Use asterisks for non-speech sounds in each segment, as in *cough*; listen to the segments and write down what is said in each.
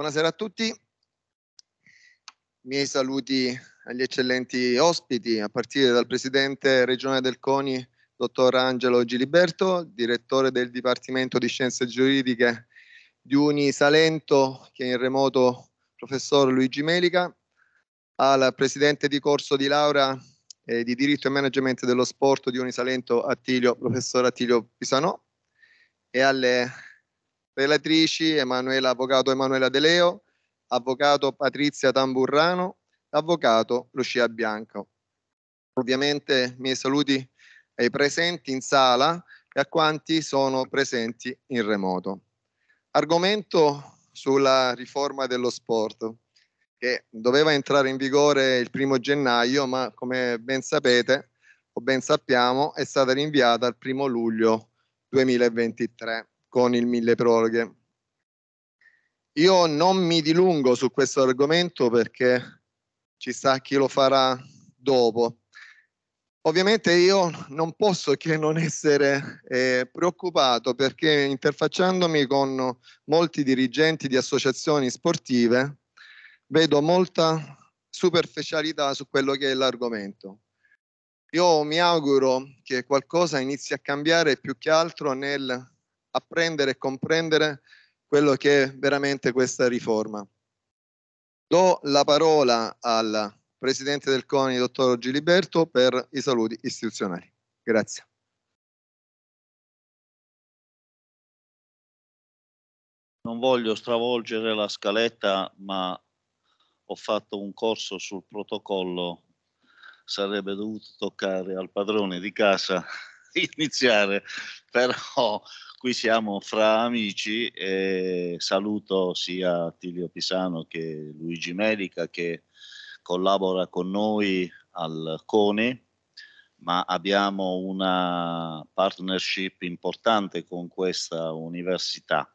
Buonasera a tutti, i miei saluti agli eccellenti ospiti, a partire dal Presidente regionale del CONI, Dottor Angelo Giliberto, Direttore del Dipartimento di Scienze Giuridiche di Uni Salento, che è in remoto Professor Luigi Melica, al Presidente di corso di laurea eh, di Diritto e Management dello Sport di Uni Salento, Attilio, Professor Attilio Pisanò, e alle relatrici Emanuela, avvocato Emanuela De Leo, avvocato Patrizia Tamburrano, avvocato Lucia Bianco. Ovviamente i miei saluti ai presenti in sala e a quanti sono presenti in remoto. Argomento sulla riforma dello sport che doveva entrare in vigore il primo gennaio, ma come ben sapete o ben sappiamo è stata rinviata al primo luglio 2023 con il mille proroghe. Io non mi dilungo su questo argomento perché ci sta chi lo farà dopo. Ovviamente io non posso che non essere eh, preoccupato perché interfacciandomi con molti dirigenti di associazioni sportive vedo molta superficialità su quello che è l'argomento. Io mi auguro che qualcosa inizi a cambiare più che altro nel apprendere e comprendere quello che è veramente questa riforma. Do la parola al Presidente del CONI, dottor Giliberto, per i saluti istituzionali. Grazie. Non voglio stravolgere la scaletta, ma ho fatto un corso sul protocollo, sarebbe dovuto toccare al padrone di casa *laughs* iniziare, però qui siamo fra amici e saluto sia Tilio Pisano che Luigi Melica che collabora con noi al CONI, ma abbiamo una partnership importante con questa università.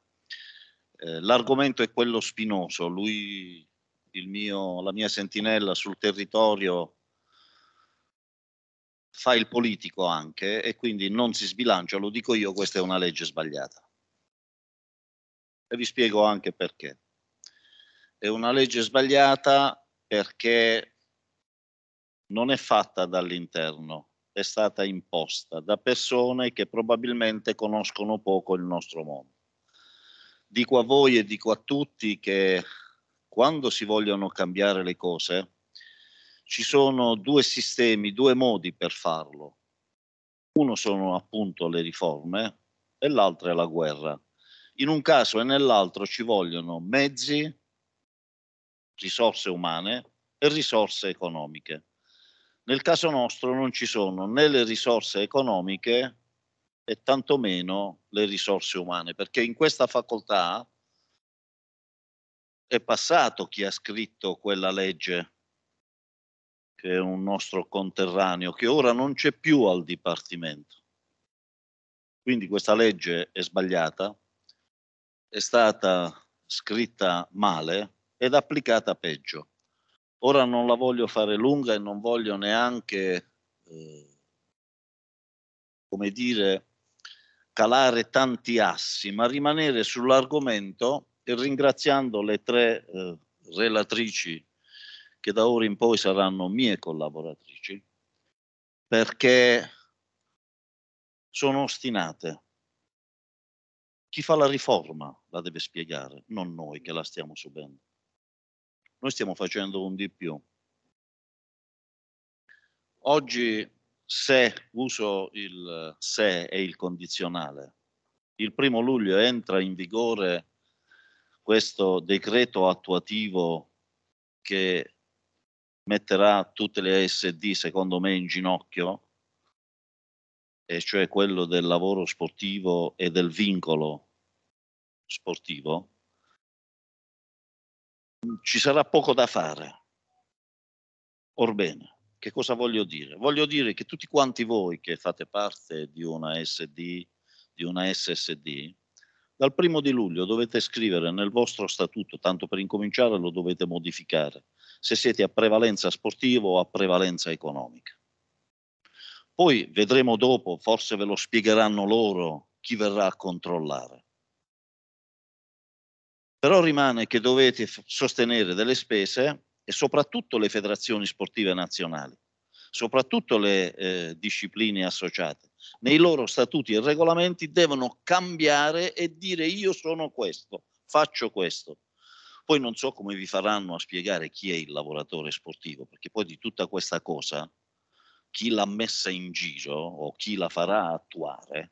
Eh, l'argomento è quello spinoso, lui, mio, la mia sentinella sul territorio fa il politico anche e quindi non si sbilancia, lo dico io, questa è una legge sbagliata. E vi spiego anche perché. È una legge sbagliata perché non è fatta dall'interno, è stata imposta da persone che probabilmente conoscono poco il nostro mondo. Dico a voi e dico a tutti che quando si vogliono cambiare le cose, ci sono due sistemi, due modi per farlo. Uno sono appunto le riforme e l'altro è la guerra. In un caso e nell'altro ci vogliono mezzi, risorse umane e risorse economiche. Nel caso nostro non ci sono né le risorse economiche e tantomeno le risorse umane, perché in questa facoltà è passato chi ha scritto quella legge che è un nostro conterraneo, che ora non c'è più al Dipartimento. Quindi questa legge è sbagliata, è stata scritta male ed applicata peggio. Ora non la voglio fare lunga e non voglio neanche, eh, come dire, calare tanti assi, ma rimanere sull'argomento e ringraziando le tre eh, relatrici che da ora in poi saranno mie collaboratrici, perché sono ostinate. Chi fa la riforma la deve spiegare, non noi che la stiamo subendo. Noi stiamo facendo un di più. Oggi se uso il se e il condizionale, il primo luglio entra in vigore questo decreto attuativo che metterà tutte le ASD secondo me in ginocchio, e cioè quello del lavoro sportivo e del vincolo sportivo, ci sarà poco da fare. Orbene, che cosa voglio dire? Voglio dire che tutti quanti voi che fate parte di una SD, di una SSD, dal primo di luglio dovete scrivere nel vostro statuto, tanto per incominciare lo dovete modificare, se siete a prevalenza sportiva o a prevalenza economica. Poi vedremo dopo, forse ve lo spiegheranno loro, chi verrà a controllare. Però rimane che dovete sostenere delle spese e soprattutto le federazioni sportive nazionali, soprattutto le eh, discipline associate. Nei loro statuti e regolamenti devono cambiare e dire io sono questo, faccio questo. Poi non so come vi faranno a spiegare chi è il lavoratore sportivo, perché poi di tutta questa cosa chi l'ha messa in giro o chi la farà attuare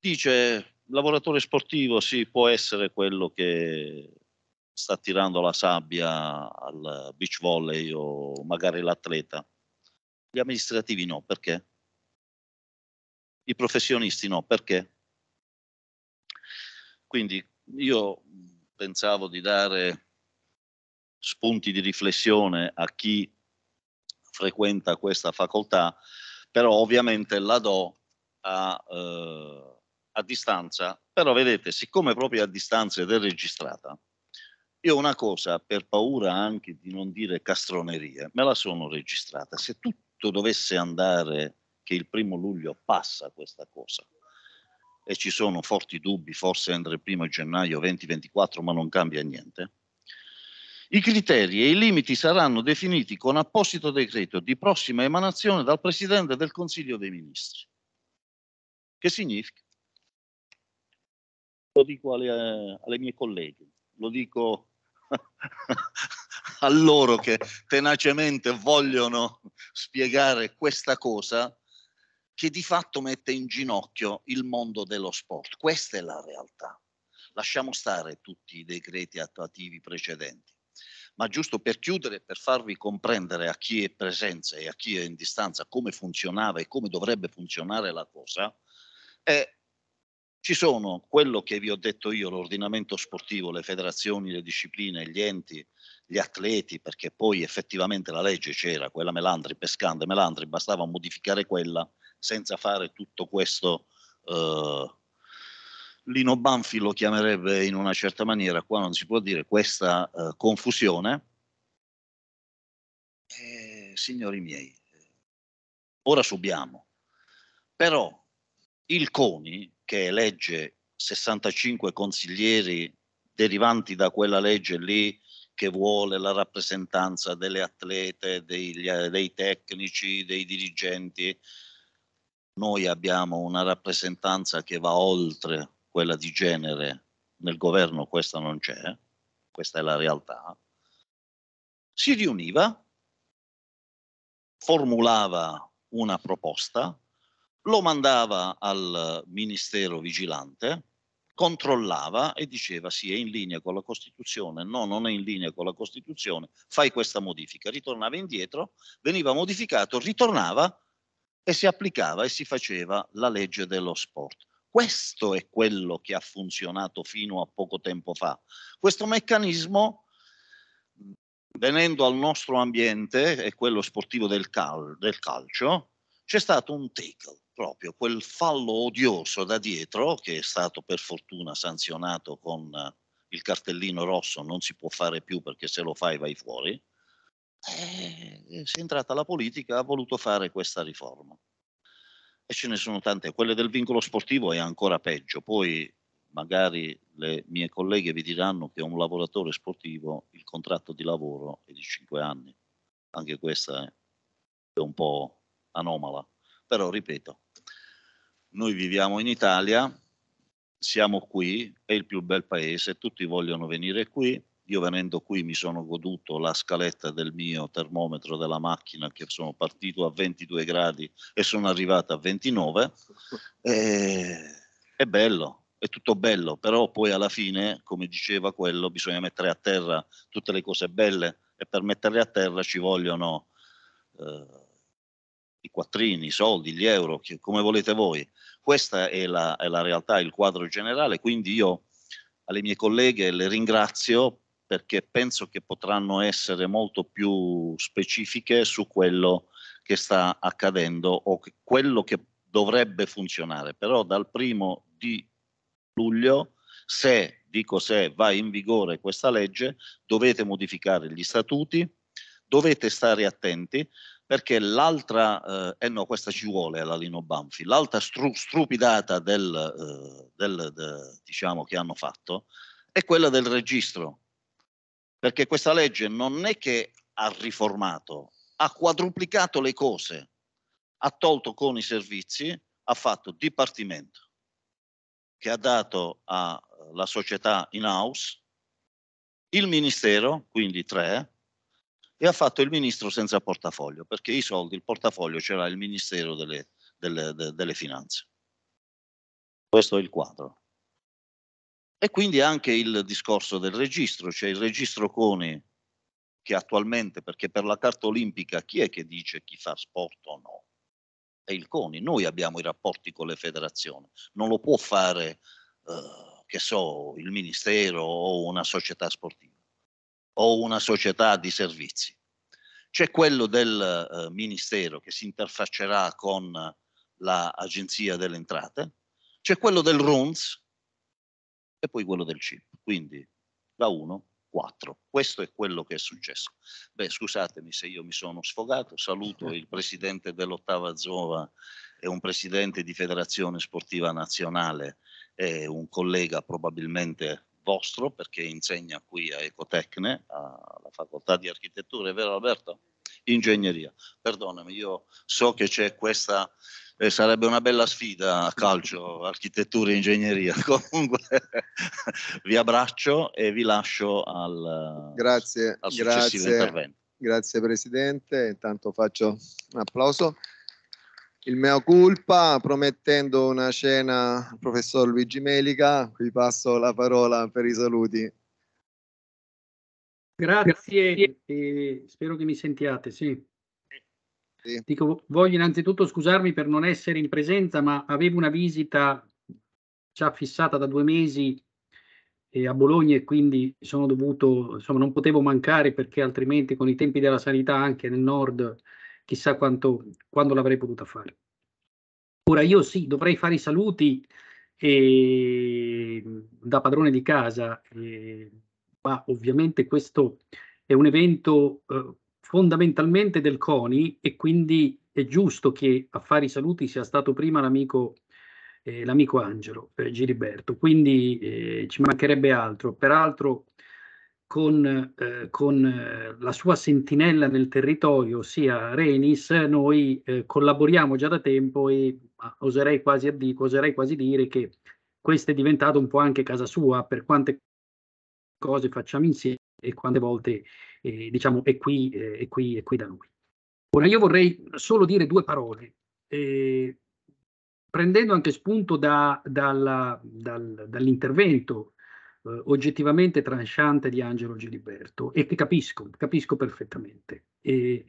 dice lavoratore sportivo sì può essere quello che sta tirando la sabbia al beach volley o magari l'atleta. Gli amministrativi no, perché? I professionisti no, perché? Quindi io pensavo di dare spunti di riflessione a chi frequenta questa facoltà, però ovviamente la do a, eh, a distanza, però vedete, siccome proprio a distanza ed è registrata, io una cosa, per paura anche di non dire castronerie, me la sono registrata. Se tutto dovesse andare che il primo luglio passa questa cosa, e ci sono forti dubbi, forse entro il primo gennaio 2024, ma non cambia niente. I criteri e i limiti saranno definiti con apposito decreto di prossima emanazione dal Presidente del Consiglio dei Ministri. Che significa? Lo dico alle, alle mie colleghe, lo dico *laughs* a loro che tenacemente vogliono spiegare questa cosa che di fatto mette in ginocchio il mondo dello sport. Questa è la realtà. Lasciamo stare tutti i decreti attuativi precedenti. Ma giusto per chiudere, per farvi comprendere a chi è presenza e a chi è in distanza come funzionava e come dovrebbe funzionare la cosa, eh, ci sono quello che vi ho detto io, l'ordinamento sportivo, le federazioni, le discipline, gli enti, gli atleti, perché poi effettivamente la legge c'era, quella Melandri, Pescante, Melandri, bastava modificare quella senza fare tutto questo eh, Lino Banfi lo chiamerebbe in una certa maniera, qua non si può dire questa eh, confusione. Eh, signori miei, eh, ora subiamo, però il CONI che elegge 65 consiglieri derivanti da quella legge lì che vuole la rappresentanza delle atlete, dei, dei tecnici, dei dirigenti, noi abbiamo una rappresentanza che va oltre quella di genere, nel governo questa non c'è, questa è la realtà. Si riuniva, formulava una proposta, lo mandava al Ministero vigilante, controllava e diceva sì è in linea con la Costituzione, no non è in linea con la Costituzione, fai questa modifica, ritornava indietro, veniva modificato, ritornava e si applicava e si faceva la legge dello sport. Questo è quello che ha funzionato fino a poco tempo fa. Questo meccanismo, venendo al nostro ambiente, e quello sportivo del, cal- del calcio, c'è stato un tackle, proprio quel fallo odioso da dietro, che è stato per fortuna sanzionato con il cartellino rosso, non si può fare più perché se lo fai vai fuori eh, si è entrata la politica, ha voluto fare questa riforma. E ce ne sono tante. Quelle del vincolo sportivo è ancora peggio. Poi magari le mie colleghe vi diranno che un lavoratore sportivo il contratto di lavoro è di 5 anni. Anche questa è un po' anomala. Però ripeto, noi viviamo in Italia, siamo qui, è il più bel paese, tutti vogliono venire qui, io venendo qui mi sono goduto la scaletta del mio termometro della macchina che sono partito a 22 gradi e sono arrivato a 29. E, eh, è bello, è tutto bello, però poi alla fine, come diceva quello, bisogna mettere a terra tutte le cose belle e per metterle a terra ci vogliono eh, i quattrini, i soldi, gli euro, che, come volete voi. Questa è la, è la realtà, il quadro generale, quindi io alle mie colleghe le ringrazio perché penso che potranno essere molto più specifiche su quello che sta accadendo o che quello che dovrebbe funzionare. Però dal primo di luglio, se, dico se, va in vigore questa legge, dovete modificare gli statuti, dovete stare attenti perché l'altra, eh, eh no, questa ci vuole la Lino Banfi, l'altra stru- strupidata del, eh, del de, diciamo, che hanno fatto è quella del registro perché questa legge non è che ha riformato, ha quadruplicato le cose, ha tolto con i servizi, ha fatto dipartimento che ha dato alla eh, società in house, il ministero, quindi tre, e ha fatto il ministro senza portafoglio, perché i soldi, il portafoglio c'era il ministero delle, delle, delle finanze. Questo è il quadro. E quindi anche il discorso del registro, cioè il registro CONI che attualmente, perché per la carta olimpica chi è che dice chi fa sport o no? È il CONI, noi abbiamo i rapporti con le federazioni, non lo può fare, eh, che so, il ministero o una società sportiva o una società di servizi. C'è quello del eh, ministero che si interfaccerà con l'agenzia delle entrate, c'è quello del RUNS e poi quello del chip. Quindi da 1 4. Questo è quello che è successo. Beh, scusatemi se io mi sono sfogato, saluto il presidente dell'ottava zona e un presidente di federazione sportiva nazionale e un collega probabilmente vostro perché insegna qui a Ecotecne, alla facoltà di architettura, è vero Alberto? Ingegneria. Perdonami, io so che c'è questa eh, sarebbe una bella sfida a calcio, architettura e ingegneria. *laughs* Comunque vi abbraccio e vi lascio al, grazie, al successivo grazie, intervento. Grazie Presidente, intanto faccio un applauso. Il mea culpa, promettendo una cena al professor Luigi Melica, qui passo la parola per i saluti. Grazie, e spero che mi sentiate, sì. Sì. Dico, voglio innanzitutto scusarmi per non essere in presenza, ma avevo una visita già fissata da due mesi eh, a Bologna e quindi sono dovuto, insomma, non potevo mancare perché altrimenti con i tempi della sanità anche nel nord chissà quanto, quando l'avrei potuta fare. Ora io sì, dovrei fare i saluti e, ehm, da padrone di casa, eh, ma ovviamente questo è un evento eh, fondamentalmente del CONI e quindi è giusto che a fare i saluti sia stato prima l'amico, eh, l'amico Angelo eh, Giliberto, quindi eh, ci mancherebbe altro. Peraltro con, eh, con, eh, la sua sentinella nel territorio, ossia Renis, noi eh, collaboriamo già da tempo e oserei quasi, addico, oserei quasi dire che questa è diventata un po' anche casa sua per quante cose facciamo insieme e quante volte eh, diciamo, è qui, eh, è, qui, è qui, da noi. Ora io vorrei solo dire due parole, eh, prendendo anche spunto da, dalla, dal, dall'intervento eh, oggettivamente tranciante di Angelo Giliberto e che capisco, capisco perfettamente. E,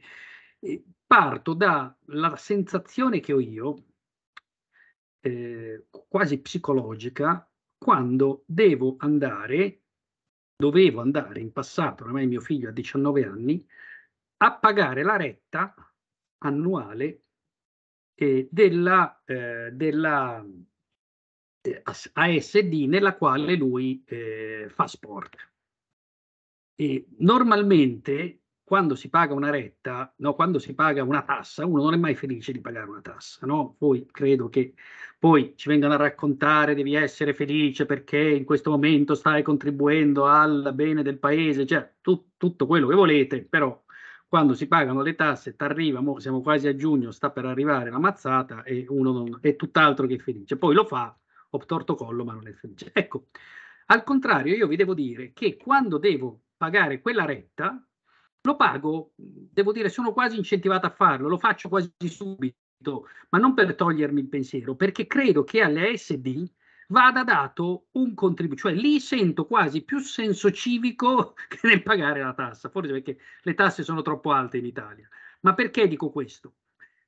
e parto dalla sensazione che ho io, eh, quasi psicologica, quando devo andare dovevo andare in passato, ormai mio figlio ha 19 anni, a pagare la retta annuale eh, della, eh, della eh, ASD nella quale lui eh, fa sport. E normalmente quando si paga una retta, no, quando si paga una tassa, uno non è mai felice di pagare una tassa, no? Poi credo che poi ci vengano a raccontare devi essere felice perché in questo momento stai contribuendo al bene del paese, cioè tu, tutto quello che volete, però quando si pagano le tasse, ti arriva, siamo quasi a giugno, sta per arrivare la mazzata e uno non, è tutt'altro che felice. Poi lo fa, ho torto collo, ma non è felice. Ecco, al contrario, io vi devo dire che quando devo pagare quella retta, lo pago, devo dire, sono quasi incentivato a farlo, lo faccio quasi subito, ma non per togliermi il pensiero, perché credo che alle SD vada dato un contributo, cioè lì sento quasi più senso civico *laughs* che nel pagare la tassa, forse perché le tasse sono troppo alte in Italia. Ma perché dico questo?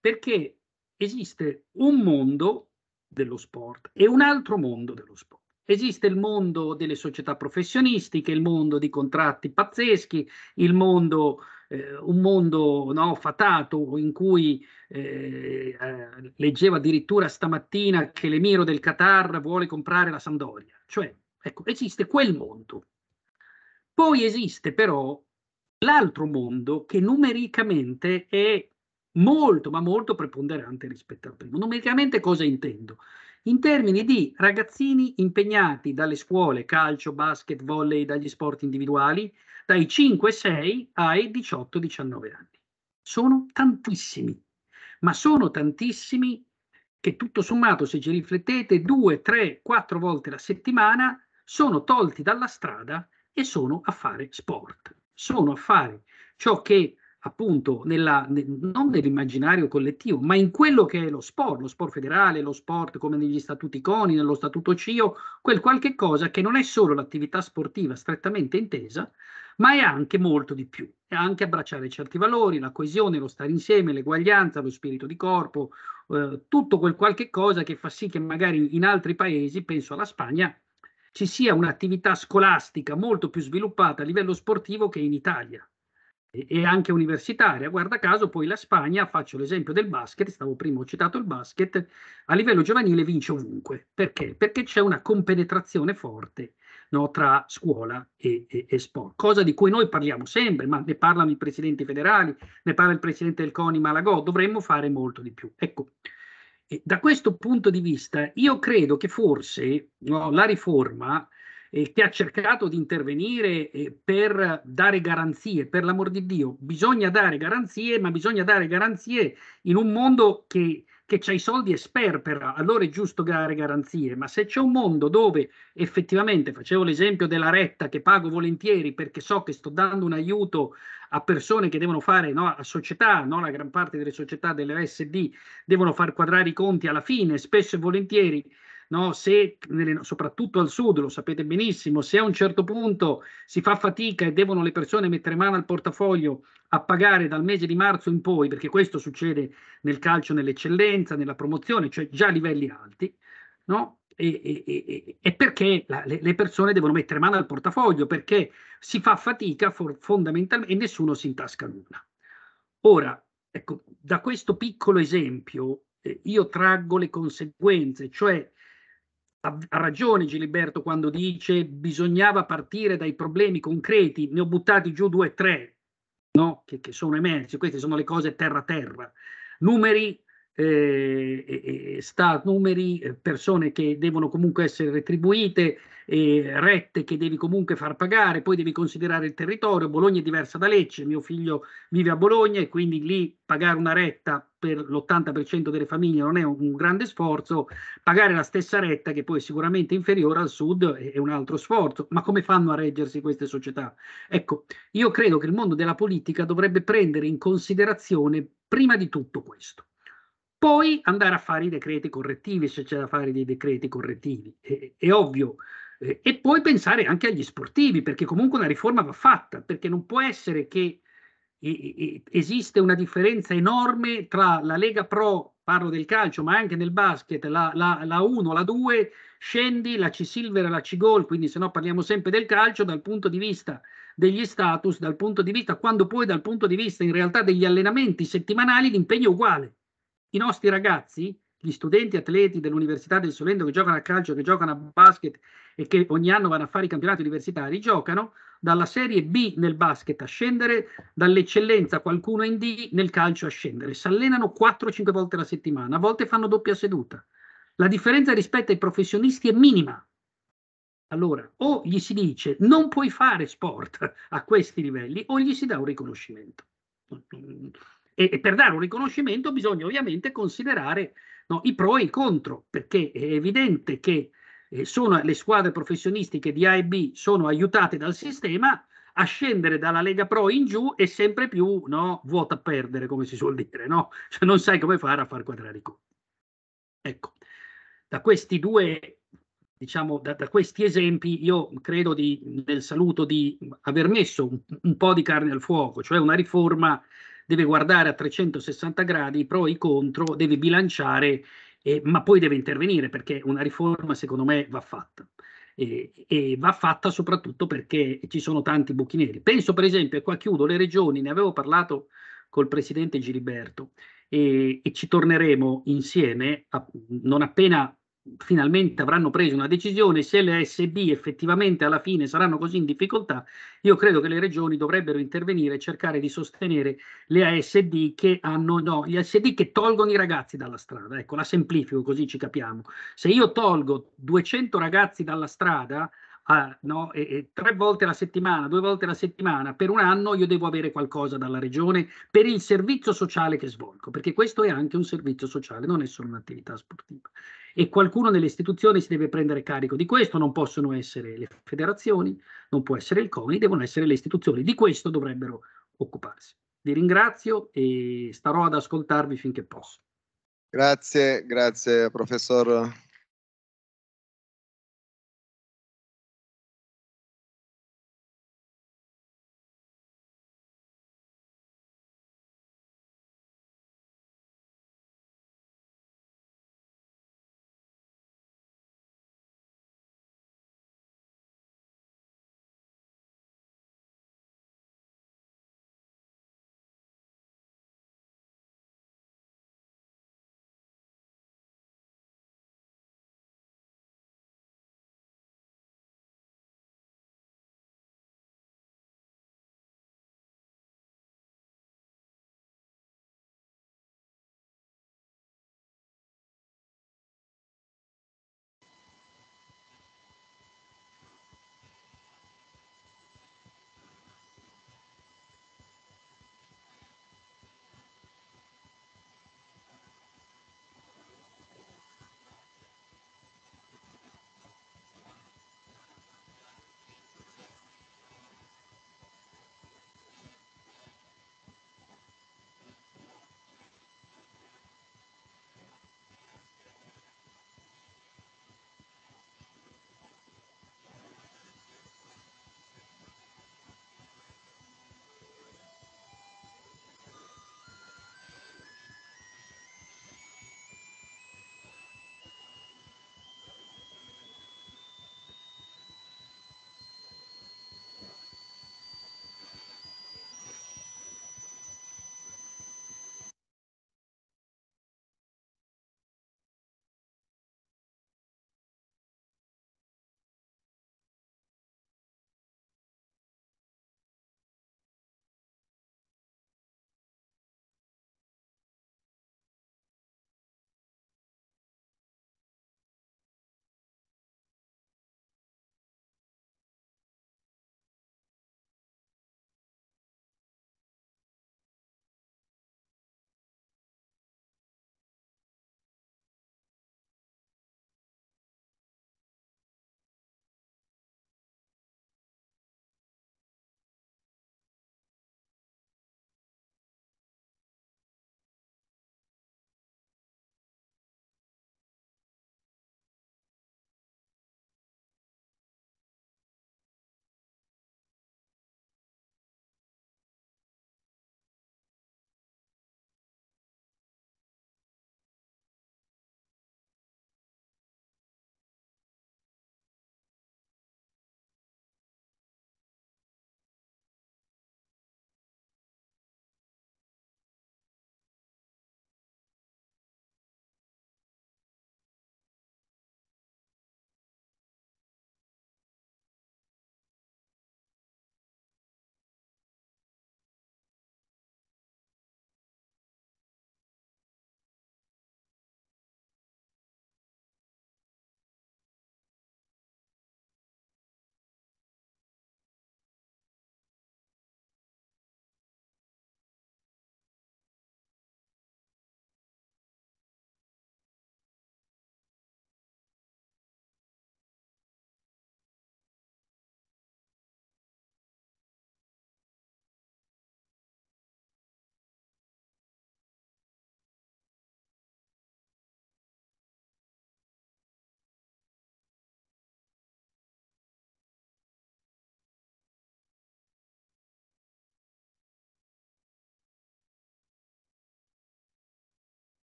Perché esiste un mondo dello sport e un altro mondo dello sport. Esiste il mondo delle società professionistiche, il mondo di contratti pazzeschi, il mondo, eh, un mondo no, fatato in cui eh, eh, addirittura stamattina che l'emiro del Qatar vuole comprare la Sandoria. Cioè, ecco, esiste quel mondo. Poi esiste però l'altro mondo che numericamente è molto, ma molto preponderante rispetto al primo. Numericamente cosa intendo? in termini di ragazzini impegnati dalle scuole calcio, basket, volley, dagli sport individuali, dai 5-6 ai 18-19 anni. Sono tantissimi, ma sono tantissimi che tutto sommato, se ci riflettete, 2, 3, 4 volte la settimana sono tolti dalla strada e sono a fare sport. Sono a fare ciò che appunto nella, ne, non nell'immaginario collettivo, ma in quello che è lo sport, lo sport federale, lo sport come negli statuti CONI, nello statuto CIO, quel qualche cosa che non è solo l'attività sportiva strettamente intesa, ma è anche molto di più, è anche abbracciare certi valori, la coesione, lo stare insieme, l'eguaglianza, lo spirito di corpo, eh, tutto quel qualche cosa che fa sì che magari in altri paesi, penso alla Spagna, ci sia un'attività scolastica molto più sviluppata a livello sportivo che in Italia e anche universitaria. Guarda caso, poi la Spagna, faccio l'esempio del basket, stavo prima ho citato il basket, a livello giovanile vince ovunque. Perché? Perché c'è una compenetrazione forte no, tra scuola e, e, e, sport, cosa di cui noi parliamo sempre, ma ne parlano i presidenti federali, ne parla il presidente del CONI Malagò, dovremmo fare molto di più. Ecco, da questo punto di vista io credo che forse no, la riforma eh, che ha cercato di intervenire eh, per dare garanzie, per l'amor di Dio, bisogna dare garanzie, ma bisogna dare garanzie in un mondo che, che c'ha i soldi e sperpera, allora è giusto dare garanzie, ma se c'è un mondo dove effettivamente, facevo l'esempio della retta che pago volentieri perché so che sto dando un aiuto a persone che devono fare, no, a società, no, la gran parte delle società delle OSD devono far quadrare i conti alla fine, spesso e volentieri No? Se, nelle, soprattutto al sud, lo sapete benissimo, se a un certo punto si fa fatica e devono le persone mettere mano al portafoglio a pagare dal mese di marzo in poi, perché questo succede nel calcio, nell'eccellenza, nella promozione, cioè già a livelli alti, no? E, e, e, perché la, le, le, persone devono mettere mano al portafoglio, perché si fa fatica for, fondamentalmente e nessuno si intasca nulla. Ora, ecco, da questo piccolo esempio eh, io traggo le conseguenze, cioè ha, ragione Giliberto quando dice bisognava partire dai problemi concreti, ne ho buttati giù due o tre, no? che, che, sono emersi, queste sono le cose terra-terra, numeri, eh, sta, numeri, eh, persone che devono comunque essere retribuite, eh, rette che devi comunque far pagare, poi devi considerare il territorio, Bologna è diversa da Lecce, mio figlio vive a Bologna e quindi lì pagare una retta per l'80% delle famiglie non è un, grande sforzo, pagare la stessa retta, che poi è sicuramente inferiore al sud, è, un altro sforzo. Ma come fanno a reggersi queste società? Ecco, io credo che il mondo della politica dovrebbe prendere in considerazione prima di tutto questo poi andare a fare i decreti correttivi se c'è da fare dei decreti correttivi, è, è ovvio. E, e poi pensare anche agli sportivi, perché comunque una riforma va fatta, perché non può essere che e, e, esiste una differenza enorme tra la Lega Pro, parlo del calcio, ma anche nel basket, la, la, la 1, la 2, scendi la C-Silver e la C-Goal, quindi se no parliamo sempre del calcio dal punto di vista degli status, dal punto di vista, quando poi dal punto di vista in realtà degli allenamenti settimanali l'impegno è uguale. I nostri ragazzi, gli studenti atleti dell'Università del Solendo che giocano a calcio, che giocano a basket e che ogni anno vanno a fare i campionati universitari, giocano dalla Serie B nel basket a scendere, dall'eccellenza qualcuno in D nel calcio a scendere. Si allenano 4-5 volte alla settimana, a volte fanno doppia seduta. La differenza rispetto ai professionisti è minima. Allora, o gli si dice non puoi fare sport *laughs* a questi livelli, o gli si dà un riconoscimento. E, e per dare un riconoscimento bisogna ovviamente considerare no, i pro e i contro, perché è evidente che eh, sono le squadre professionistiche di A e B sono aiutate dal sistema a scendere dalla Lega Pro in giù e sempre più no, vuota a perdere, come si suol dire, no? *laughs* cioè non sai come fare a far quadrare i conti. Ecco, da questi due, diciamo, da, da, questi esempi, io credo di, nel saluto di aver messo un, un po' di carne al fuoco, cioè una riforma deve guardare a 360 gradi i pro e i contro, deve bilanciare eh, ma poi deve intervenire perché una riforma secondo me va fatta. E, e, va fatta soprattutto perché ci sono tanti buchi neri. Penso per esempio, e qua chiudo, le regioni, ne avevo parlato col presidente Giliberto e, e ci torneremo insieme a, non appena finalmente avranno preso una decisione, se le ASD effettivamente alla fine saranno così in difficoltà, io credo che le regioni dovrebbero intervenire e cercare di sostenere le ASD che hanno, no, gli ASD che tolgono i ragazzi dalla strada, ecco, la semplifico così ci capiamo. Se io tolgo 200 ragazzi dalla strada, Ah, no, e, e tre volte alla settimana, due volte alla settimana, per un anno io devo avere qualcosa dalla regione per il servizio sociale che svolgo, perché questo è anche un servizio sociale, non è solo un'attività sportiva e qualcuno nelle istituzioni si deve prendere carico di questo, non possono essere le federazioni, non può essere il CONI, devono essere le istituzioni, di questo dovrebbero occuparsi. Vi ringrazio e starò ad ascoltarvi finché posso. Grazie, grazie professor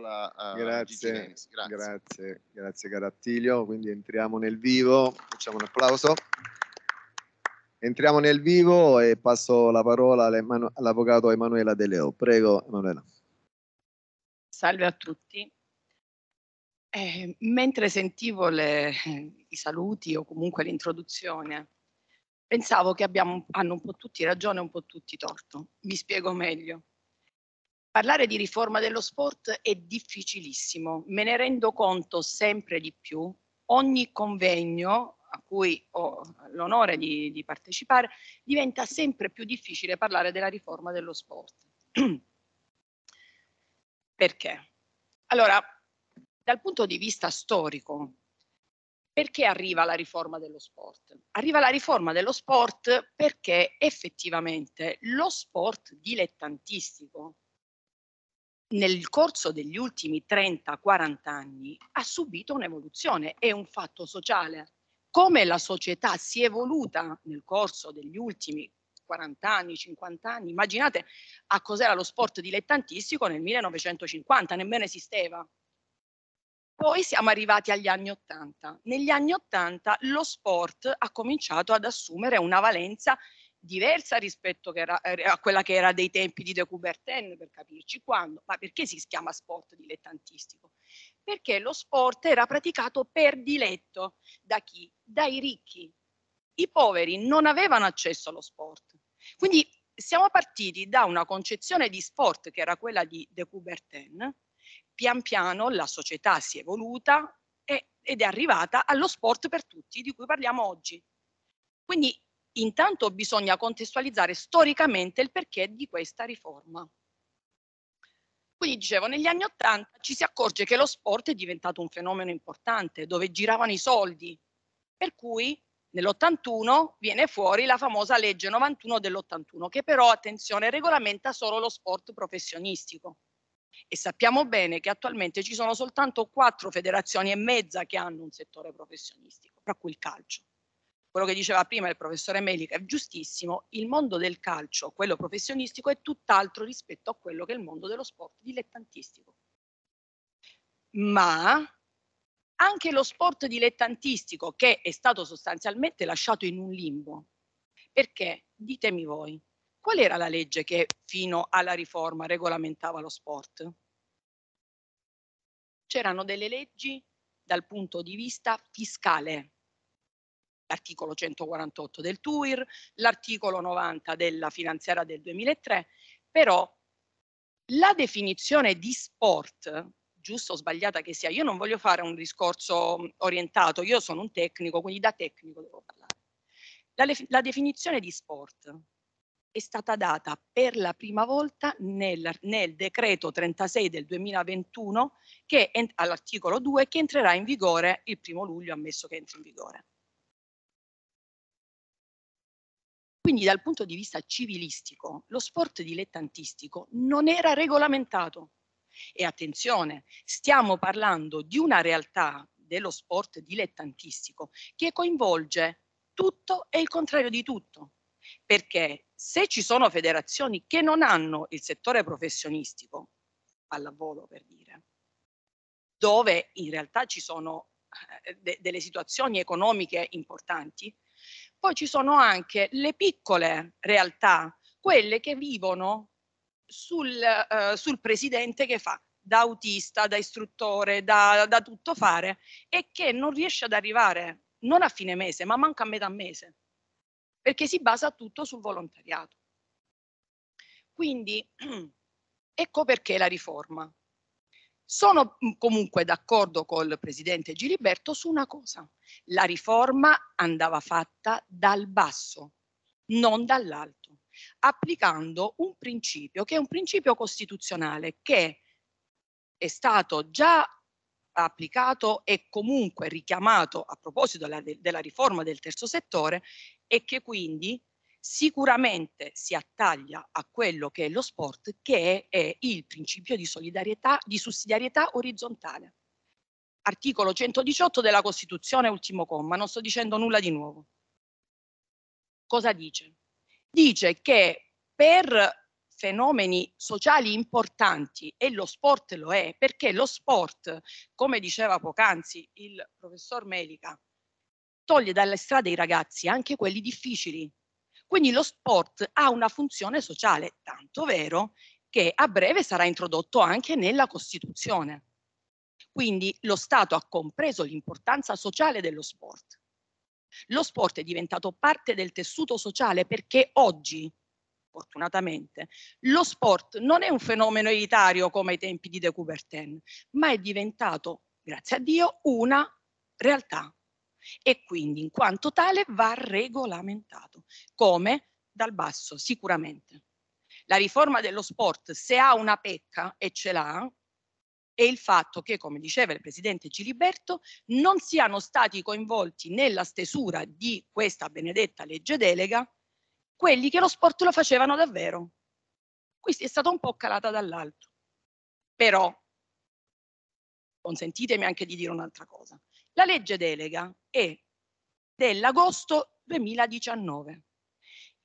parola eh, a grazie, grazie, grazie, grazie Attilio. Quindi entriamo nel vivo, facciamo un applauso. Entriamo nel vivo e passo la parola all'avvocato Emanuela De Leo. Prego Emanuela. Salve a tutti. Eh, mentre sentivo le, i saluti o comunque l'introduzione, pensavo che abbiamo, hanno un po' tutti ragione e un po' tutti torto. Mi spiego meglio. Parlare di riforma dello sport è difficilissimo, me ne rendo conto sempre di più. Ogni convegno a cui ho l'onore di, di partecipare diventa sempre più difficile parlare della riforma dello sport. *clears throat* Perché? Allora, dal punto di vista storico, perché arriva la riforma dello sport? Arriva la riforma dello sport perché effettivamente lo sport dilettantistico, nel corso degli ultimi 30-40 anni ha subito un'evoluzione, è un fatto sociale. Come la società si è evoluta nel corso degli ultimi 40 anni, 50 anni, immaginate a cos'era lo sport dilettantistico nel 1950, nemmeno esisteva. Poi siamo arrivati agli anni 80. Negli anni 80 lo sport ha cominciato ad assumere una valenza diversa rispetto era, eh, a quella che era dei tempi di De Coubertin, per capirci, quando, ma perché si chiama sport dilettantistico? Perché lo sport era praticato per diletto da chi? Dai ricchi. I poveri non avevano accesso allo sport. Quindi siamo partiti da una concezione di sport che era quella di De Coubertin, pian piano la società si è evoluta ed è arrivata allo sport per tutti di cui parliamo oggi. Quindi intanto bisogna contestualizzare storicamente il perché di questa riforma. Quindi dicevo, negli anni Ottanta ci si accorge che lo sport è diventato un fenomeno importante, dove giravano i soldi, per cui nell'81 viene fuori la famosa legge 91 dell'81, che però, attenzione, regolamenta solo lo sport professionistico. E sappiamo bene che attualmente ci sono soltanto quattro federazioni e mezza che hanno un settore professionistico, tra cui il calcio quello che diceva prima il professore Melica è giustissimo, il mondo del calcio, quello professionistico, è tutt'altro rispetto a quello che è il mondo dello sport dilettantistico. Ma anche lo sport dilettantistico, che è stato sostanzialmente lasciato in un limbo, perché ditemi voi, qual era la legge che fino alla riforma regolamentava lo sport? C'erano delle leggi dal punto di vista fiscale l'articolo 148 del TUIR, l'articolo 90 della finanziaria del 2003, però la definizione di sport, giusta o sbagliata che sia, io non voglio fare un discorso mm, orientato, io sono un tecnico, quindi da tecnico devo parlare. La, la definizione di sport è stata data per la prima volta nel, nel decreto 36 del 2021 che all'articolo 2 che entrerà in vigore il primo luglio, ammesso che entri in vigore. Quindi dal punto di vista civilistico lo sport dilettantistico non era regolamentato. E attenzione, stiamo parlando di una realtà dello sport dilettantistico che coinvolge tutto e il contrario di tutto. Perché se ci sono federazioni che non hanno il settore professionistico, pallavolo per dire, dove in realtà ci sono eh, de- delle situazioni economiche importanti, poi ci sono anche le piccole realtà, quelle che vivono sul, eh, sul presidente che fa da autista, da istruttore, da, da tutto fare e che non riesce ad arrivare non a fine mese, ma manca a metà mese, perché si basa tutto sul volontariato. Quindi *clears throat* ecco perché la riforma, sono mhmm, comunque d'accordo col presidente Giliberto su una cosa. La riforma andava fatta dal basso, non dall'alto, applicando un principio che è un principio costituzionale che è stato già applicato e comunque richiamato a proposito della, della riforma del terzo settore e che quindi sicuramente si attaglia a quello che è lo sport, che è, è il principio di solidarietà, di sussidiarietà orizzontale. Articolo 118 della Costituzione, ultimo comma, non sto dicendo nulla di nuovo. Cosa dice? Dice che per fenomeni sociali importanti e lo sport lo è, perché lo sport, come diceva poc'anzi il professor Melica, toglie dalle strade i ragazzi, anche quelli difficili, quindi lo sport ha una funzione sociale, tanto vero che a breve sarà introdotto anche nella Costituzione. Quindi lo Stato ha compreso l'importanza sociale dello sport. Lo sport è diventato parte del tessuto sociale perché oggi, fortunatamente, lo sport non è un fenomeno elitario come ai tempi di De Coubertin, ma è diventato, grazie a Dio, una realtà e quindi in quanto tale va regolamentato, come dal basso sicuramente. La riforma dello sport, se ha una pecca e ce l'ha, è il fatto che, come diceva il presidente Giliberto, non siano stati coinvolti nella stesura di questa benedetta legge delega quelli che lo sport lo facevano davvero. Questa è stata un po' calata dall'alto. Però consentitemi anche di dire un'altra cosa. La legge delega è dell'agosto 2019.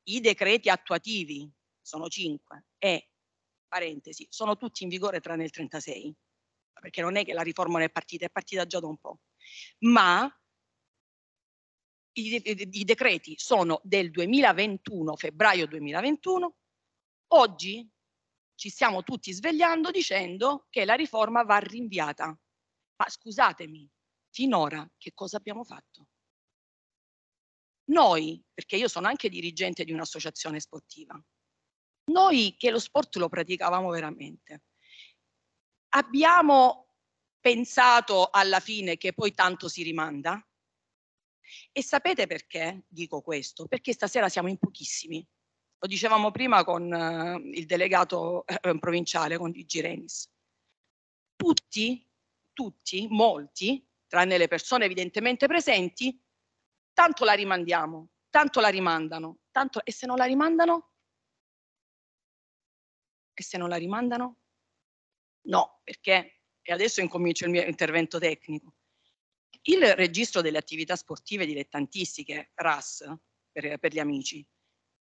I decreti attuativi sono 5 e, parentesi, sono tutti in vigore tranne il 36, perché non è che la riforma non è partita, è partita già da un po'. Ma i, i, i decreti sono del 2021, febbraio 2021, oggi ci stiamo tutti svegliando dicendo che la riforma va rinviata. Ma scusatemi, finora che cosa abbiamo fatto? Noi, perché io sono anche dirigente di un'associazione sportiva, noi che lo sport lo praticavamo veramente, abbiamo pensato alla fine che poi tanto si rimanda? E sapete perché dico questo? Perché stasera siamo in pochissimi. Lo dicevamo prima con uh, il delegato uh, provinciale, con Gigi Renis. Tutti, tutti, molti, tranne le persone evidentemente presenti, tanto la rimandiamo, tanto la rimandano, tanto... e se non la rimandano? E se non la rimandano? No, perché, e adesso incomincio il mio intervento tecnico, il registro delle attività sportive dilettantistiche, RAS, per, per gli amici,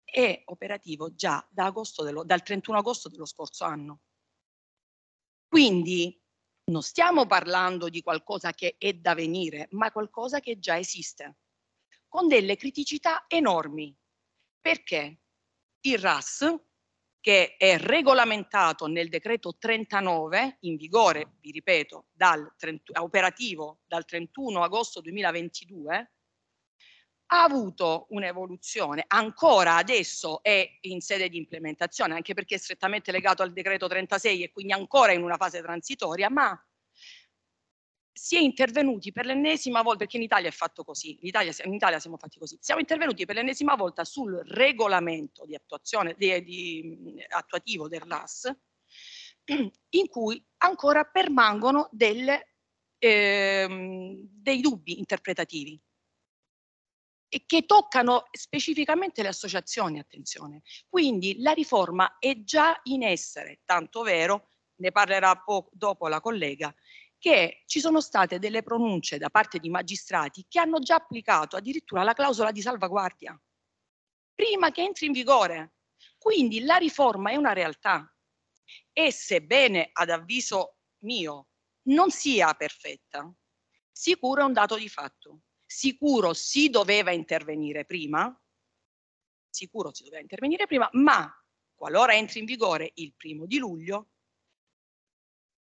è operativo già da dello, dal 31 agosto dello scorso anno. Quindi non stiamo parlando di qualcosa che è da venire, ma qualcosa che già esiste, con delle criticità enormi. Perché il RAS, che è regolamentato nel decreto 39, in vigore, vi ripeto, dal 30, operativo dal 31 agosto 2022, ha avuto un'evoluzione, ancora adesso è in sede di implementazione, anche perché è strettamente legato al decreto 36 e quindi ancora in una fase transitoria, ma si è intervenuti per l'ennesima volta, perché in Italia è fatto così, in Italia, in Italia, siamo fatti così, siamo intervenuti per l'ennesima volta sul regolamento di attuazione, di, di, attuativo del RAS, *clears throat* in cui ancora permangono delle, eh, dei dubbi interpretativi e che toccano specificamente le associazioni, attenzione. Quindi la riforma è già in essere, tanto vero, ne parlerà po- dopo la collega, che ci sono state delle pronunce da parte di magistrati che hanno già applicato addirittura la clausola di salvaguardia prima che entri in vigore. Quindi la riforma è una realtà e sebbene ad avviso mio non sia perfetta, sicuro è un dato di fatto sicuro si doveva intervenire prima, sicuro si doveva intervenire prima, ma qualora entri in vigore il primo di luglio,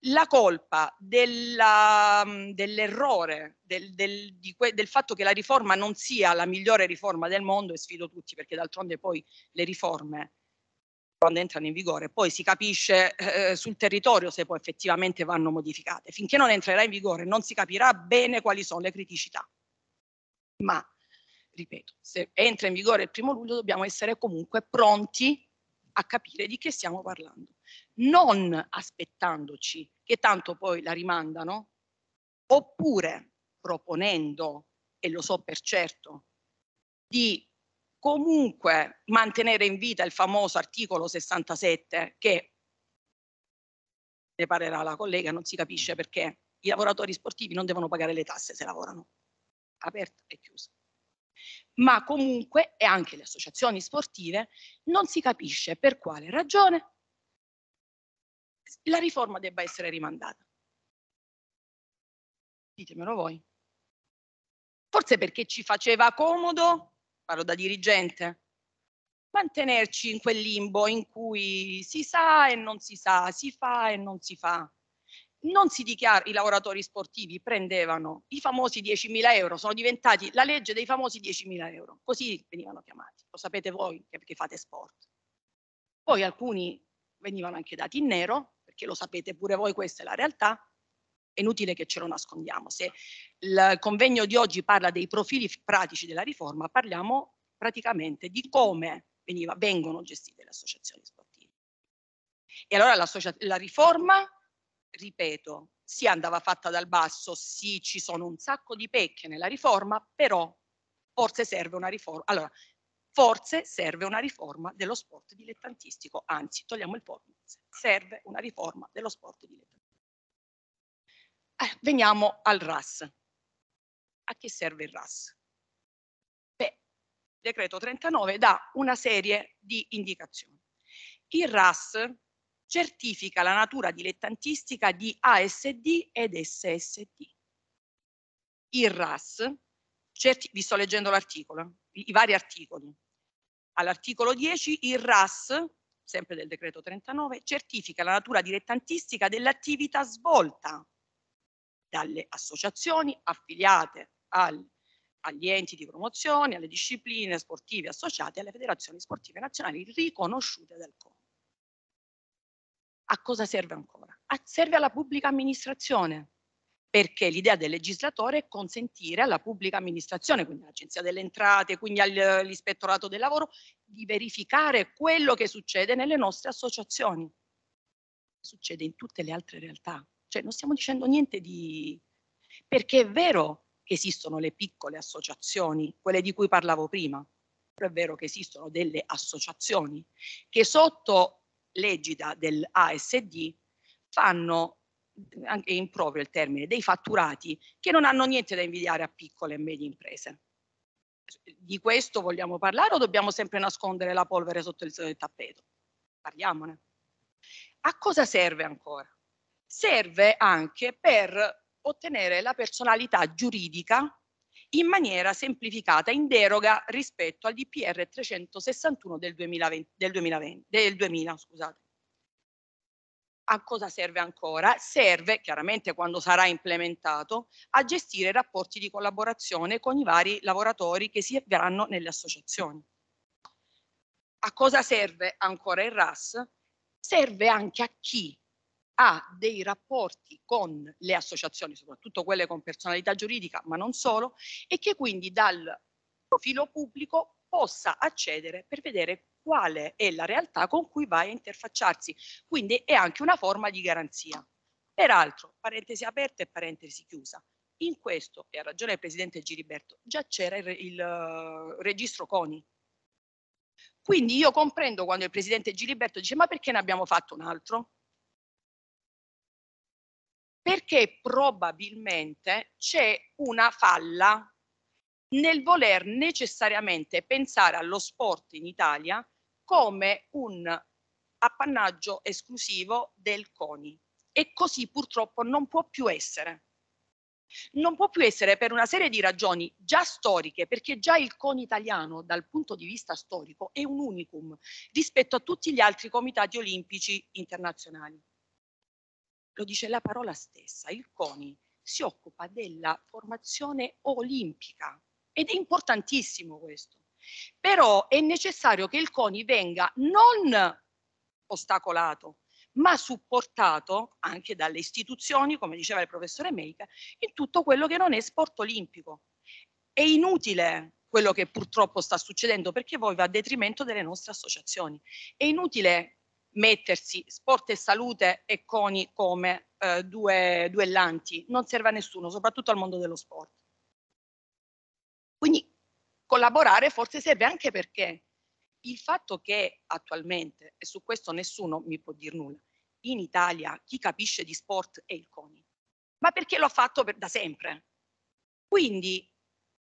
la colpa mm, dell'errore, dell del, del, del, fatto che la riforma non sia la migliore riforma del mondo, e sfido tutti perché d'altronde poi le riforme quando entrano in vigore, poi si capisce eh, sul territorio se poi effettivamente vanno modificate. Finché non entrerà in vigore non si capirà bene quali sono le criticità ma ripeto, se entra in vigore il primo luglio dobbiamo essere comunque pronti a capire di che stiamo parlando, non aspettandoci che tanto poi la rimandano, oppure proponendo, e lo so per certo, di comunque mantenere in vita il famoso articolo 67 che ne parlerà la collega, non si capisce perché i lavoratori sportivi non devono pagare le tasse se lavorano aperta e chiusa. Ma comunque, e anche le associazioni sportive, non si capisce per quale ragione la riforma debba essere rimandata. Ditemelo voi. Forse perché ci faceva comodo, parlo da dirigente, mantenerci in quel limbo in cui si sa e non si sa, si fa e non si fa non si dichiara i lavoratori sportivi prendevano i famosi 10.000 euro, sono diventati la legge dei famosi 10.000 euro, così venivano chiamati, lo sapete voi che fate sport. Poi alcuni venivano anche dati in nero, perché lo sapete pure voi, questa è la realtà, è inutile che ce lo nascondiamo. Se il convegno di oggi parla dei profili pratici della riforma, parliamo praticamente di come veniva, vengono gestite le associazioni sportive. E allora la riforma ripeto, sì andava fatta dal basso, sì ci sono un sacco di pecche nella riforma, però forse serve una riforma. Allora, forse serve una riforma dello sport dilettantistico, anzi, togliamo il forse, serve una riforma dello sport dilettantistico. Eh, veniamo al RAS. A che serve il RAS? Beh, il decreto 39 dà una serie di indicazioni. Il RAS certifica la natura dilettantistica di ASD ed SSD. Il RAS, vi sto leggendo l'articolo, i, vari articoli. All'articolo 10 il RAS, sempre del decreto 39, certifica la natura dilettantistica dell'attività svolta dalle associazioni affiliate al, agli enti di promozione, alle discipline sportive associate alle federazioni sportive nazionali riconosciute dal CONI a cosa serve ancora? A, serve alla pubblica amministrazione, perché l'idea del legislatore è consentire alla pubblica amministrazione, quindi all'Agenzia delle Entrate, quindi all'Ispettorato del Lavoro, di verificare quello che succede nelle nostre associazioni. Succede in tutte le altre realtà. Cioè non stiamo dicendo niente di... perché è vero che esistono le piccole associazioni, quelle di cui parlavo prima, però è vero che esistono delle associazioni che sotto l'egida dell'ASD fanno, anche in proprio il termine, dei fatturati che non hanno niente da invidiare a piccole e medie imprese. Di questo vogliamo parlare o dobbiamo sempre nascondere la polvere sotto il tappeto? Parliamone. A cosa serve ancora? Serve anche per ottenere la personalità giuridica in maniera semplificata, in deroga rispetto al DPR 361 del 2020. Del 2020 del 2000, scusate. A cosa serve ancora? Serve, chiaramente quando sarà implementato, a gestire rapporti di collaborazione con i vari lavoratori che si avvieranno nelle associazioni. A cosa serve ancora il RAS? Serve anche a chi ha dei rapporti con le associazioni, soprattutto quelle con personalità giuridica, ma non solo, e che quindi dal profilo pubblico possa accedere per vedere quale è la realtà con cui va a interfacciarsi. Quindi è anche una forma di garanzia. Peraltro, parentesi aperta e parentesi chiusa, in questo, e ha ragione il Presidente Giliberto, già c'era il, il uh, registro CONI. Quindi io comprendo quando il Presidente Giliberto dice ma perché ne abbiamo fatto un altro? perché probabilmente c'è una falla nel voler necessariamente pensare allo sport in Italia come un appannaggio esclusivo del CONI e così purtroppo non può più essere. Non può più essere per una serie di ragioni già storiche, perché già il CONI italiano dal punto di vista storico è un unicum rispetto a tutti gli altri comitati olimpici internazionali lo dice la parola stessa, il CONI si occupa della formazione olimpica ed è importantissimo questo. Però è necessario che il CONI venga non ostacolato, ma supportato anche dalle istituzioni, come diceva il professore Meica, in tutto quello che non è sport olimpico. È inutile quello che purtroppo sta succedendo perché poi va a detrimento delle nostre associazioni. È inutile mettersi sport e salute e CONI come eh, due, duellanti, Non serve a nessuno, soprattutto al mondo dello sport. Quindi collaborare forse serve anche perché il fatto che attualmente, e su questo nessuno mi può dire nulla, in Italia chi capisce di sport è il CONI, ma perché lo ha fatto per, da sempre. Quindi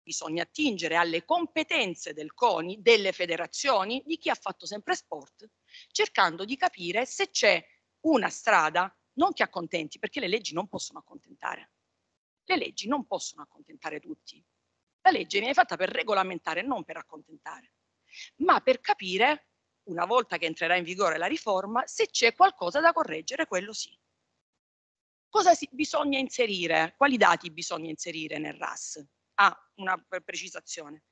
bisogna attingere alle competenze del CONI, delle federazioni, di chi ha fatto sempre sport, cercando di capire se c'è una strada, non che accontenti, perché le leggi non possono accontentare. Le leggi non possono accontentare tutti. La legge viene fatta per regolamentare, non per accontentare, ma per capire, una volta che entrerà in vigore la riforma, se c'è qualcosa da correggere, quello sì. Cosa si, bisogna inserire? Quali dati bisogna inserire nel RAS? ha una precisazione.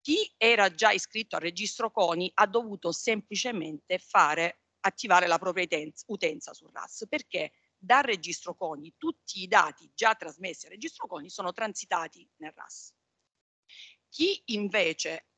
Chi era già iscritto al registro CONI ha dovuto semplicemente fare, attivare la propria utenza, utenza sul RAS perché dal registro CONI tutti i dati già trasmessi al registro CONI sono transitati nel RAS. Chi invece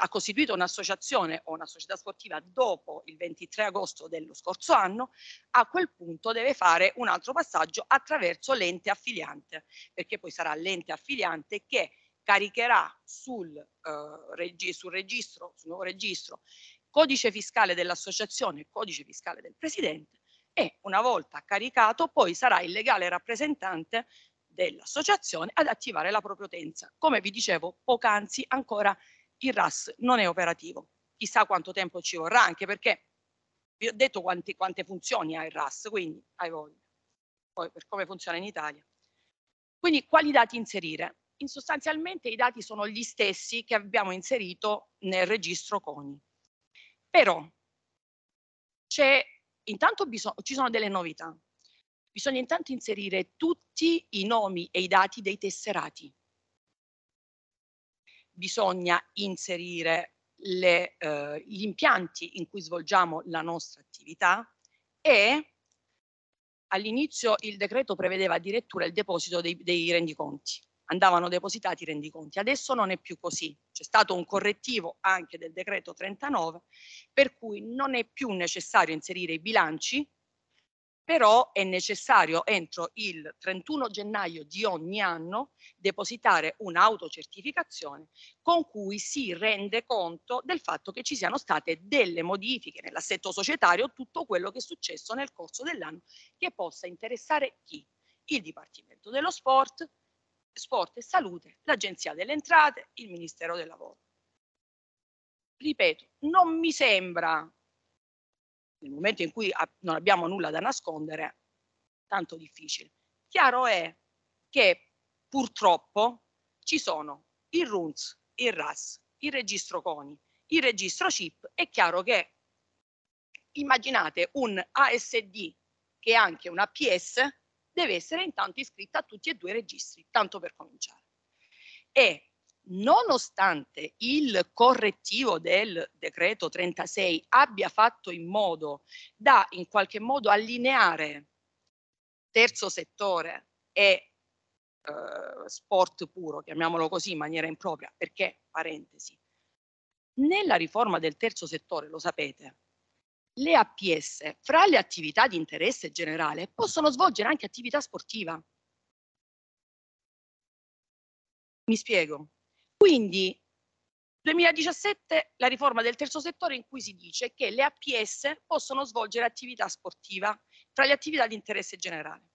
ha costituito un'associazione o una società sportiva dopo il 23 agosto dello scorso anno, a quel punto deve fare un altro passaggio attraverso l'ente affiliante, perché poi sarà l'ente affiliante che caricherà sul, eh, sul registro, sul nuovo registro, codice fiscale dell'associazione e codice fiscale del presidente e una volta caricato poi sarà il legale rappresentante dell'associazione ad attivare la propria utenza. Come vi dicevo poc'anzi, ancora il RAS non è operativo. Chissà quanto tempo ci vorrà, anche perché vi ho detto quanti, quante funzioni ha il RAS, quindi hai voglia. Poi per come funziona in Italia. Quindi quali dati inserire? In sostanzialmente i dati sono gli stessi che abbiamo inserito nel registro CONI. Però intanto ci sono delle novità bisogna intanto inserire tutti i nomi e i dati dei tesserati. Bisogna inserire le, eh, gli impianti in cui svolgiamo la nostra attività e all'inizio il decreto prevedeva addirittura il deposito dei, dei rendiconti andavano depositati i rendiconti. Adesso non è più così. C'è stato un correttivo anche del decreto 39 per cui non è più necessario inserire i bilanci però è necessario entro il 31 gennaio di ogni anno depositare un'autocertificazione con cui si rende conto del fatto che ci siano state delle modifiche nell'assetto societario, tutto quello che è successo nel corso dell'anno che possa interessare chi? Il Dipartimento dello Sport, Sport e Salute, l'Agenzia delle Entrate, il Ministero del Lavoro. Ripeto, non mi sembra nel momento in cui non abbiamo nulla da nascondere, tanto difficile. Chiaro è che purtroppo ci sono il RUNS, il RAS, il registro CONI, il registro CIP. È chiaro che immaginate un ASD che è anche un APS, deve essere intanto iscritta a tutti e due i registri, tanto per cominciare. E nonostante il correttivo del decreto 36 abbia fatto in modo da in qualche modo allineare terzo settore e eh, sport puro, chiamiamolo così in maniera impropria, perché, parentesi, nella riforma del terzo settore, lo sapete, le APS, fra le attività di interesse generale, possono svolgere anche attività sportiva. Mi spiego. Quindi 2017 la riforma del terzo settore in cui si dice che le APS possono svolgere attività sportiva tra le attività di interesse generale.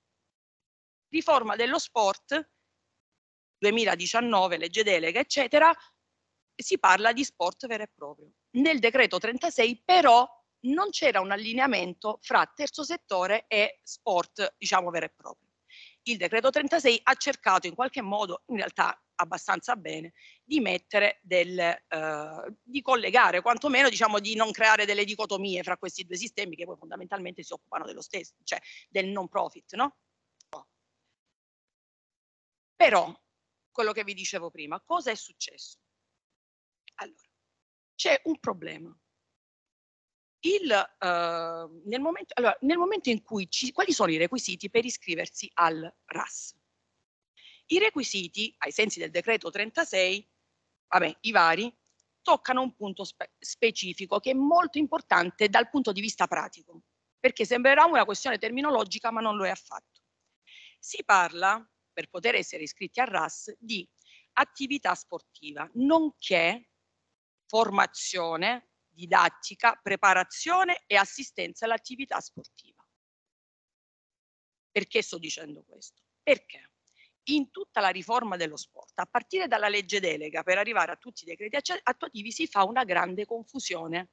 Riforma dello sport 2019, legge delega, eccetera, si parla di sport vero e proprio. Nel decreto 36 però non c'era un allineamento fra terzo settore e sport, diciamo, vero e proprio il decreto 36 ha cercato in qualche modo, in realtà abbastanza bene, di mettere del, eh, di collegare, quantomeno diciamo di non creare delle dicotomie fra questi due sistemi che poi fondamentalmente si occupano dello stesso, cioè del non profit, no? Però, quello che vi dicevo prima, cosa è successo? Allora, c'è un problema il, eh, nel, momento, allora, nel, momento, in cui ci, quali sono i requisiti per iscriversi al RAS? I requisiti, ai sensi del decreto 36, vabbè, i vari, toccano un punto spe specifico che è molto importante dal punto di vista pratico, perché sembrerà una questione terminologica, ma non lo è affatto. Si parla, per poter essere iscritti al RAS, di attività sportiva, nonché formazione didattica, preparazione e assistenza all'attività sportiva. Perché sto dicendo questo? Perché in tutta la riforma dello sport, a partire dalla legge delega per arrivare a tutti i decreti attuativi, si fa una grande confusione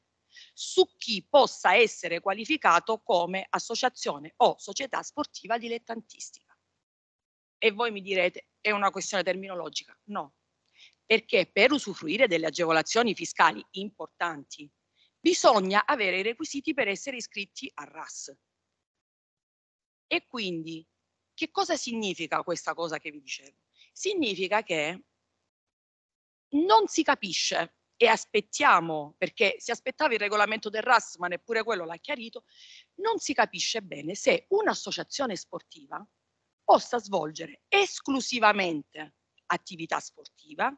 su chi possa essere qualificato come associazione o società sportiva dilettantistica. E voi mi direte, è una questione terminologica? No, perché per usufruire delle agevolazioni fiscali importanti bisogna avere i requisiti per essere iscritti al RAS. E quindi che cosa significa questa cosa che vi dicevo? Significa che non si capisce e aspettiamo, perché si aspettava il regolamento del RAS, ma neppure quello l'ha chiarito, non si capisce bene se un'associazione sportiva possa svolgere esclusivamente attività sportiva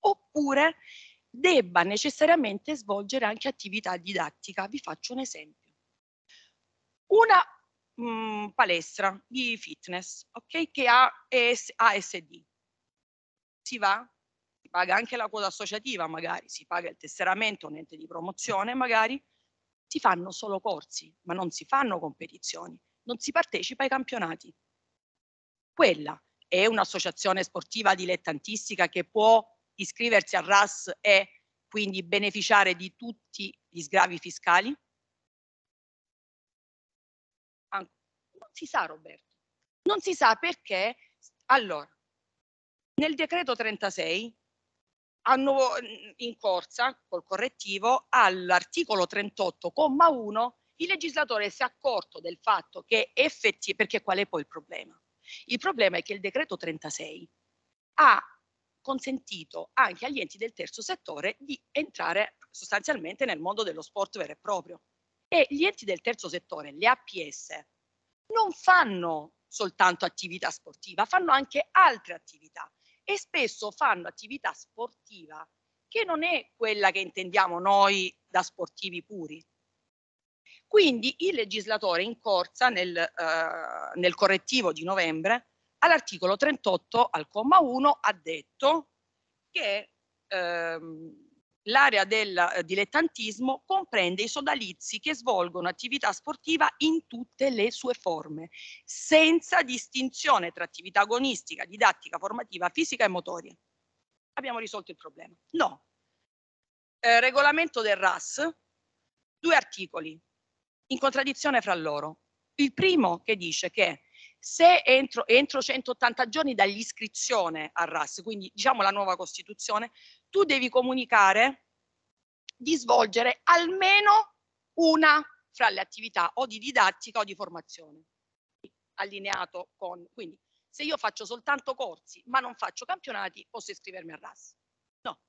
oppure debba necessariamente svolgere anche attività didattica. Vi faccio un esempio. Una mh, mm, palestra di fitness, ok, che ha ES, ASD. Si va, si paga anche la quota associativa, magari si paga il tesseramento, un ente di promozione, magari si fanno solo corsi, ma non si fanno competizioni, non si partecipa ai campionati. Quella è un'associazione sportiva dilettantistica che può iscriversi al RAS e quindi beneficiare di tutti gli sgravi fiscali? Non si sa Roberto, non si sa perché. Allora, nel decreto 36 hanno in corsa col correttivo all'articolo 38,1 il legislatore si è accorto del fatto che effettivamente, perché qual è poi il problema? Il problema è che il decreto 36 ha consentito anche agli enti del terzo settore di entrare sostanzialmente nel mondo dello sport vero e proprio. E gli enti del terzo settore, le APS, non fanno soltanto attività sportiva, fanno anche altre attività e spesso fanno attività sportiva che non è quella che intendiamo noi da sportivi puri. Quindi il legislatore in corsa nel, eh, nel correttivo di novembre all'articolo 38 al comma 1 ha detto che ehm, l'area del eh, dilettantismo comprende i sodalizi che svolgono attività sportiva in tutte le sue forme, senza distinzione tra attività agonistica, didattica, formativa, fisica e motoria. Abbiamo risolto il problema? No. Eh, regolamento del RAS, due articoli in contraddizione fra loro. Il primo che dice che se entro, entro 180 giorni dall'iscrizione al RAS, quindi diciamo la nuova Costituzione, tu devi comunicare di svolgere almeno una fra le attività o di didattica o di formazione, allineato con... Quindi se io faccio soltanto corsi ma non faccio campionati posso iscrivermi al RAS. No,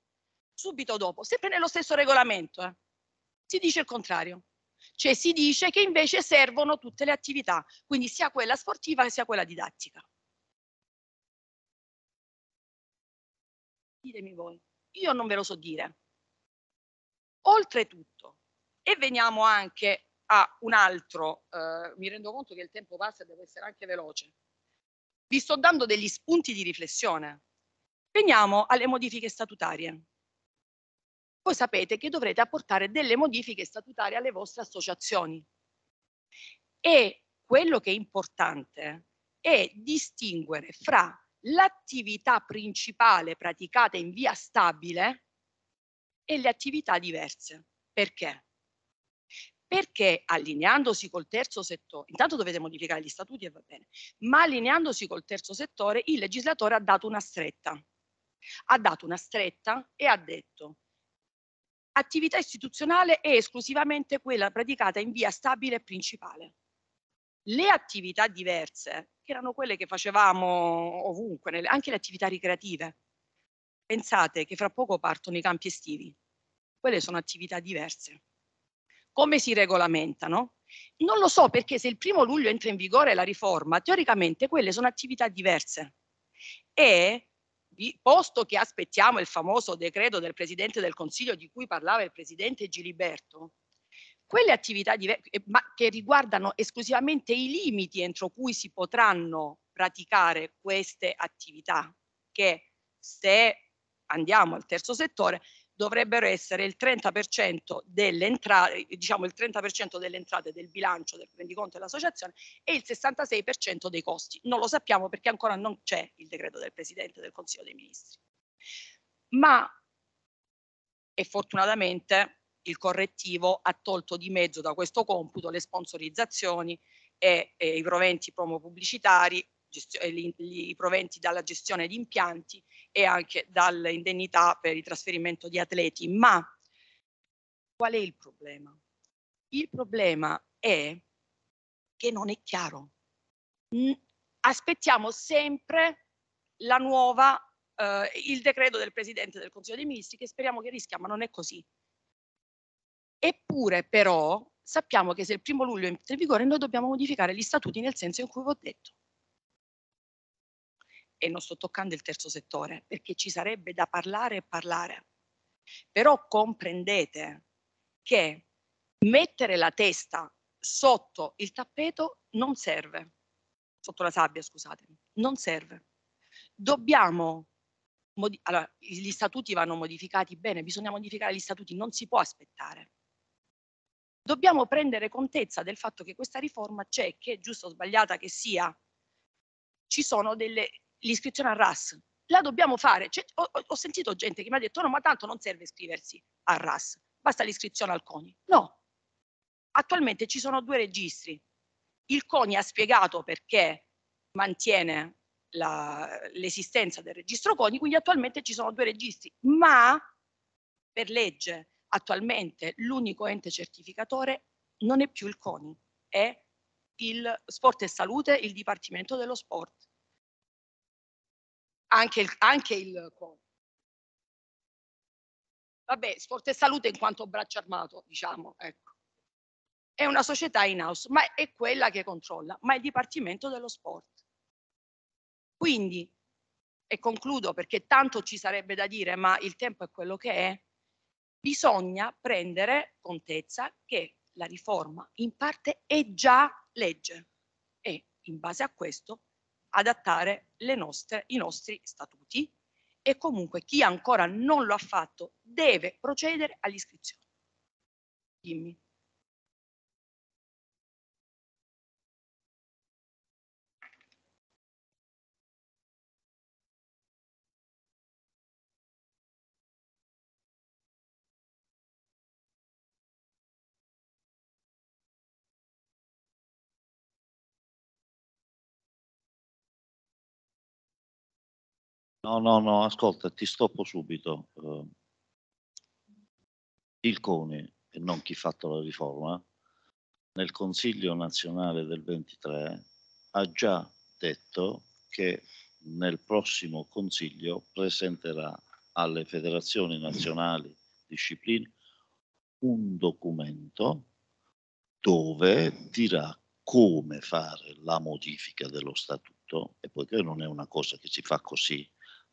subito dopo, sempre nello stesso regolamento, eh, si dice il contrario cioè si dice che invece servono tutte le attività, quindi sia quella sportiva sia quella didattica. Ditemi voi, io non ve lo so dire. Oltretutto, e veniamo anche a un altro, eh, mi rendo conto che il tempo passa e devo essere anche veloce, vi sto dando degli spunti di riflessione. Veniamo alle modifiche statutarie voi sapete che dovrete apportare delle modifiche statutarie alle vostre associazioni. E quello che è importante è distinguere fra l'attività principale praticata in via stabile e le attività diverse. Perché? Perché allineandosi col terzo settore, intanto dovete modificare gli statuti e va bene, ma allineandosi col terzo settore il legislatore ha dato una stretta. Ha dato una stretta e ha detto attività istituzionale è esclusivamente quella praticata in via stabile e principale. Le attività diverse, che erano quelle che facevamo ovunque, anche le attività ricreative, pensate che fra poco partono i campi estivi, quelle sono attività diverse. Come si regolamentano? Non lo so perché se il primo luglio entra in vigore la riforma, teoricamente quelle sono attività diverse e posto che aspettiamo il famoso decreto del Presidente del Consiglio di cui parlava il Presidente Giliberto, quelle attività diver- eh, che riguardano esclusivamente i limiti entro cui si potranno praticare queste attività, che se andiamo al terzo settore dovrebbero essere il 30% delle entrate, diciamo il 30% delle entrate del bilancio del rendiconto dell'associazione e il 66% dei costi. Non lo sappiamo perché ancora non c'è il decreto del Presidente del Consiglio dei Ministri. Ma, e fortunatamente, il correttivo ha tolto di mezzo da questo computo le sponsorizzazioni e, e i proventi promo pubblicitari gestio- gli, eh, proventi dalla gestione di impianti e anche dall'indennità per il trasferimento di atleti. Ma qual è il problema? Il problema è che non è chiaro. Aspettiamo sempre la nuova, eh, il decreto del Presidente del Consiglio dei Ministri che speriamo che rischia, ma non è così. Eppure però sappiamo che se il primo luglio entra in vigore noi dobbiamo modificare gli statuti nel senso in cui vi ho detto e non sto toccando il terzo settore, perché ci sarebbe da parlare e parlare. Però comprendete che mettere la testa sotto il tappeto non serve, sotto la sabbia, scusate, non serve. Dobbiamo allora, gli statuti vanno modificati bene, bisogna modificare gli statuti, non si può aspettare. Dobbiamo prendere contezza del fatto che questa riforma c'è, che giusta o sbagliata che sia, ci sono delle l'iscrizione al RAS. La dobbiamo fare. Cioè, ho, ho, sentito gente che mi ha detto: oh, no, ma tanto non serve iscriversi al RAS, basta l'iscrizione al CONI. No, attualmente ci sono due registri. Il CONI ha spiegato perché mantiene l'esistenza del registro CONI, quindi attualmente ci sono due registri, ma per legge attualmente l'unico ente certificatore non è più il CONI, è il Sport e Salute, il Dipartimento dello Sport anche il, anche il cuore. Vabbè, sport e salute in quanto braccio armato, diciamo, ecco. È una società in house, ma è quella che controlla, ma è il Dipartimento dello Sport. Quindi, e concludo perché tanto ci sarebbe da dire, ma il tempo è quello che è, bisogna prendere contezza che la riforma in parte è già legge e in base a questo adattare nostre, i nostri statuti e comunque chi ancora non lo ha fatto deve procedere all'iscrizione. Dimmi. No, no, no, ascolta, ti stoppo subito. Uh, il CONI, e non chi ha fatto la riforma, nel Consiglio nazionale del 23 ha già detto che nel prossimo Consiglio presenterà alle federazioni nazionali discipline un documento dove dirà come fare la modifica dello statuto e poiché non è una cosa che si fa così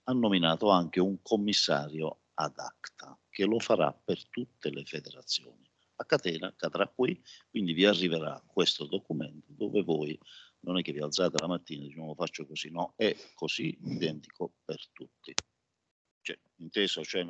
ha nominato anche un commissario ad acta che lo farà per tutte le federazioni. A catena cadrà qui, quindi vi arriverà questo documento dove voi non è che vi alzate la mattina e diciamo faccio così, no, è così identico per tutti. Cioè, inteso? Cioè,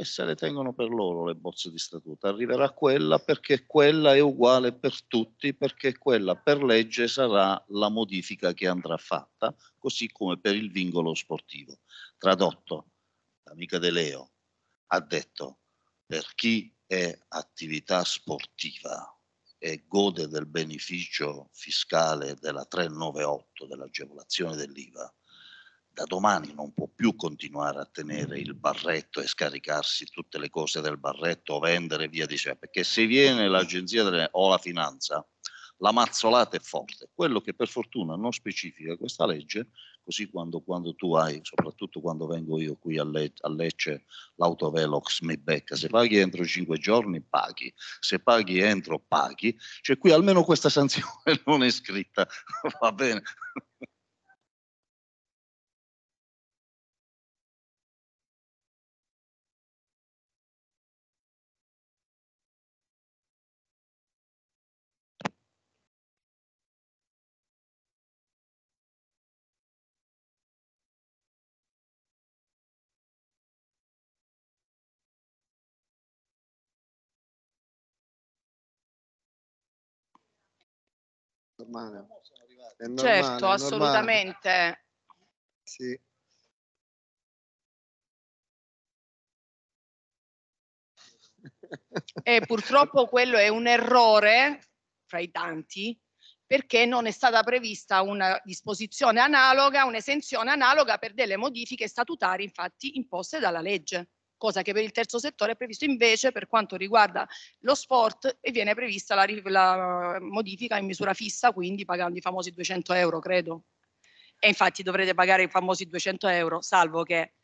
e se le tengono per loro le bozze di statuto. Arriverà quella perché quella è uguale per tutti, perché quella per legge sarà la modifica che andrà fatta, così come per il vincolo sportivo. Tradotto, l'amica De Leo ha detto per chi è attività sportiva e gode del beneficio fiscale della 398 dell'agevolazione dell'IVA, da domani non può più continuare a tenere il barretto e scaricarsi tutte le cose del barretto, vendere via di dicendo, perché se viene l'agenzia delle, o la finanza, la mazzolata è forte. Quello che per fortuna non specifica questa legge, così quando, quando tu hai, soprattutto quando vengo io qui a, Le- a Lecce, l'autovelox mi becca, se paghi entro cinque giorni paghi, se paghi entro paghi, cioè qui almeno questa sanzione *laughs* non è scritta, va bene, normale. È normale certo, è assolutamente. Normale. Sì. E purtroppo quello è un errore fra i tanti perché non è stata prevista una disposizione analoga, un'esenzione analoga per delle modifiche statutarie infatti imposte dalla legge cosa che per il terzo settore è previsto invece per quanto riguarda lo sport e viene prevista la, la modifica in misura fissa, quindi pagando i famosi 200 euro, credo. E infatti dovrete pagare i famosi 200 euro, salvo che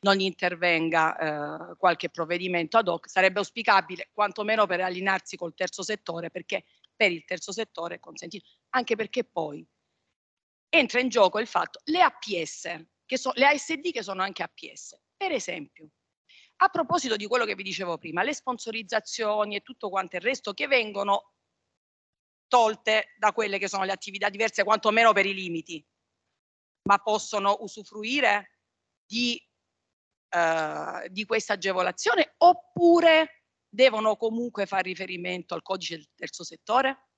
non intervenga eh, qualche provvedimento ad hoc. Sarebbe auspicabile quantomeno per allinearsi col terzo settore, perché per il terzo settore è consentito, anche perché poi entra in gioco il fatto le APS, che so, le ASD che sono anche APS. Per esempio, a proposito di quello che vi dicevo prima, le sponsorizzazioni e tutto quanto il resto che vengono tolte da quelle che sono le attività diverse, quantomeno per i limiti, ma possono usufruire di, eh, di questa agevolazione oppure devono comunque fare riferimento al codice del terzo settore?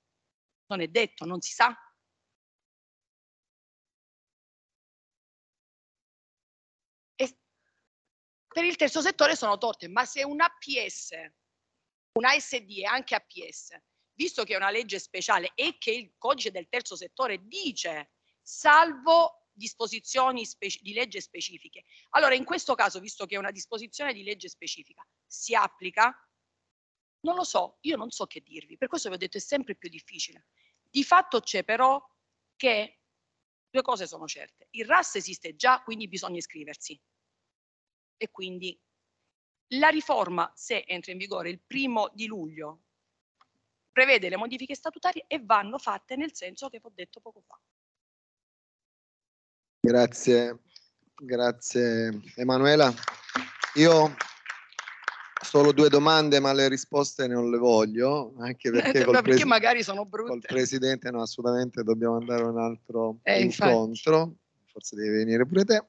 Non è detto, non si sa. per il terzo settore sono torte, ma se un APS, un ASD e anche APS, visto che è una legge speciale e che il codice del terzo settore dice salvo disposizioni di legge specifiche. Allora, in questo caso, visto che è una disposizione di legge specifica, si applica? Non lo so, io non so che dirvi, per questo vi ho detto è sempre più difficile. Di fatto c'è però che due cose sono certe, il RAS esiste già, quindi bisogna iscriversi, e quindi la riforma, se entra in vigore il primo di luglio, prevede le modifiche statutarie e vanno fatte nel senso che ho detto poco fa. Grazie, grazie Emanuela. Io solo due domande, ma le risposte non le voglio, anche *laughs* perché, no, perché magari sono brutte. Col presidente no, assolutamente dobbiamo andare a un altro eh, incontro, infatti. forse devi venire pure te.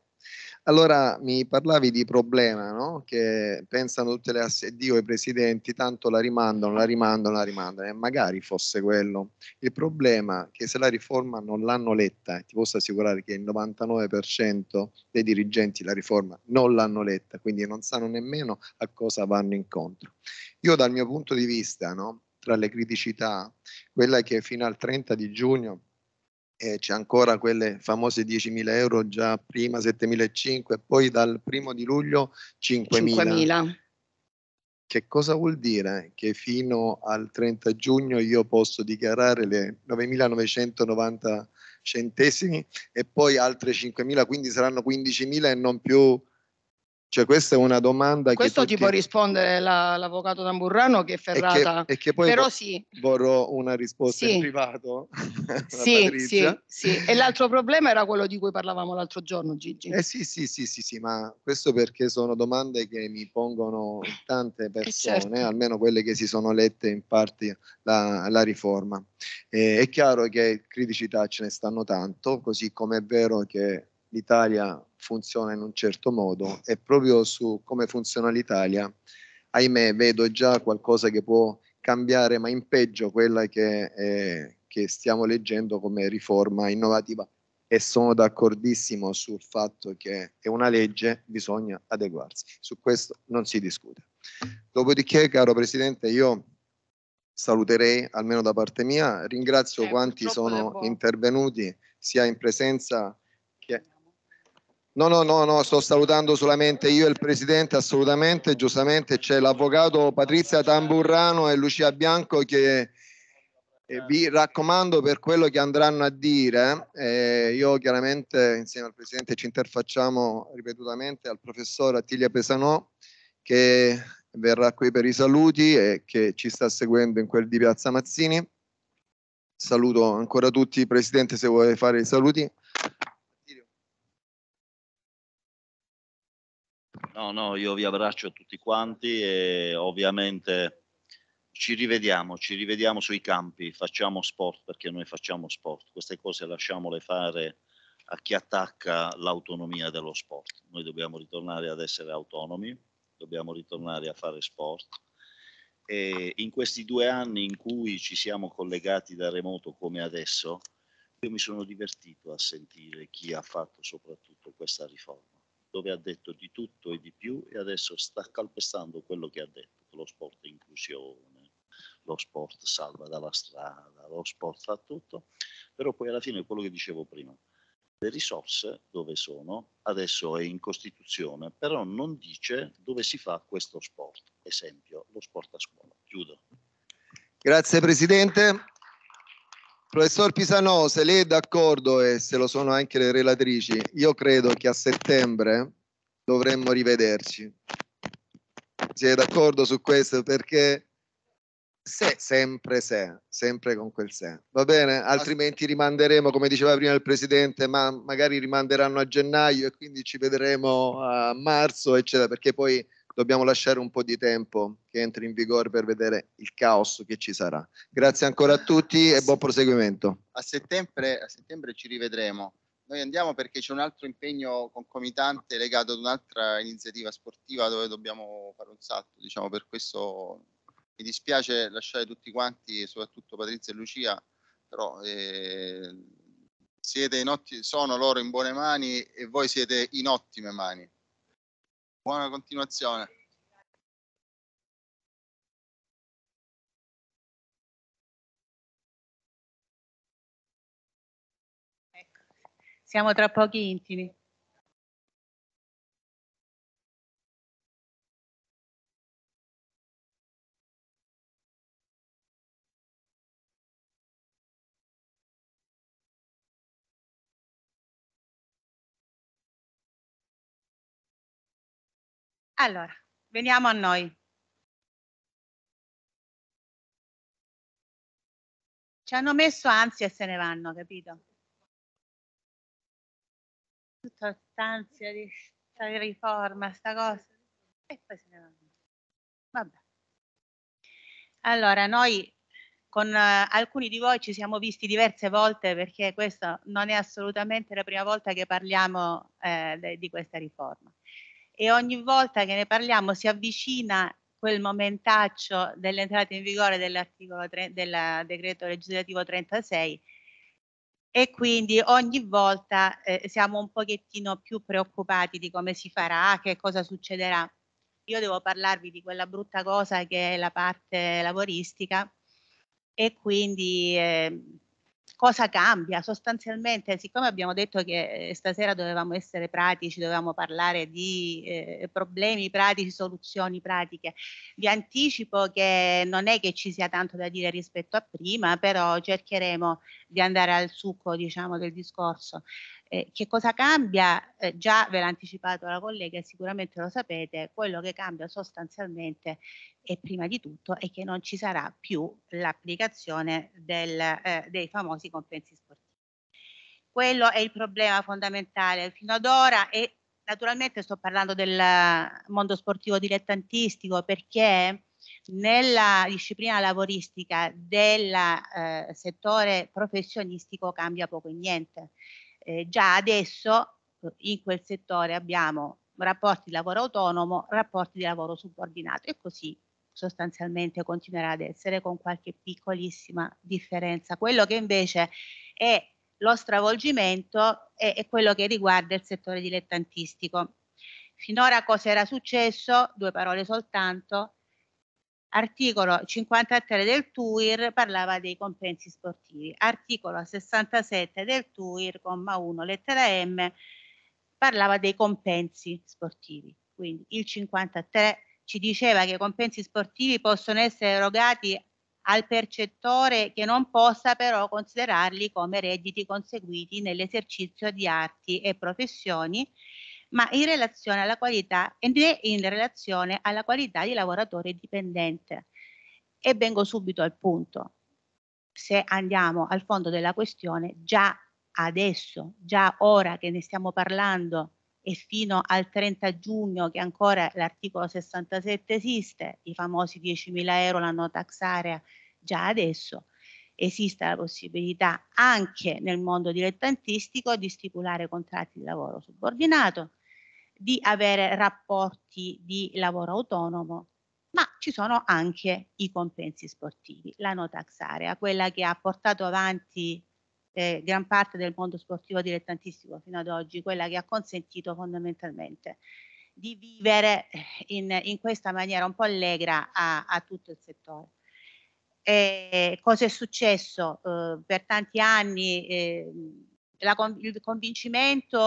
Allora mi parlavi di problema, no? Che pensano tutte le assi- Dio i presidenti, tanto la rimandano, la rimandano, la rimandano, e magari fosse quello. Il problema è che se la riforma non l'hanno letta, ti posso assicurare che il 99% dei dirigenti la riforma non l'hanno letta, quindi non sanno nemmeno a cosa vanno incontro. Io dal mio punto di vista, no? Tra le criticità, quella che fino al 30 di giugno e c'è ancora quelle famose 10.000 euro già prima 7.500 poi dal primo di luglio 5.000. 5.000. Che cosa vuol dire? Che fino al 30 giugno io posso dichiarare le 9.990 centesimi e poi altre 5.000, quindi saranno 15.000 e non più cioè, questa è una domanda Questo che. Questo ti può rispondere la, l'avvocato Tamburrano che è ferrata. E che, e che poi Però vor- sì. vorrò una risposta sì. in privato. *laughs* sì, sì, sì. E l'altro problema era quello di cui parlavamo l'altro giorno, Gigi. Eh sì, sì, sì, sì, sì ma questo perché sono domande che mi pongono tante eh, persone, eh certo. almeno quelle che si sono lette in parte la, la riforma. Eh, è chiaro che criticità ce ne stanno tanto, così come è vero che l'Italia funziona in un certo modo e proprio su come funziona l'Italia, ahimè, vedo già qualcosa che può cambiare, ma in peggio quella che, eh, che stiamo leggendo come riforma innovativa e sono d'accordissimo sul fatto che è una legge, bisogna adeguarsi. Su questo non si discute. Dopodiché, caro Presidente, io saluterei, almeno da parte mia, ringrazio eh, quanti sono intervenuti, sia in presenza No, no, no, no, sto salutando solamente io e il presidente, assolutamente, giustamente c'è l'avvocato Patrizia Tamburrano e Lucia Bianco che eh, vi raccomando per quello che andranno a dire. Eh, io chiaramente insieme al presidente ci interfacciamo ripetutamente al professor Attilia Pesanò che verrà qui per i saluti e che ci sta seguendo in quel di Piazza Mazzini. Saluto ancora tutti, presidente, se vuole fare i saluti. No, no, io vi abbraccio a tutti quanti e ovviamente ci rivediamo, ci rivediamo sui campi, facciamo sport perché noi facciamo sport, queste cose lasciamole fare a chi attacca l'autonomia dello sport. Noi dobbiamo ritornare ad essere autonomi, dobbiamo ritornare a fare sport. E in questi due anni in cui ci siamo collegati da remoto come adesso, io mi sono divertito a sentire chi ha fatto soprattutto questa riforma dove ha detto di tutto e di più e adesso sta calpestando quello che ha detto, lo sport inclusione, lo sport salva dalla strada, lo sport fa tutto, però poi alla fine quello che dicevo prima, le risorse dove sono, adesso è in Costituzione, però non dice dove si fa questo sport, esempio lo sport a scuola. Chiudo. Grazie Presidente. Professor Pisano, se lei è d'accordo e se lo sono anche le relatrici, io credo che a settembre dovremmo rivederci. Siete d'accordo su questo? Perché se, sempre se, sempre con quel se. Va bene? Altrimenti rimanderemo, come diceva prima il Presidente, ma magari rimanderanno a gennaio e quindi ci vedremo a marzo, eccetera, perché poi dobbiamo lasciare un po' di tempo che entri in vigore per vedere il caos che ci sarà. Grazie ancora a tutti e buon proseguimento. A settembre, a settembre ci rivedremo. Noi andiamo perché c'è un altro impegno concomitante legato ad un'altra iniziativa sportiva dove dobbiamo fare un salto, diciamo, per questo mi dispiace lasciare tutti quanti, soprattutto Patrizia e Lucia, però eh, siete in otti- sono loro in buone mani e voi siete in ottime mani. Buona continuazione. Ecco. Siamo tra pochi intimi. Allora, veniamo a noi. Ci hanno messo ansia e se ne vanno, capito? Tutta ansia di sta riforma, sta cosa. E poi se ne vanno. Vabbè. Allora, noi con uh, alcuni di voi ci siamo visti diverse volte perché questa non è assolutamente la prima volta che parliamo eh, de, di questa riforma e ogni volta che ne parliamo si avvicina quel momentaccio dell'entrata in vigore dell'articolo 3, del decreto legislativo 36 e quindi ogni volta eh, siamo un pochettino più preoccupati di come si farà, che cosa succederà. Io devo parlarvi di quella brutta cosa che è la parte lavoristica e quindi eh, cosa cambia sostanzialmente, siccome abbiamo detto che eh, stasera dovevamo essere pratici, dovevamo parlare di eh, problemi pratici, soluzioni pratiche, vi anticipo che non è che ci sia tanto da dire rispetto a prima, però cercheremo di andare al succo diciamo, del discorso. Eh, che cosa cambia? Eh, già ve l'ha anticipato la collega e sicuramente lo sapete, quello che cambia sostanzialmente e prima di tutto è che non ci sarà più l'applicazione eh, dei famosi compensi sportivi. Quello è il problema fondamentale fino ad ora e naturalmente sto parlando del mondo sportivo dilettantistico perché nella disciplina lavoristica del eh, settore professionistico cambia poco e niente eh, già adesso eh, in quel settore abbiamo rapporti di lavoro autonomo, rapporti di lavoro subordinato e così sostanzialmente continuerà ad essere con qualche piccolissima differenza. Quello che invece è lo stravolgimento è, è quello che riguarda il settore dilettantistico. Finora cosa era successo? Due parole soltanto, Articolo 53 del TUIR parlava dei compensi sportivi. Articolo 67 del TUIR, comma 1, lettera M, parlava dei compensi sportivi. Quindi il 53 ci diceva che i compensi sportivi possono essere erogati al percettore che non possa però considerarli come redditi conseguiti nell'esercizio di arti e professioni ma in relazione alla qualità e in relazione alla qualità di lavoratore dipendente. E vengo subito al punto. Se andiamo al fondo della questione, già adesso, già ora che ne stiamo parlando e fino al 30 giugno che ancora l'articolo 67 esiste, i famosi 10.000 euro la nota tax area, già adesso esiste la possibilità anche nel mondo dilettantistico di stipulare contratti di lavoro subordinato di avere rapporti di lavoro autonomo, ma ci sono anche i compensi sportivi, la no tax area, quella che ha portato avanti eh, gran parte del mondo sportivo dilettantistico fino ad oggi, quella che ha consentito fondamentalmente di vivere eh, in, in questa maniera un po' allegra a, a tutto il settore. E eh, cosa è successo? Eh, per tanti anni eh, la, il convincimento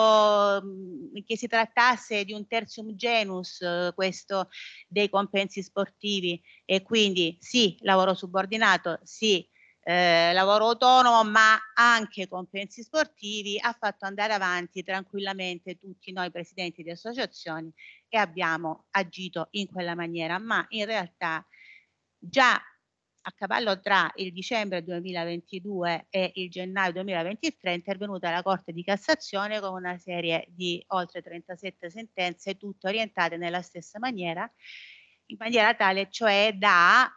mm, che si trattasse di un terzium genus, eh, questo dei compensi sportivi, e quindi sì, lavoro subordinato, sì, eh, lavoro autonomo, ma anche compensi sportivi, ha fatto andare avanti tranquillamente tutti noi presidenti di associazioni e abbiamo agito in quella maniera, ma in realtà già a cavallo tra il dicembre 2022 e il gennaio 2023 è intervenuta la Corte di Cassazione con una serie di oltre 37 sentenze, tutte orientate nella stessa maniera, in maniera tale cioè da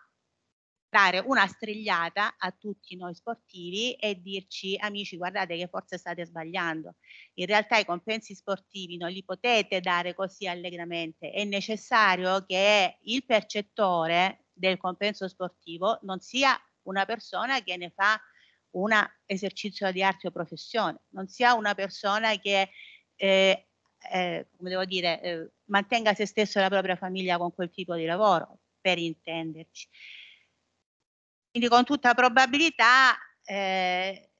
dare una strigliata a tutti noi sportivi e dirci amici guardate che forse state sbagliando. In realtà i compensi sportivi non li potete dare così allegramente, è necessario che il percettore del compenso sportivo non sia una persona che ne fa un esercizio di arte o professione, non sia una persona che eh, eh, come devo dire, eh, mantenga se stesso e la propria famiglia con quel tipo di lavoro, per intenderci. Quindi con tutta probabilità eh,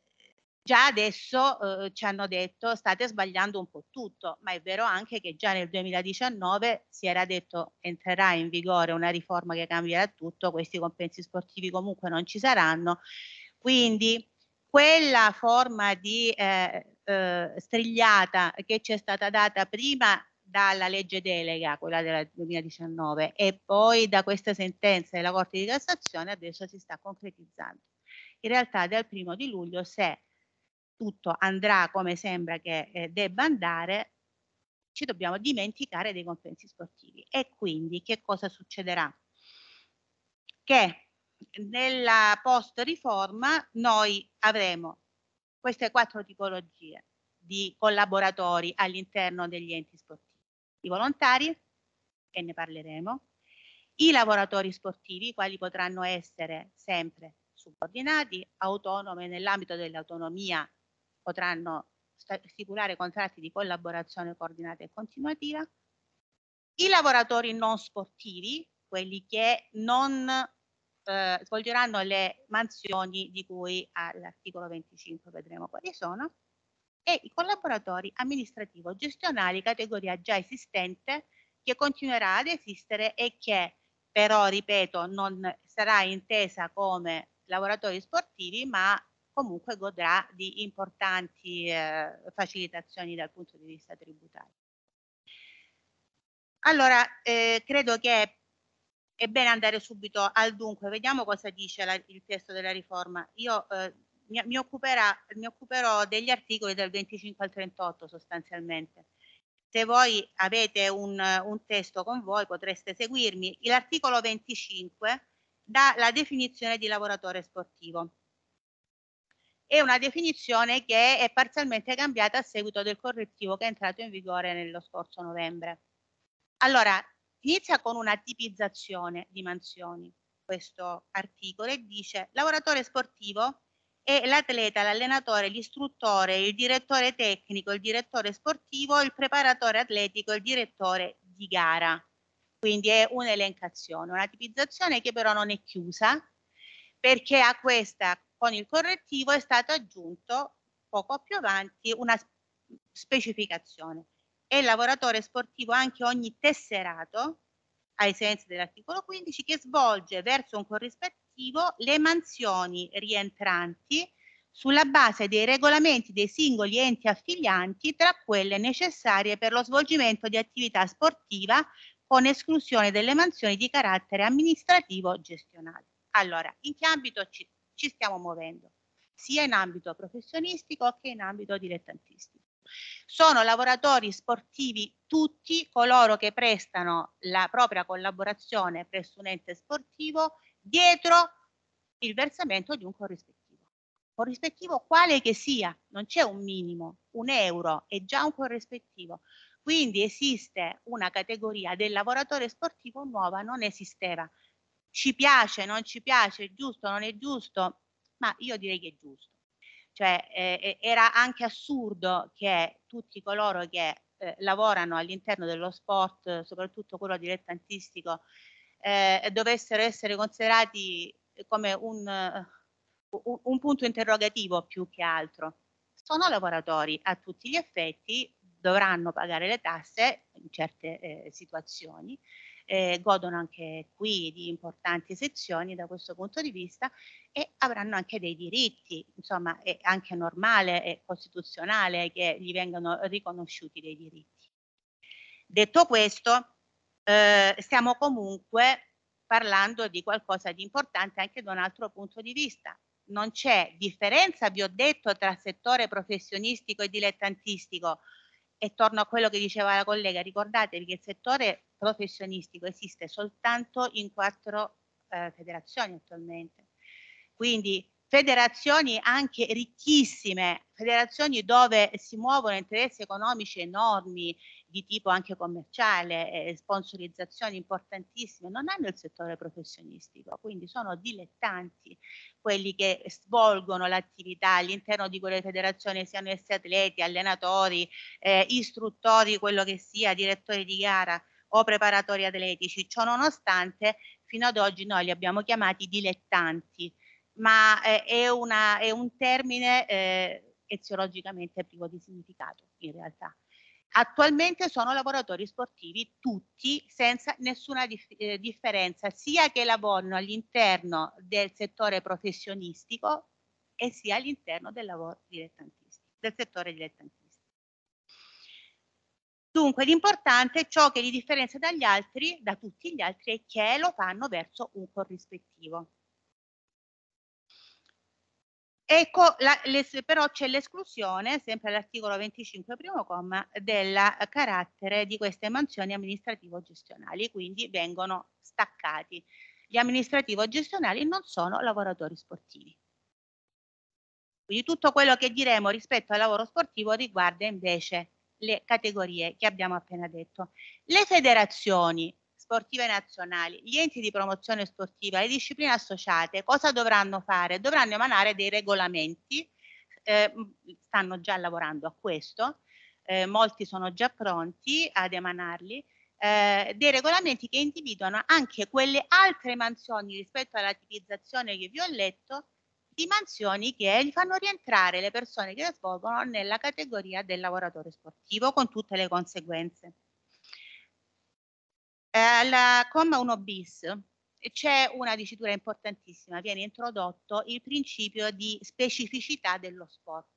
Già adesso eh, ci hanno detto state sbagliando un po' tutto, ma è vero anche che già nel 2019 si era detto entrerà in vigore una riforma che cambierà tutto, questi compensi sportivi comunque non ci saranno. Quindi quella forma di eh, eh, strigliata che ci è stata data prima dalla legge delega, quella del 2019, e poi da questa sentenza della Corte di Cassazione adesso si sta concretizzando. In realtà dal primo di luglio, se tutto andrà come sembra che eh, debba andare, ci dobbiamo dimenticare dei compensi sportivi. E quindi che cosa succederà? Che nella post riforma noi avremo queste quattro tipologie di collaboratori all'interno degli enti sportivi. I volontari, e ne parleremo, i lavoratori sportivi, i quali potranno essere sempre subordinati, autonome nell'ambito dell'autonomia potranno stipulare contratti di collaborazione coordinata e continuativa. I lavoratori non sportivi, quelli che non eh, svolgeranno le mansioni di cui all'articolo 25 vedremo quali sono, e i collaboratori amministrativo-gestionali, categoria già esistente, che continuerà ad esistere e che però, ripeto, non sarà intesa come lavoratori sportivi, ma comunque godrà di importanti eh, facilitazioni dal punto di vista tributario. Allora, eh, credo che è bene andare subito al dunque, vediamo cosa dice la, il testo della riforma. Io eh, mi, mi, mi, occuperò degli articoli dal 25 al 38 sostanzialmente. Se voi avete un, un testo con voi potreste seguirmi. L'articolo 25 dà la definizione di lavoratore sportivo è una definizione che è parzialmente cambiata a seguito del correttivo che è entrato in vigore nello scorso novembre. Allora, inizia con una tipizzazione di mansioni questo articolo e dice lavoratore sportivo è l'atleta, l'allenatore, l'istruttore, il direttore tecnico, il direttore sportivo, il preparatore atletico, il direttore di gara. Quindi è un'elencazione, una tipizzazione che però non è chiusa perché a questa con il correttivo è stato aggiunto poco più avanti una specificazione. È lavoratore sportivo anche ogni tesserato, ai sensi dell'articolo 15, che svolge verso un corrispettivo le mansioni rientranti sulla base dei regolamenti dei singoli enti affilianti tra quelle necessarie per lo svolgimento di attività sportiva con esclusione delle mansioni di carattere amministrativo gestionale. Allora, in che ambito ci ci stiamo muovendo, sia in ambito professionistico che in ambito dilettantistico. Sono lavoratori sportivi tutti coloro che prestano la propria collaborazione presso un ente sportivo dietro il versamento di un corrispettivo. Corrispettivo quale che sia, non c'è un minimo, un euro è già un corrispettivo. Quindi esiste una categoria del lavoratore sportivo nuova, non esisteva ci piace, non ci piace, è giusto, non è giusto, ma io direi che è giusto. Cioè, eh, eh, era anche assurdo che tutti coloro che eh, lavorano all'interno dello sport, soprattutto quello dilettantistico, eh, dovessero essere considerati eh, come un, eh, un, un punto interrogativo più che altro. Sono lavoratori a tutti gli effetti, dovranno pagare le tasse in certe eh, situazioni eh, godono anche qui di importanti sezioni da questo punto di vista e avranno anche dei diritti, insomma è anche normale e costituzionale che gli vengano riconosciuti dei diritti. Detto questo, eh, stiamo comunque parlando di qualcosa di importante anche da un altro punto di vista, non c'è differenza, vi ho detto, tra settore professionistico e dilettantistico e torno a quello che diceva la collega, ricordatevi che il settore professionistico esiste soltanto in quattro eh, federazioni attualmente. Quindi federazioni anche ricchissime, federazioni dove si muovono interessi economici enormi, di tipo anche commerciale, eh, sponsorizzazioni importantissime, non hanno il settore professionistico, quindi sono dilettanti quelli che svolgono l'attività all'interno di quelle federazioni, siano essi atleti, allenatori, eh, istruttori, quello che sia, direttori di gara o preparatori atletici. Ciò nonostante, fino ad oggi noi li abbiamo chiamati dilettanti, ma eh, è, una, è, un termine eh, eziologicamente privo di significato in realtà. Attualmente sono lavoratori sportivi tutti senza nessuna dif eh, differenza, sia che lavorino all'interno del settore professionistico e sia all'interno del, del settore dilettantistico. Dunque l'importante è ciò che li differenzia dagli altri, da tutti gli altri, è che lo fanno verso un corrispettivo. Ecco, la, le, però c'è l'esclusione, sempre all'articolo 25 primo comma, del carattere di queste mansioni amministrativo-gestionali, quindi vengono staccati. Gli amministrativo-gestionali non sono lavoratori sportivi. Quindi tutto quello che diremo rispetto al lavoro sportivo riguarda invece le categorie che abbiamo appena detto. Le federazioni sportive nazionali, gli enti di promozione sportiva, le discipline associate, cosa dovranno fare? Dovranno emanare dei regolamenti, eh, stanno già lavorando a questo, eh, molti sono già pronti ad emanarli, eh, dei regolamenti che individuano anche quelle altre mansioni rispetto alla tipizzazione che vi ho letto, di mansioni che gli fanno rientrare le persone che le svolgono nella categoria del lavoratore sportivo con tutte le conseguenze. Eh, alla comma 1 bis c'è una dicitura importantissima, viene introdotto il principio di specificità dello sport.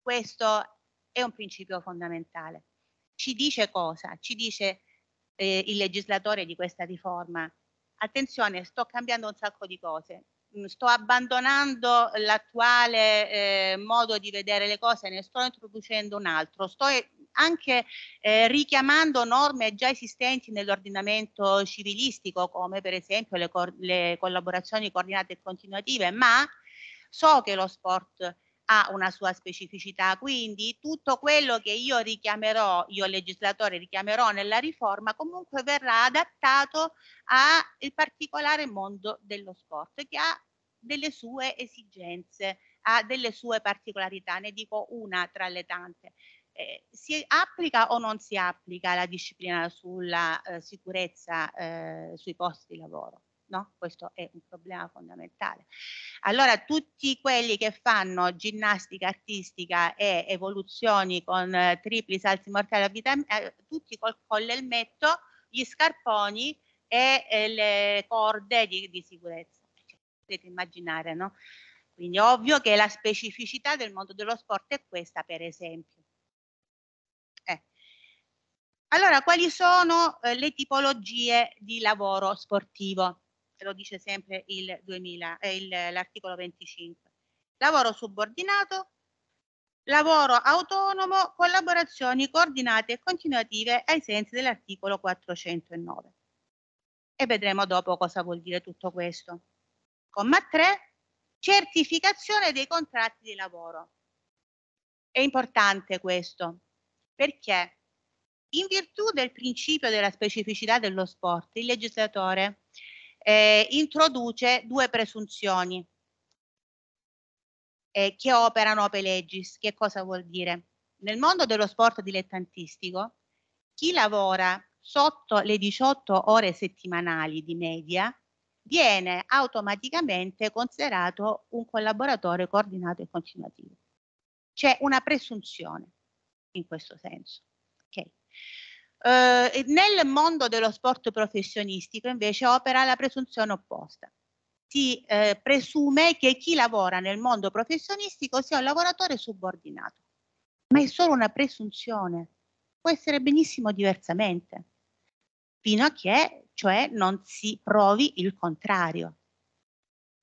Questo è un principio fondamentale. Ci dice cosa? Ci dice eh, il legislatore di questa riforma. Attenzione, sto cambiando un sacco di cose sto abbandonando l'attuale eh, modo di vedere le cose, ne sto introducendo un altro, sto anche eh, richiamando norme già esistenti nell'ordinamento civilistico, come per esempio le, le collaborazioni coordinate e continuative, ma so che lo sport ha una sua specificità, quindi tutto quello che io richiamerò, io legislatore richiamerò nella riforma, comunque verrà adattato al particolare mondo dello sport che ha delle sue esigenze, ha delle sue particolarità, ne dico una tra le tante. Eh, si applica o non si applica la disciplina sulla eh, sicurezza eh, sui posti di lavoro? No? Questo è un problema fondamentale. Allora tutti quelli che fanno ginnastica artistica e evoluzioni con eh, tripli salti mortali a vita, eh, tutti col l'elmetto, gli scarponi e eh, le corde di, di sicurezza potete immaginare, no? Quindi è ovvio che la specificità del mondo dello sport è questa, per esempio. Eh. Allora, quali sono eh, le tipologie di lavoro sportivo? Lo dice sempre eh, l'articolo eh, 25. Lavoro subordinato, lavoro autonomo, collaborazioni coordinate e continuative ai sensi dell'articolo 409. E vedremo dopo cosa vuol dire tutto questo comma 3, certificazione dei contratti di lavoro. È importante questo perché in virtù del principio della specificità dello sport, il legislatore eh, introduce due presunzioni eh, che operano ope legis. Che cosa vuol dire? Nel mondo dello sport dilettantistico, chi lavora sotto le 18 ore settimanali di media viene automaticamente considerato un collaboratore coordinato e continuativo. C'è una presunzione in questo senso. Okay. Eh, nel mondo dello sport professionistico invece opera la presunzione opposta. Si eh, presume che chi lavora nel mondo professionistico sia un lavoratore subordinato, ma è solo una presunzione, può essere benissimo diversamente fino a che cioè non si provi il contrario.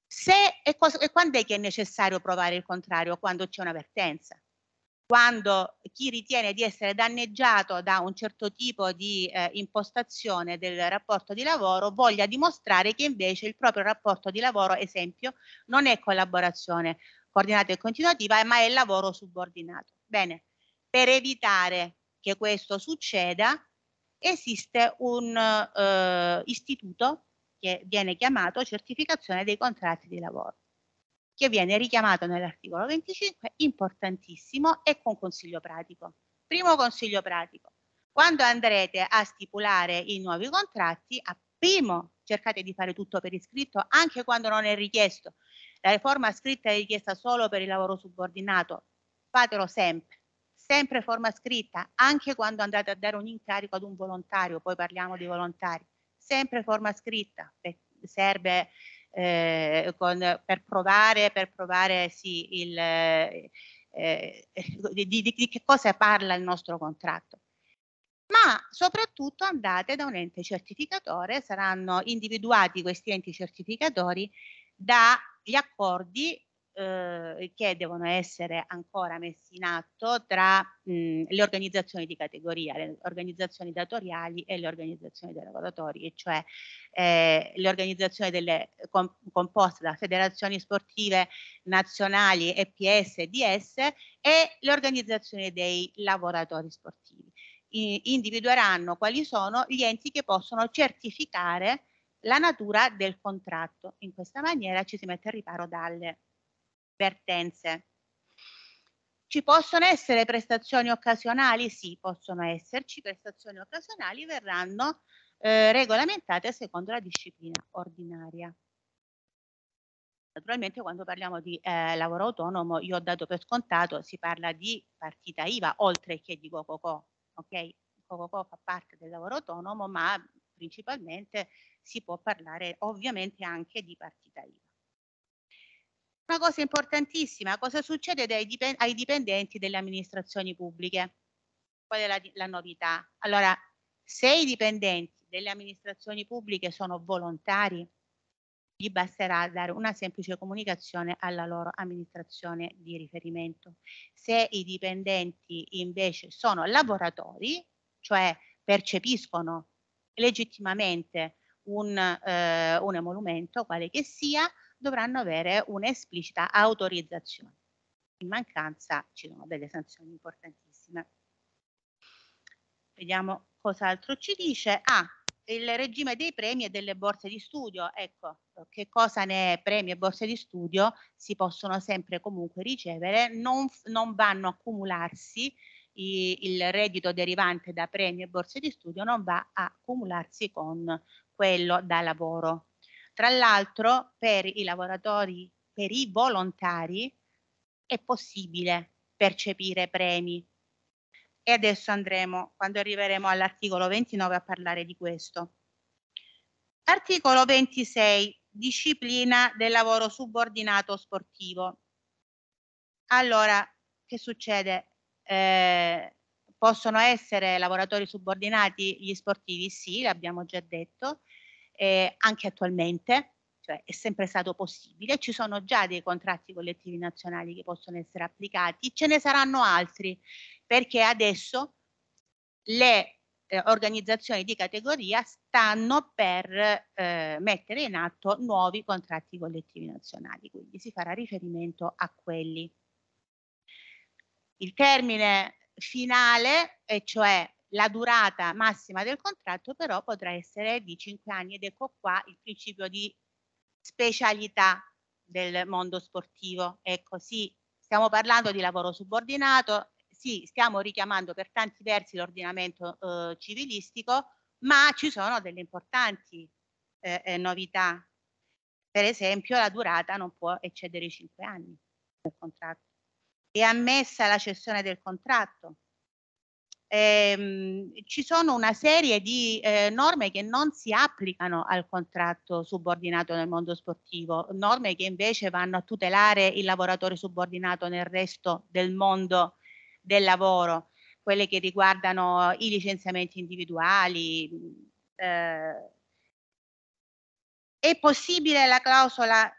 Se, e, cosa, e quando è che è necessario provare il contrario? Quando c'è una vertenza quando chi ritiene di essere danneggiato da un certo tipo di eh, impostazione del rapporto di lavoro voglia dimostrare che invece il proprio rapporto di lavoro, esempio, non è collaborazione coordinata e continuativa, ma è lavoro subordinato. Bene, per evitare che questo succeda, esiste un eh, istituto che viene chiamato certificazione dei contratti di lavoro, che viene richiamato nell'articolo 25, importantissimo e con consiglio pratico. Primo consiglio pratico, quando andrete a stipulare i nuovi contratti, a primo cercate di fare tutto per iscritto, anche quando non è richiesto. La riforma scritta è richiesta solo per il lavoro subordinato, fatelo sempre sempre forma scritta, anche quando andate a dare un incarico ad un volontario, poi parliamo di volontari, sempre forma scritta, serve eh, con, per provare, per provare sì, il, eh, eh, di, di, di che cosa parla il nostro contratto ma soprattutto andate da un ente certificatore, saranno individuati questi enti certificatori dagli accordi eh, che devono essere ancora messi in atto tra mh, mhmm, le organizzazioni di categoria, le organizzazioni datoriali e le organizzazioni dei lavoratori, cioè eh, le organizzazioni delle, com, composte da federazioni sportive nazionali, EPS e DS e le organizzazioni dei lavoratori sportivi. I, individueranno quali sono gli enti che possono certificare la natura del contratto. In questa maniera ci si mette a riparo dalle vertenze. Ci possono essere prestazioni occasionali? Sì, possono esserci prestazioni occasionali, verranno eh, regolamentate secondo la disciplina ordinaria. Naturalmente quando parliamo di eh, lavoro autonomo, io ho dato per scontato, si parla di partita IVA, oltre che di Cococò, ok? Cococò fa parte del lavoro autonomo, ma principalmente si può parlare ovviamente anche di partita IVA. Una cosa importantissima, cosa succede dipen ai dipendenti delle amministrazioni pubbliche? Qual è la, la novità? Allora, se i dipendenti delle amministrazioni pubbliche sono volontari, gli basterà dare una semplice comunicazione alla loro amministrazione di riferimento. Se i dipendenti invece sono lavoratori, cioè percepiscono legittimamente un, eh, un emolumento, quale che sia, dovranno avere un'esplicita autorizzazione. In mancanza ci sono delle sanzioni importantissime. Vediamo cos'altro ci dice. Ah, il regime dei premi e delle borse di studio. Ecco, che cosa ne è premi e borse di studio? Si possono sempre comunque ricevere, non, non vanno a accumularsi i, il reddito derivante da premi e borse di studio non va a accumularsi con quello da lavoro tra l'altro per i lavoratori, per i volontari, è possibile percepire premi. E adesso andremo, quando arriveremo all'articolo 29, a parlare di questo. Articolo 26, disciplina del lavoro subordinato sportivo. Allora, che succede? Eh, possono essere lavoratori subordinati gli sportivi? Sì, l'abbiamo già detto eh, anche attualmente, cioè è sempre stato possibile, ci sono già dei contratti collettivi nazionali che possono essere applicati, ce ne saranno altri, perché adesso le eh, organizzazioni di categoria stanno per eh, mettere in atto nuovi contratti collettivi nazionali, quindi si farà riferimento a quelli. Il termine finale, e cioè la durata massima del contratto però potrà essere di 5 anni ed ecco qua il principio di specialità del mondo sportivo. Ecco sì, stiamo parlando di lavoro subordinato, sì, stiamo richiamando per tanti versi l'ordinamento eh, civilistico, ma ci sono delle importanti eh, eh novità. Per esempio la durata non può eccedere i 5 anni del contratto. È ammessa la cessione del contratto, ehm, ci sono una serie di eh, norme che non si applicano al contratto subordinato nel mondo sportivo, norme che invece vanno a tutelare il lavoratore subordinato nel resto del mondo del lavoro, quelle che riguardano i licenziamenti individuali. Eh, è possibile la clausola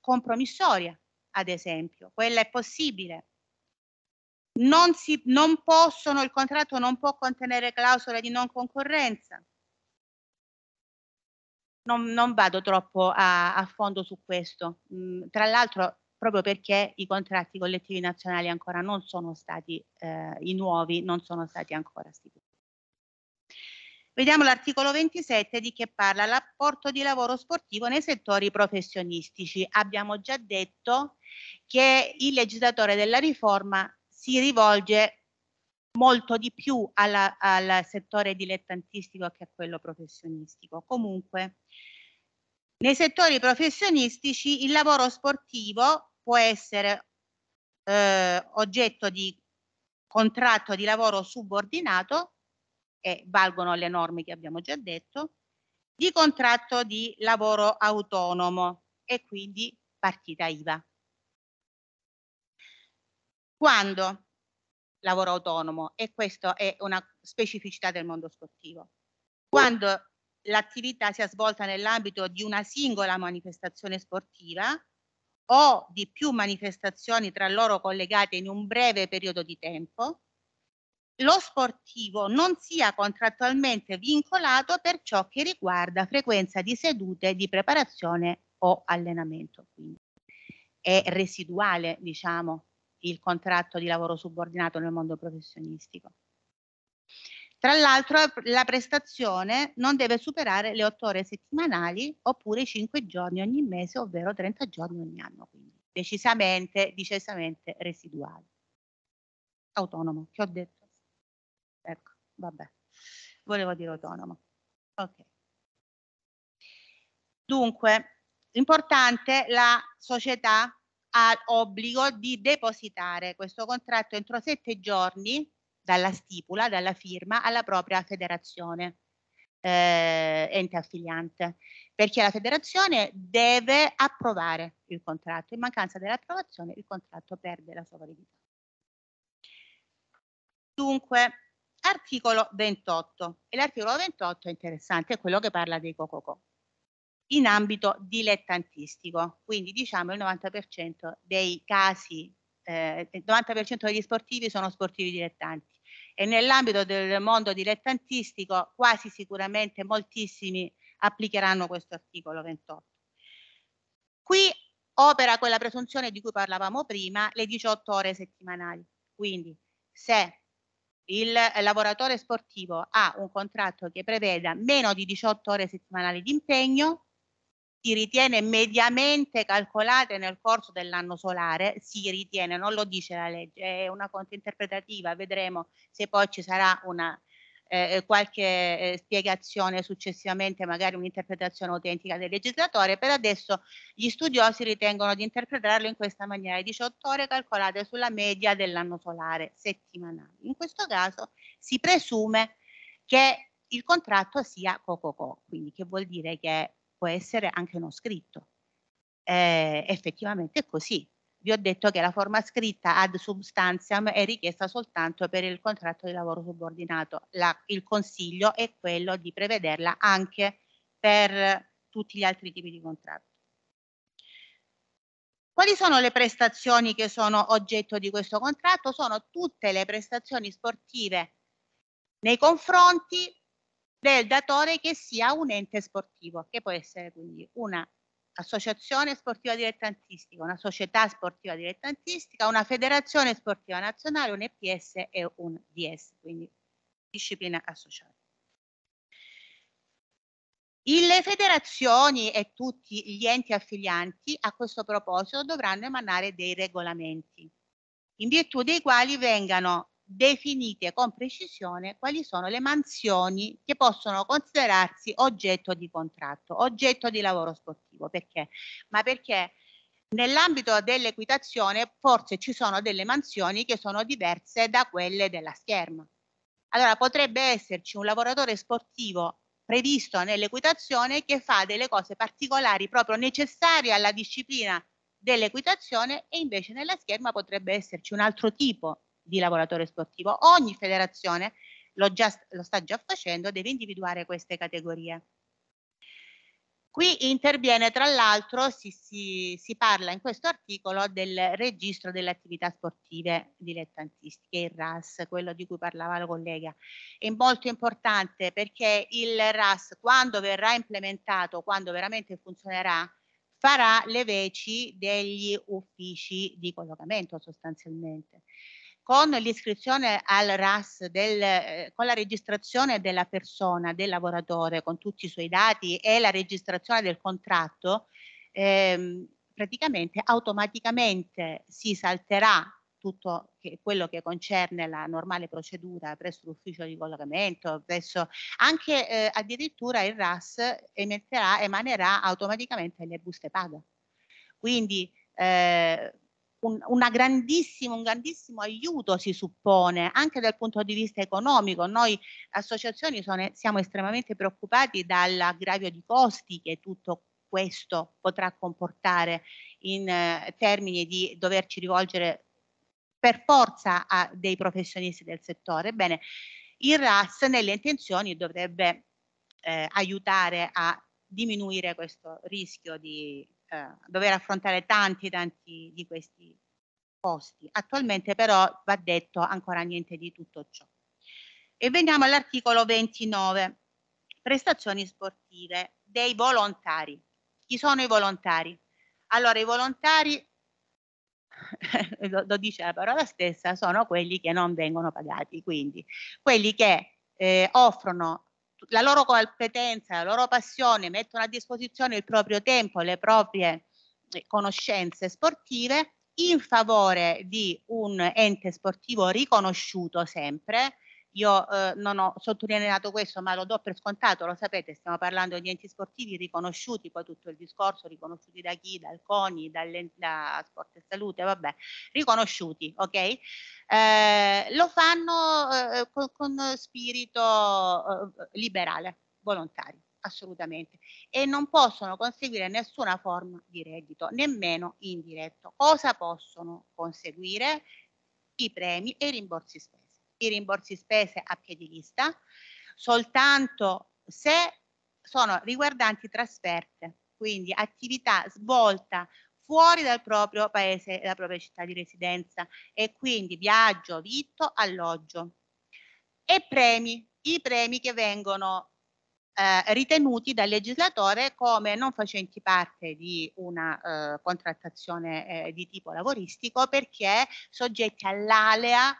compromissoria, ad esempio, quella è possibile non, si, non possono, il contratto non può contenere clausole di non concorrenza. Non, non vado troppo a, a, fondo su questo, mm, tra l'altro proprio perché i contratti collettivi nazionali ancora non sono stati, eh, i nuovi non sono stati ancora stipulati. Vediamo l'articolo 27 di che parla l'apporto di lavoro sportivo nei settori professionistici. Abbiamo già detto che il legislatore della riforma si rivolge molto di più alla, al settore dilettantistico che a quello professionistico. Comunque, nei settori professionistici il lavoro sportivo può essere eh, oggetto di contratto di lavoro subordinato, e valgono le norme che abbiamo già detto, di contratto di lavoro autonomo e quindi partita IVA. Quando? Lavoro autonomo e questa è una specificità del mondo sportivo. Quando l'attività sia svolta nell'ambito di una singola manifestazione sportiva o di più manifestazioni tra loro collegate in un breve periodo di tempo, lo sportivo non sia contrattualmente vincolato per ciò che riguarda frequenza di sedute di preparazione o allenamento. Quindi è residuale, diciamo, il contratto di lavoro subordinato nel mondo professionistico. Tra l'altro la prestazione non deve superare le 8 ore settimanali oppure i 5 giorni ogni mese, ovvero 30 giorni ogni anno, quindi decisamente, decisamente residuale. Autonomo, che ho detto? Ecco, vabbè, volevo dire autonomo. Ok. Dunque, importante la società ha obbligo di depositare questo contratto entro sette giorni dalla stipula, dalla firma, alla propria federazione eh, ente affiliante, perché la federazione deve approvare il contratto, in mancanza dell'approvazione il contratto perde la sua validità. Dunque, articolo 28, e l'articolo 28 è interessante, è quello che parla dei cococò in ambito dilettantistico, quindi diciamo il 90% dei casi, eh, il 90% degli sportivi sono sportivi dilettanti e nell'ambito del mondo dilettantistico quasi sicuramente moltissimi applicheranno questo articolo 28. Qui opera quella presunzione di cui parlavamo prima, le 18 ore settimanali, quindi se il lavoratore sportivo ha un contratto che preveda meno di 18 ore settimanali di impegno, si ritiene mediamente calcolate nel corso dell'anno solare, si ritiene, non lo dice la legge, è una fonte interpretativa, vedremo se poi ci sarà una, eh, eh, qualche eh, spiegazione successivamente, magari un'interpretazione autentica del legislatore. Per adesso gli studiosi ritengono di interpretarlo in questa maniera, 18 ore calcolate sulla media dell'anno solare settimanale. In questo caso si presume che il contratto sia COCOCO, quindi che vuol dire che può essere anche uno scritto. Eh, effettivamente è così. Vi ho detto che la forma scritta ad substantiam è richiesta soltanto per il contratto di lavoro subordinato. La, il consiglio è quello di prevederla anche per tutti gli altri tipi di contratto. Quali sono le prestazioni che sono oggetto di questo contratto? Sono tutte le prestazioni sportive nei confronti del datore che sia un ente sportivo, che può essere quindi un'associazione sportiva dilettantistica, una società sportiva dilettantistica, una federazione sportiva nazionale, un EPS e un DS, quindi disciplina associata. Le federazioni e tutti gli enti affilianti a questo proposito dovranno emanare dei regolamenti, in virtù dei quali vengano definite con precisione quali sono le mansioni che possono considerarsi oggetto di contratto, oggetto di lavoro sportivo. Perché? Ma perché nell'ambito dell'equitazione forse ci sono delle mansioni che sono diverse da quelle della scherma. Allora potrebbe esserci un lavoratore sportivo previsto nell'equitazione che fa delle cose particolari proprio necessarie alla disciplina dell'equitazione e invece nella scherma potrebbe esserci un altro tipo di lavoratore sportivo. Ogni federazione lo, già, lo sta già facendo, deve individuare queste categorie. Qui interviene tra l'altro, si, si, si, parla in questo articolo del registro delle attività sportive dilettantistiche, il RAS, quello di cui parlava la collega. È molto importante perché il RAS quando verrà implementato, quando veramente funzionerà, farà le veci degli uffici di collocamento sostanzialmente con l'iscrizione al RAS, del, eh, con la registrazione della persona, del lavoratore, con tutti i suoi dati e la registrazione del contratto, ehm, praticamente automaticamente si salterà tutto che, quello che concerne la normale procedura presso l'ufficio di collocamento, presso anche eh, addirittura il RAS emetterà, emanerà automaticamente le buste paga. Quindi eh, un, grandissimo, un grandissimo aiuto si suppone anche dal punto di vista economico. Noi associazioni sono, siamo estremamente preoccupati dall'aggravio di costi che tutto questo potrà comportare in eh, termini di doverci rivolgere per forza a dei professionisti del settore. Ebbene, il RAS nelle intenzioni dovrebbe eh, aiutare a diminuire questo rischio di eh, dover affrontare tanti tanti di questi posti. Attualmente però va detto ancora niente di tutto ciò. E veniamo all'articolo 29, prestazioni sportive dei volontari. Chi sono i volontari? Allora i volontari, *laughs* lo, lo dice la parola stessa, sono quelli che non vengono pagati, quindi quelli che eh, offrono la loro competenza, la loro passione, mettono a disposizione il proprio tempo, le proprie eh, conoscenze sportive in favore di un ente sportivo riconosciuto sempre io eh, non ho sottolineato questo, ma lo do per scontato, lo sapete, stiamo parlando di enti sportivi riconosciuti, poi tutto il discorso, riconosciuti da chi? Dal CONI, da Sport e Salute, vabbè, riconosciuti, ok? Eh, lo fanno eh, con, con, spirito eh, liberale, volontario assolutamente e non possono conseguire nessuna forma di reddito, nemmeno indiretto. Cosa possono conseguire? I premi e i rimborsi sportivi i rimborsi spese a piedi lista soltanto se sono riguardanti trasferte, quindi attività svolta fuori dal proprio paese e dalla propria città di residenza e quindi viaggio, vitto, alloggio. E premi, i premi che vengono eh, ritenuti dal legislatore come non facenti parte di una eh, contrattazione eh, di tipo lavoristico perché soggetti all'alea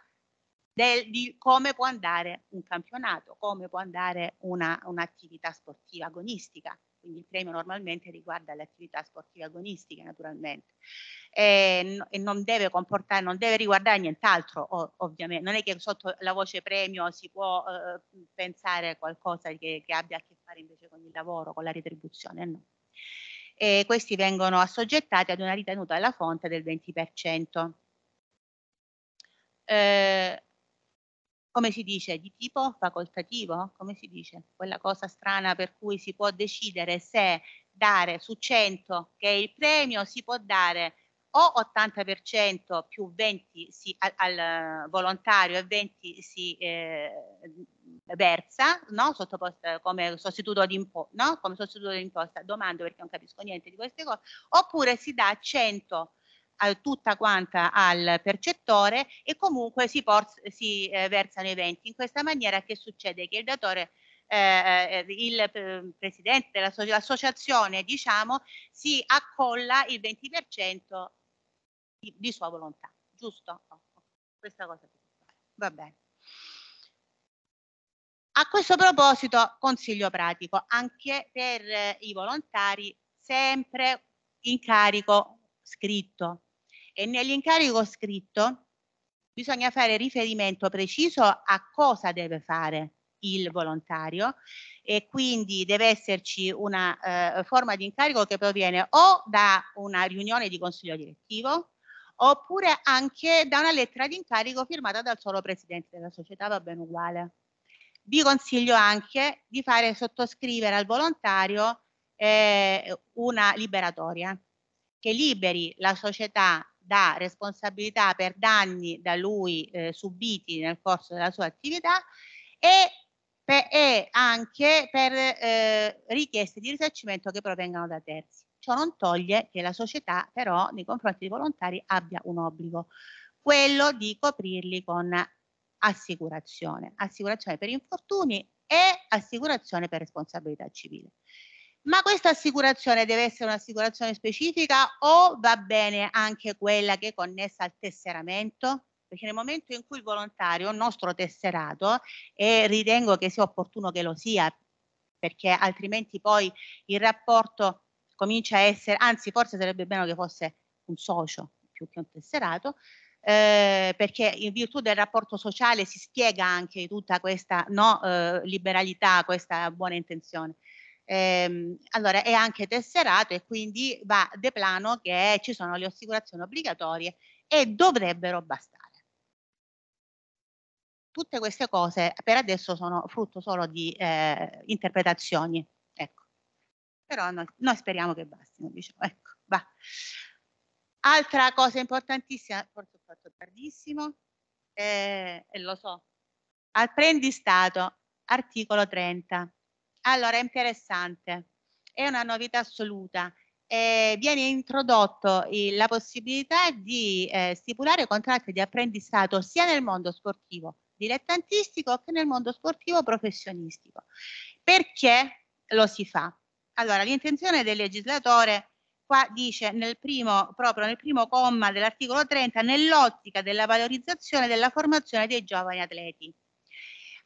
del, di come può andare un campionato, come può andare una, un'attività sportiva agonistica. Quindi il premio normalmente riguarda le attività sportive agonistiche, naturalmente, e, e non deve comportare, non deve riguardare nient'altro, ov- ovviamente. Non è che sotto la voce premio si può eh, eh, pensare qualcosa che, che abbia a che fare invece con il lavoro, con la retribuzione, no e questi vengono assoggettati ad una ritenuta alla fonte del 20%. Eh, come si dice, di tipo facoltativo, come si dice, quella cosa strana per cui si può decidere se dare su 100 che è il premio, si può dare o 80% più 20 si, al, al, volontario e 20 si eh, versa no? Sottoposta, come sostituto d'imposta, no? come sostituto d'imposta, domando perché non capisco niente di queste cose, oppure si dà 100 tutta quanta al percettore e comunque si, si eh, versano i venti. In questa maniera che succede? Che il datore eh, eh il eh, presidente dell'associazione diciamo, si accolla il 20% di, di, sua volontà, giusto? Oh, oh, questa cosa va bene. A questo proposito consiglio pratico anche per eh, i volontari sempre incarico scritto e nell'incarico scritto bisogna fare riferimento preciso a cosa deve fare il volontario e quindi deve esserci una eh, forma di incarico che proviene o da una riunione di consiglio direttivo oppure anche da una lettera di incarico firmata dal solo presidente della società, va bene uguale. Vi consiglio anche di fare sottoscrivere al volontario eh, una liberatoria che liberi la società da responsabilità per danni da lui eh, subiti nel corso della sua attività e, per, e anche per eh, richieste di risarcimento che provengano da terzi. Ciò non toglie che la società però nei confronti dei volontari abbia un obbligo, quello di coprirli con assicurazione, assicurazione per infortuni e assicurazione per responsabilità civile ma questa assicurazione deve essere un'assicurazione specifica o va bene anche quella che è connessa al tesseramento? Perché nel momento in cui il volontario, il nostro tesserato, e ritengo che sia opportuno che lo sia, perché altrimenti poi il rapporto comincia a essere, anzi forse sarebbe bene che fosse un socio più che un tesserato, eh, perché in virtù del rapporto sociale si spiega anche tutta questa no, eh, liberalità, questa buona intenzione. Ehm, allora è anche tesserato e quindi va de plano che ci sono le assicurazioni obbligatorie e dovrebbero bastare. Tutte queste cose per adesso sono frutto solo di eh, interpretazioni, ecco. però noi, noi speriamo che bastino. Diciamo. Ecco, va. Altra cosa importantissima, forse ho fatto tardissimo, eh, e lo so, apprendistato, articolo 30. Allora, è interessante, è una novità assoluta. Eh, viene introdotto il, la possibilità di eh, stipulare contratti di apprendistato sia nel mondo sportivo dilettantistico che nel mondo sportivo professionistico. Perché lo si fa? Allora, l'intenzione del legislatore qua dice nel primo, proprio nel primo comma dell'articolo 30, nell'ottica della valorizzazione della formazione dei giovani atleti.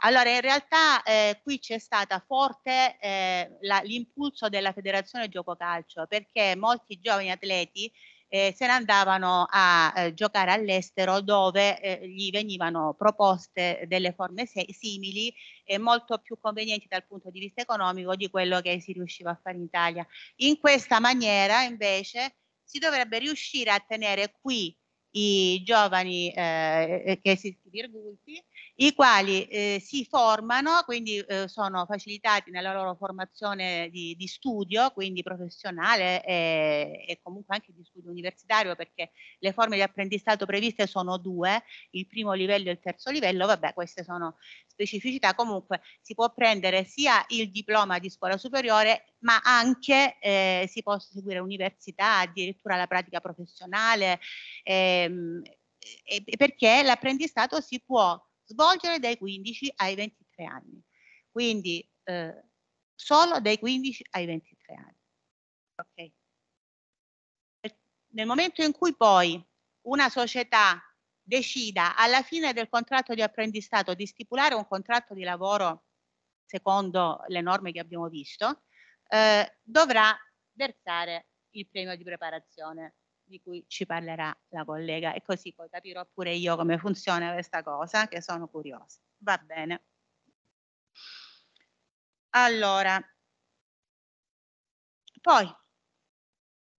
Allora, in realtà eh, qui c'è stato forte eh, l'impulso della Federazione Gioco Calcio perché molti giovani atleti eh, se ne andavano a eh, giocare all'estero dove eh, gli venivano proposte delle forme simili e molto più convenienti dal punto di vista economico di quello che si riusciva a fare in Italia. In questa maniera invece si dovrebbe riuscire a tenere qui i giovani eh, eh, che si virgulti, i quali eh, si formano, quindi eh, sono facilitati nella loro formazione di, di studio, quindi professionale e, eh, e, comunque anche di studio universitario, perché le forme di apprendistato previste sono due, il primo livello e il terzo livello, vabbè queste sono specificità comunque si può prendere sia il diploma di scuola superiore ma anche eh, si può seguire università, addirittura la pratica professionale, ehm, e, perché l'apprendistato si può svolgere dai 15 ai 23 anni, quindi eh, solo dai 15 ai 23 anni. Okay. Nel momento in cui poi una società decida alla fine del contratto di apprendistato di stipulare un contratto di lavoro secondo le norme che abbiamo visto, eh, dovrà versare il premio di preparazione di cui ci parlerà la collega e così poi capirò pure io come funziona questa cosa che sono curiosa. Va bene. Allora, poi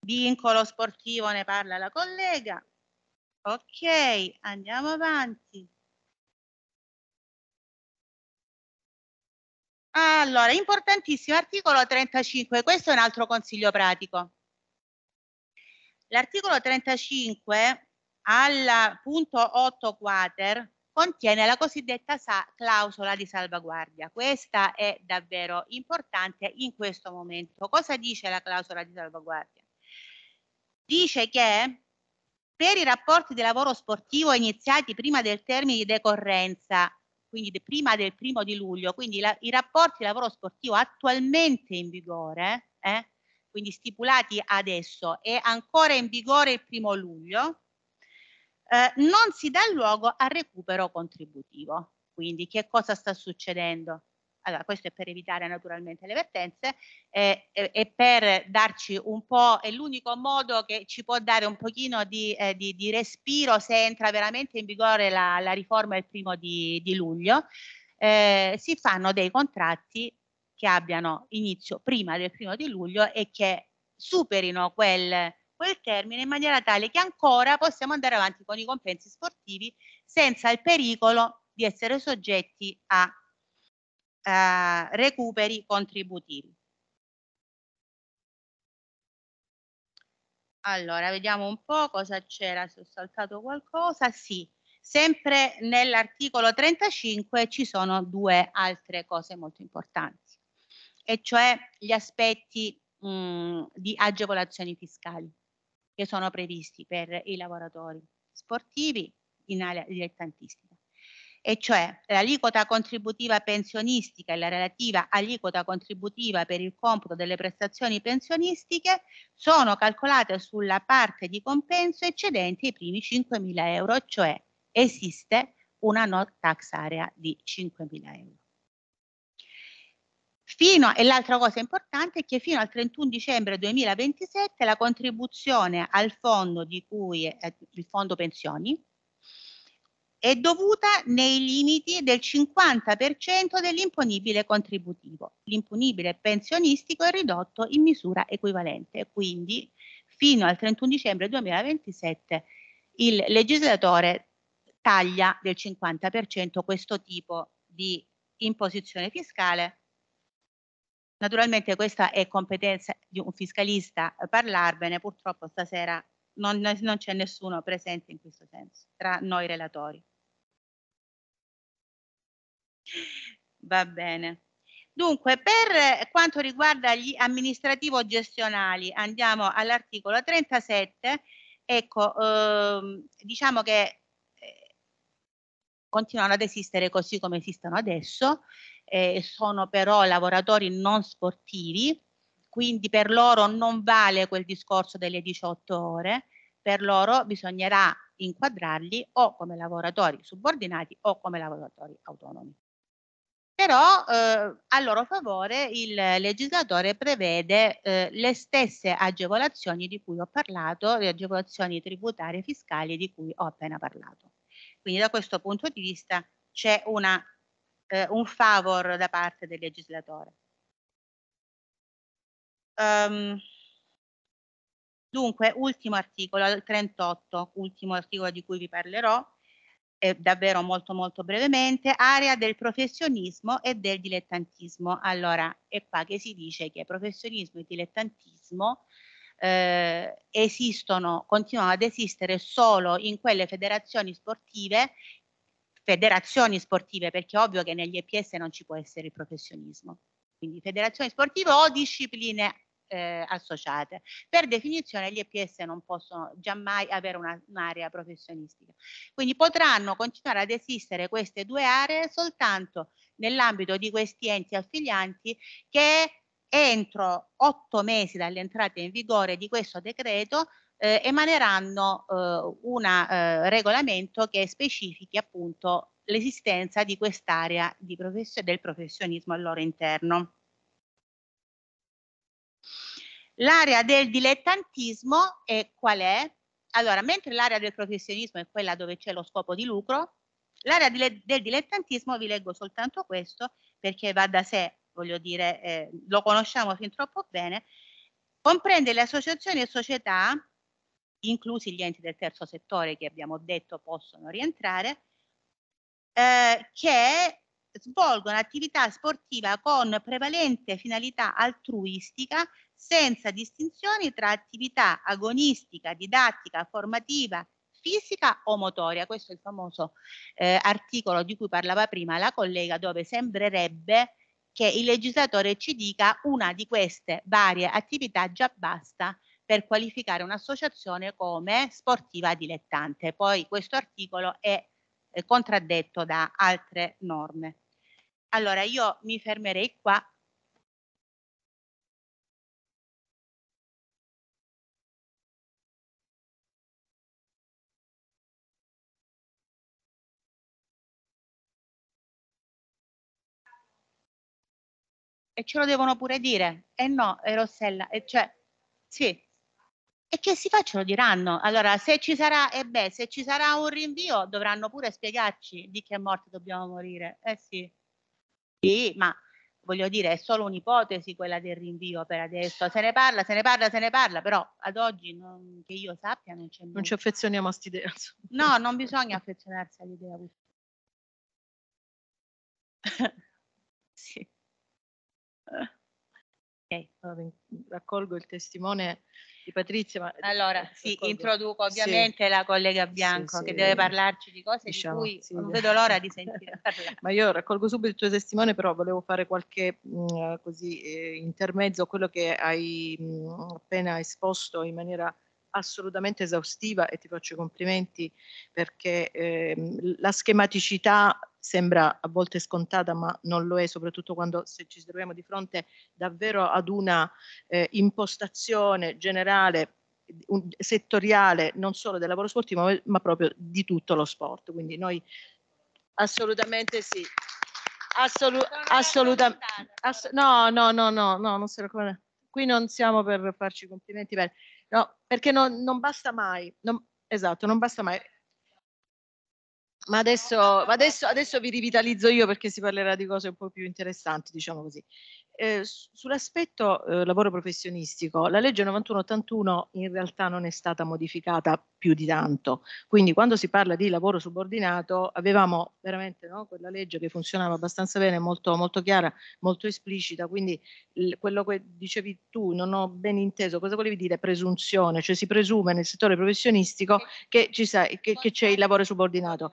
vincolo sportivo ne parla la collega, Ok, andiamo avanti. Allora, importantissimo, articolo 35, questo è un altro consiglio pratico. L'articolo 35 al punto 8 quater contiene la cosiddetta clausola di salvaguardia. Questa è davvero importante in questo momento. Cosa dice la clausola di salvaguardia? Dice che per i rapporti di lavoro sportivo iniziati prima del termine di decorrenza, quindi de prima del primo di luglio, quindi la, i rapporti di lavoro sportivo attualmente in vigore, eh, quindi stipulati adesso e ancora in vigore il primo luglio, eh, non si dà luogo al recupero contributivo. Quindi che cosa sta succedendo? Allora, questo è per evitare naturalmente le vertenze eh, eh, e per darci un po', è l'unico modo che ci può dare un pochino di, eh, di, di respiro se entra veramente in vigore la, la riforma il primo di, di luglio, eh, si fanno dei contratti che abbiano inizio prima del primo di luglio e che superino quel, quel termine in maniera tale che ancora possiamo andare avanti con i compensi sportivi senza il pericolo di essere soggetti a eh, recuperi contributivi. Allora, vediamo un po' cosa c'era, se ho saltato qualcosa. Sì, sempre nell'articolo 35 ci sono due altre cose molto importanti, e cioè gli aspetti mh, mm, di agevolazioni fiscali che sono previsti per i lavoratori sportivi in area dilettantistica e cioè l'aliquota contributiva pensionistica e la relativa aliquota contributiva per il computo delle prestazioni pensionistiche sono calcolate sulla parte di compenso eccedente i primi 5.000 euro, cioè esiste una not tax area di 5.000 euro. Fino, e l'altra cosa importante è che fino al 31 dicembre 2027 la contribuzione al fondo di cui è eh, il fondo pensioni, è dovuta nei limiti del 50% dell'imponibile contributivo. L'imponibile pensionistico è ridotto in misura equivalente, quindi fino al 31 dicembre 2027 il legislatore taglia del 50% questo tipo di imposizione fiscale. Naturalmente questa è competenza di un fiscalista eh, parlarvene, purtroppo stasera non, non c'è nessuno presente in questo senso tra noi relatori. Va bene. Dunque, per quanto riguarda gli amministrativo-gestionali, andiamo all'articolo 37. Ecco, ehm, diciamo che eh, continuano ad esistere così come esistono adesso, eh, sono però lavoratori non sportivi, quindi per loro non vale quel discorso delle 18 ore, per loro bisognerà inquadrarli o come lavoratori subordinati o come lavoratori autonomi però eh, a loro favore il legislatore prevede eh, le stesse agevolazioni di cui ho parlato, le agevolazioni tributarie e fiscali di cui ho appena parlato. Quindi da questo punto di vista c'è una, eh, un favor da parte del legislatore. Um, dunque, ultimo articolo, il 38, ultimo articolo di cui vi parlerò, eh, davvero molto molto brevemente, area del professionismo e del dilettantismo. Allora, è qua che si dice che professionismo e dilettantismo eh, esistono, continuano ad esistere solo in quelle federazioni sportive federazioni sportive, perché è ovvio che negli EPS non ci può essere il professionismo. Quindi federazioni sportive o discipline eh, associate. Per definizione gli EPS non possono giammai avere un'area un professionistica. Quindi potranno continuare ad esistere queste due aree soltanto nell'ambito di questi enti affilianti che entro otto mesi dall'entrata in vigore di questo decreto eh, emaneranno eh, un eh, regolamento che specifichi appunto l'esistenza di quest'area profession del professionismo al loro interno. L'area del dilettantismo è qual è? Allora, mentre l'area del professionismo è quella dove c'è lo scopo di lucro, l'area del dilettantismo, vi leggo soltanto questo, perché va da sé, voglio dire, eh, lo conosciamo fin troppo bene, comprende le associazioni e società, inclusi gli enti del terzo settore che abbiamo detto possono rientrare, eh, che svolgono attività sportiva con prevalente finalità altruistica senza distinzioni tra attività agonistica, didattica, formativa, fisica o motoria. Questo è il famoso eh, articolo di cui parlava prima la collega, dove sembrerebbe che il legislatore ci dica una di queste varie attività già basta per qualificare un'associazione come sportiva dilettante. Poi questo articolo è eh, contraddetto da altre norme. Allora io mi fermerei qua e ce lo devono pure dire. E eh no, e Rossella, e cioè, sì, e che si fa ce lo diranno. Allora, se ci sarà, e beh, se ci sarà un rinvio, dovranno pure spiegarci di che morte dobbiamo morire. Eh sì, sì, ma voglio dire, è solo un'ipotesi quella del rinvio per adesso. Se ne parla, se ne parla, se ne parla, però ad oggi non, che io sappia non c'è nulla. Non ci affezioniamo a st'idea. No, non bisogna affezionarsi all'idea. *laughs* Eh. Okay. raccolgo il testimone di Patrizia. Ma eh, allora, sì, raccolgo. introduco ovviamente sì. la collega Bianco sì, che deve parlarci di cose diciamo, di cui non vedo l'ora di sentire *laughs* parlare. ma io raccolgo subito il tuo testimone, però volevo fare qualche mh, mm, così, eh, intermezzo a quello che hai mh, mm, appena esposto in maniera assolutamente esaustiva e ti faccio i complimenti perché eh, la schematicità sembra a volte scontata, ma non lo è, soprattutto quando se ci troviamo di fronte davvero ad una eh, impostazione generale un, settoriale non solo del lavoro sportivo, ma, ma proprio di tutto lo sport. Quindi noi assolutamente sì. Assolu- assolutamente ass- no, no, no, no, no, non si come... qui non siamo per farci complimenti per... no, perché non, non basta mai, non, esatto, non basta mai ma adesso, adesso, adesso vi rivitalizzo io perché si parlerà di cose un po' più interessanti, diciamo così. Ehm, sull'aspetto eh, lavoro professionistico, la legge 91-81 in realtà non è stata modificata più di tanto, quindi quando si parla di lavoro subordinato avevamo veramente no, quella legge che funzionava abbastanza bene, molto, molto chiara, molto esplicita, quindi il, quello che dicevi tu non ho ben inteso, cosa volevi dire presunzione, cioè si presume nel settore professionistico che, ci sa, che, che c'è il lavoro subordinato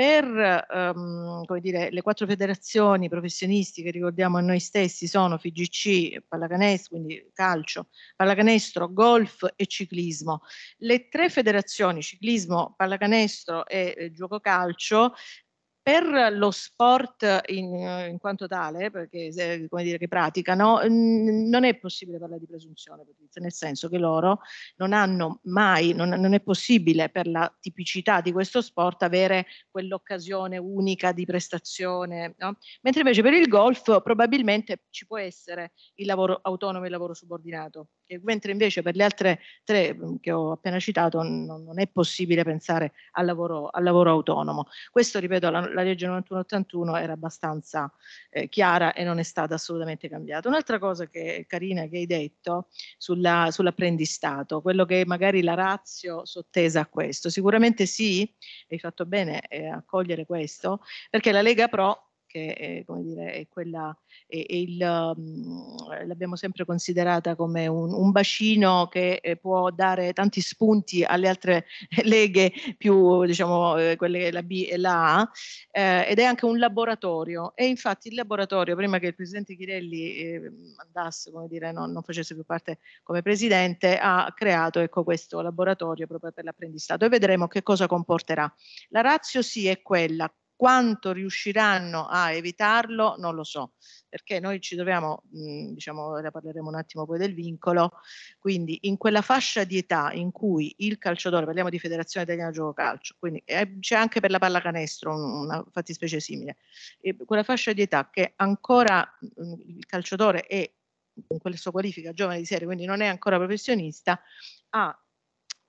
per ehm, come dire, le quattro federazioni professionisti che ricordiamo a noi stessi sono FIGC, pallacanestro, quindi calcio, pallacanestro, golf e ciclismo. Le tre federazioni, ciclismo, pallacanestro e eh, gioco calcio, per lo sport in, in quanto tale, perché come dire, che praticano, non è possibile parlare di presunzione, nel senso che loro non hanno mai, non, non, è possibile per la tipicità di questo sport avere quell'occasione unica di prestazione, no? mentre invece per il golf probabilmente ci può essere il lavoro autonomo e il lavoro subordinato mentre invece per le altre tre che ho appena citato non, non è possibile pensare al lavoro, al lavoro, autonomo. Questo, ripeto, la, la legge 91-81 era abbastanza eh, chiara e non è stata assolutamente cambiata. Un'altra cosa che carina che hai detto sulla, sull'apprendistato, quello che magari la razio sottesa a questo, sicuramente sì, hai fatto bene eh, a cogliere questo, perché la Lega Pro che è, eh, come dire, è quella, è, è il, mm, eh, l'abbiamo sempre considerata come un, un bacino che eh, può dare tanti spunti alle altre *laughs* leghe più, diciamo, quelle la B e la A, eh, ed è anche un laboratorio. E infatti il laboratorio, prima che il Presidente Chirelli eh, andasse, come dire, non, non facesse più parte come Presidente, ha creato ecco, questo laboratorio proprio per l'apprendistato e vedremo che cosa comporterà. La ratio sì è quella, quanto riusciranno a evitarlo non lo so, perché noi ci troviamo, mm, diciamo, ora parleremo un attimo poi del vincolo, quindi in quella fascia di età in cui il calciatore, parliamo di Federazione Italiana Gioco Calcio, quindi eh, c'è anche per la pallacanestro una fattispecie simile, e quella fascia di età che ancora mm, il calciatore è in questa qualifica giovane di serie, quindi non è ancora professionista, ha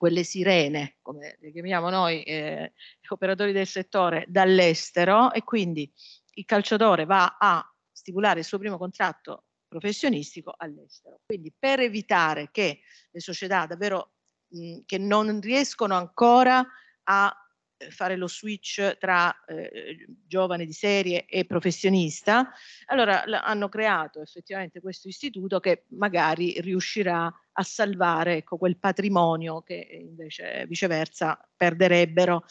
quelle sirene, come le chiamiamo noi, eh, operatori del settore, dall'estero e quindi il calciatore va a stipulare il suo primo contratto professionistico all'estero. Quindi per evitare che le società davvero mh, che non riescono ancora a eh, fare lo switch tra eh, giovane di serie e professionista, allora l- hanno creato effettivamente questo istituto che magari riuscirà a salvare ecco, quel patrimonio che eh, invece viceversa perderebbero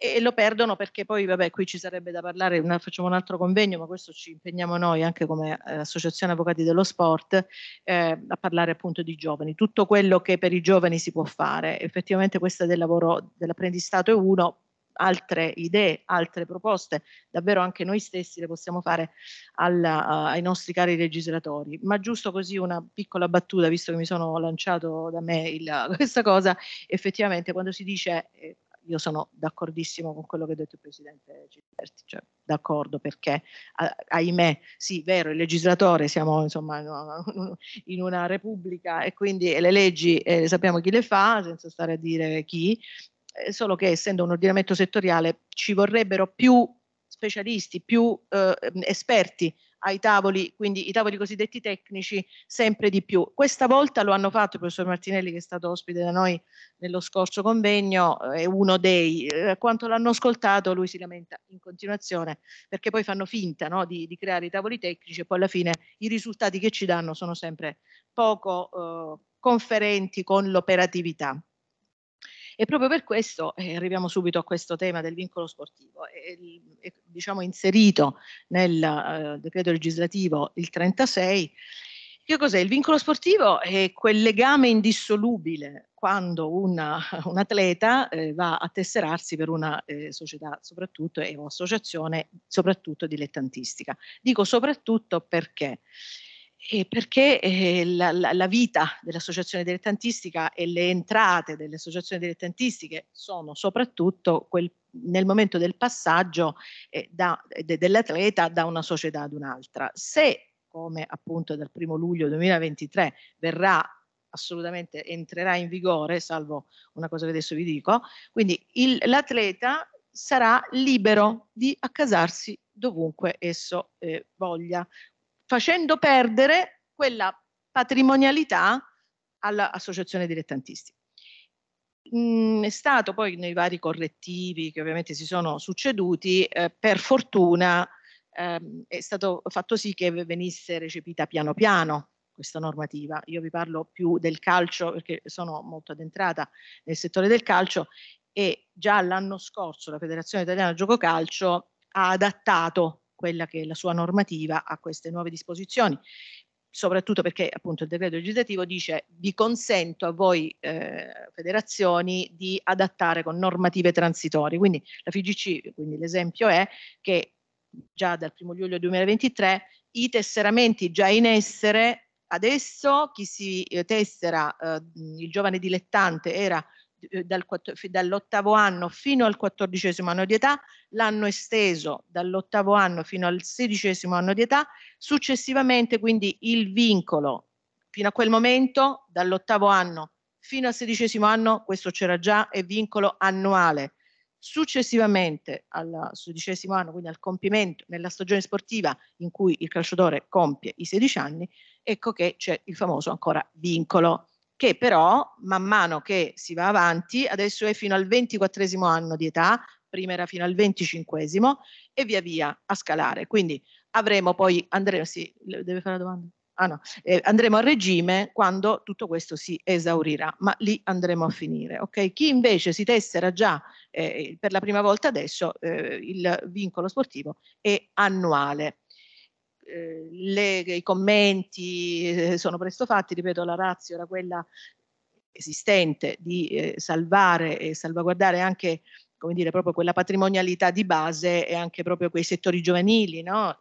e lo perdono perché poi, vabbè, qui ci sarebbe da parlare, facciamo un altro convegno, ma questo ci impegniamo noi anche come eh, Associazione Avvocati dello Sport eh, a parlare appunto di giovani, tutto quello che per i giovani si può fare. Effettivamente questo del lavoro dell'apprendistato è uno, altre idee, altre proposte, davvero anche noi stessi le possiamo fare alla, uh, ai nostri cari legislatori. Ma giusto così una piccola battuta, visto che mi sono lanciato da me il, *laughs* questa cosa, effettivamente quando si dice eh, io sono d'accordissimo con quello che ha detto il Presidente Gilberti, cioè d'accordo perché ah, ahimè sì, vero, il legislatore siamo insomma *laughs* in una repubblica e quindi le leggi eh, sappiamo chi le fa senza stare a dire chi eh, solo che essendo un ordinamento settoriale ci vorrebbero più specialisti, più eh, mm, esperti ai tavoli, quindi i tavoli cosiddetti tecnici, sempre di più. Questa volta lo hanno fatto il professor Martinelli che è stato ospite da noi nello scorso convegno, eh, è uno dei, eh, quanto l'hanno ascoltato lui si lamenta in continuazione perché poi fanno finta no, di, di, creare i tavoli tecnici e poi alla fine i risultati che ci danno sono sempre poco eh, conferenti con l'operatività. E proprio per questo eh, arriviamo subito a questo tema del vincolo sportivo. È, è diciamo, inserito nel eh, decreto legislativo il 36. Che cos'è? Il vincolo sportivo è quel legame indissolubile quando una, un atleta eh, va a tesserarsi per una eh, società soprattutto e un'associazione soprattutto dilettantistica. Dico soprattutto perché eh, perché eh, la, la, la, vita dell'associazione dilettantistica e le entrate delle associazioni dilettantistiche sono soprattutto quel, nel momento del passaggio eh, da, de, dell'atleta da una società ad un'altra. Se, come appunto dal 1 luglio 2023 verrà assolutamente entrerà in vigore, salvo una cosa che adesso vi dico, quindi il, l'atleta sarà libero di accasarsi dovunque esso eh, voglia facendo perdere quella patrimonialità all'associazione dilettantisti. Mm, è stato poi nei vari correttivi che ovviamente si sono succeduti, eh, per fortuna ehm, è stato fatto sì che venisse recepita piano piano questa normativa. Io vi parlo più del calcio perché sono molto addentrata nel settore del calcio e già l'anno scorso la Federazione Italiana Gioco Calcio ha adattato quella che è la sua normativa a queste nuove disposizioni soprattutto perché appunto il decreto legislativo dice vi consento a voi eh, federazioni di adattare con normative transitorie. Quindi la FIGC, quindi l'esempio è che già dal 1 luglio 2023 i tesseramenti già in essere, adesso chi si eh, tessera eh, il giovane dilettante era eh, dall'ottavo anno fino al quattordicesimo anno di età, l'hanno esteso dall'ottavo anno fino al sedicesimo anno di età, successivamente quindi il vincolo fino a quel momento, dall'ottavo anno fino al sedicesimo anno, questo c'era già, è vincolo annuale. Successivamente al sedicesimo anno, quindi al compimento, nella stagione sportiva in cui il calciatore compie i 16 anni, ecco che c'è il famoso ancora vincolo che però man mano che si va avanti, adesso è fino al 24 anno di età, prima era fino al 25 e via via a scalare. Quindi avremo poi, andremo, sì, deve fare la domanda? Ah no, eh, andremo a regime quando tutto questo si esaurirà, ma lì andremo a finire. Okay? Chi invece si tessera già eh, per la prima volta adesso eh, il vincolo sportivo è annuale. Eh, le, i commenti eh, sono presto fatti, ripeto, la razza era quella esistente di eh, salvare e salvaguardare anche come dire, proprio quella patrimonialità di base e anche proprio quei settori giovanili, no?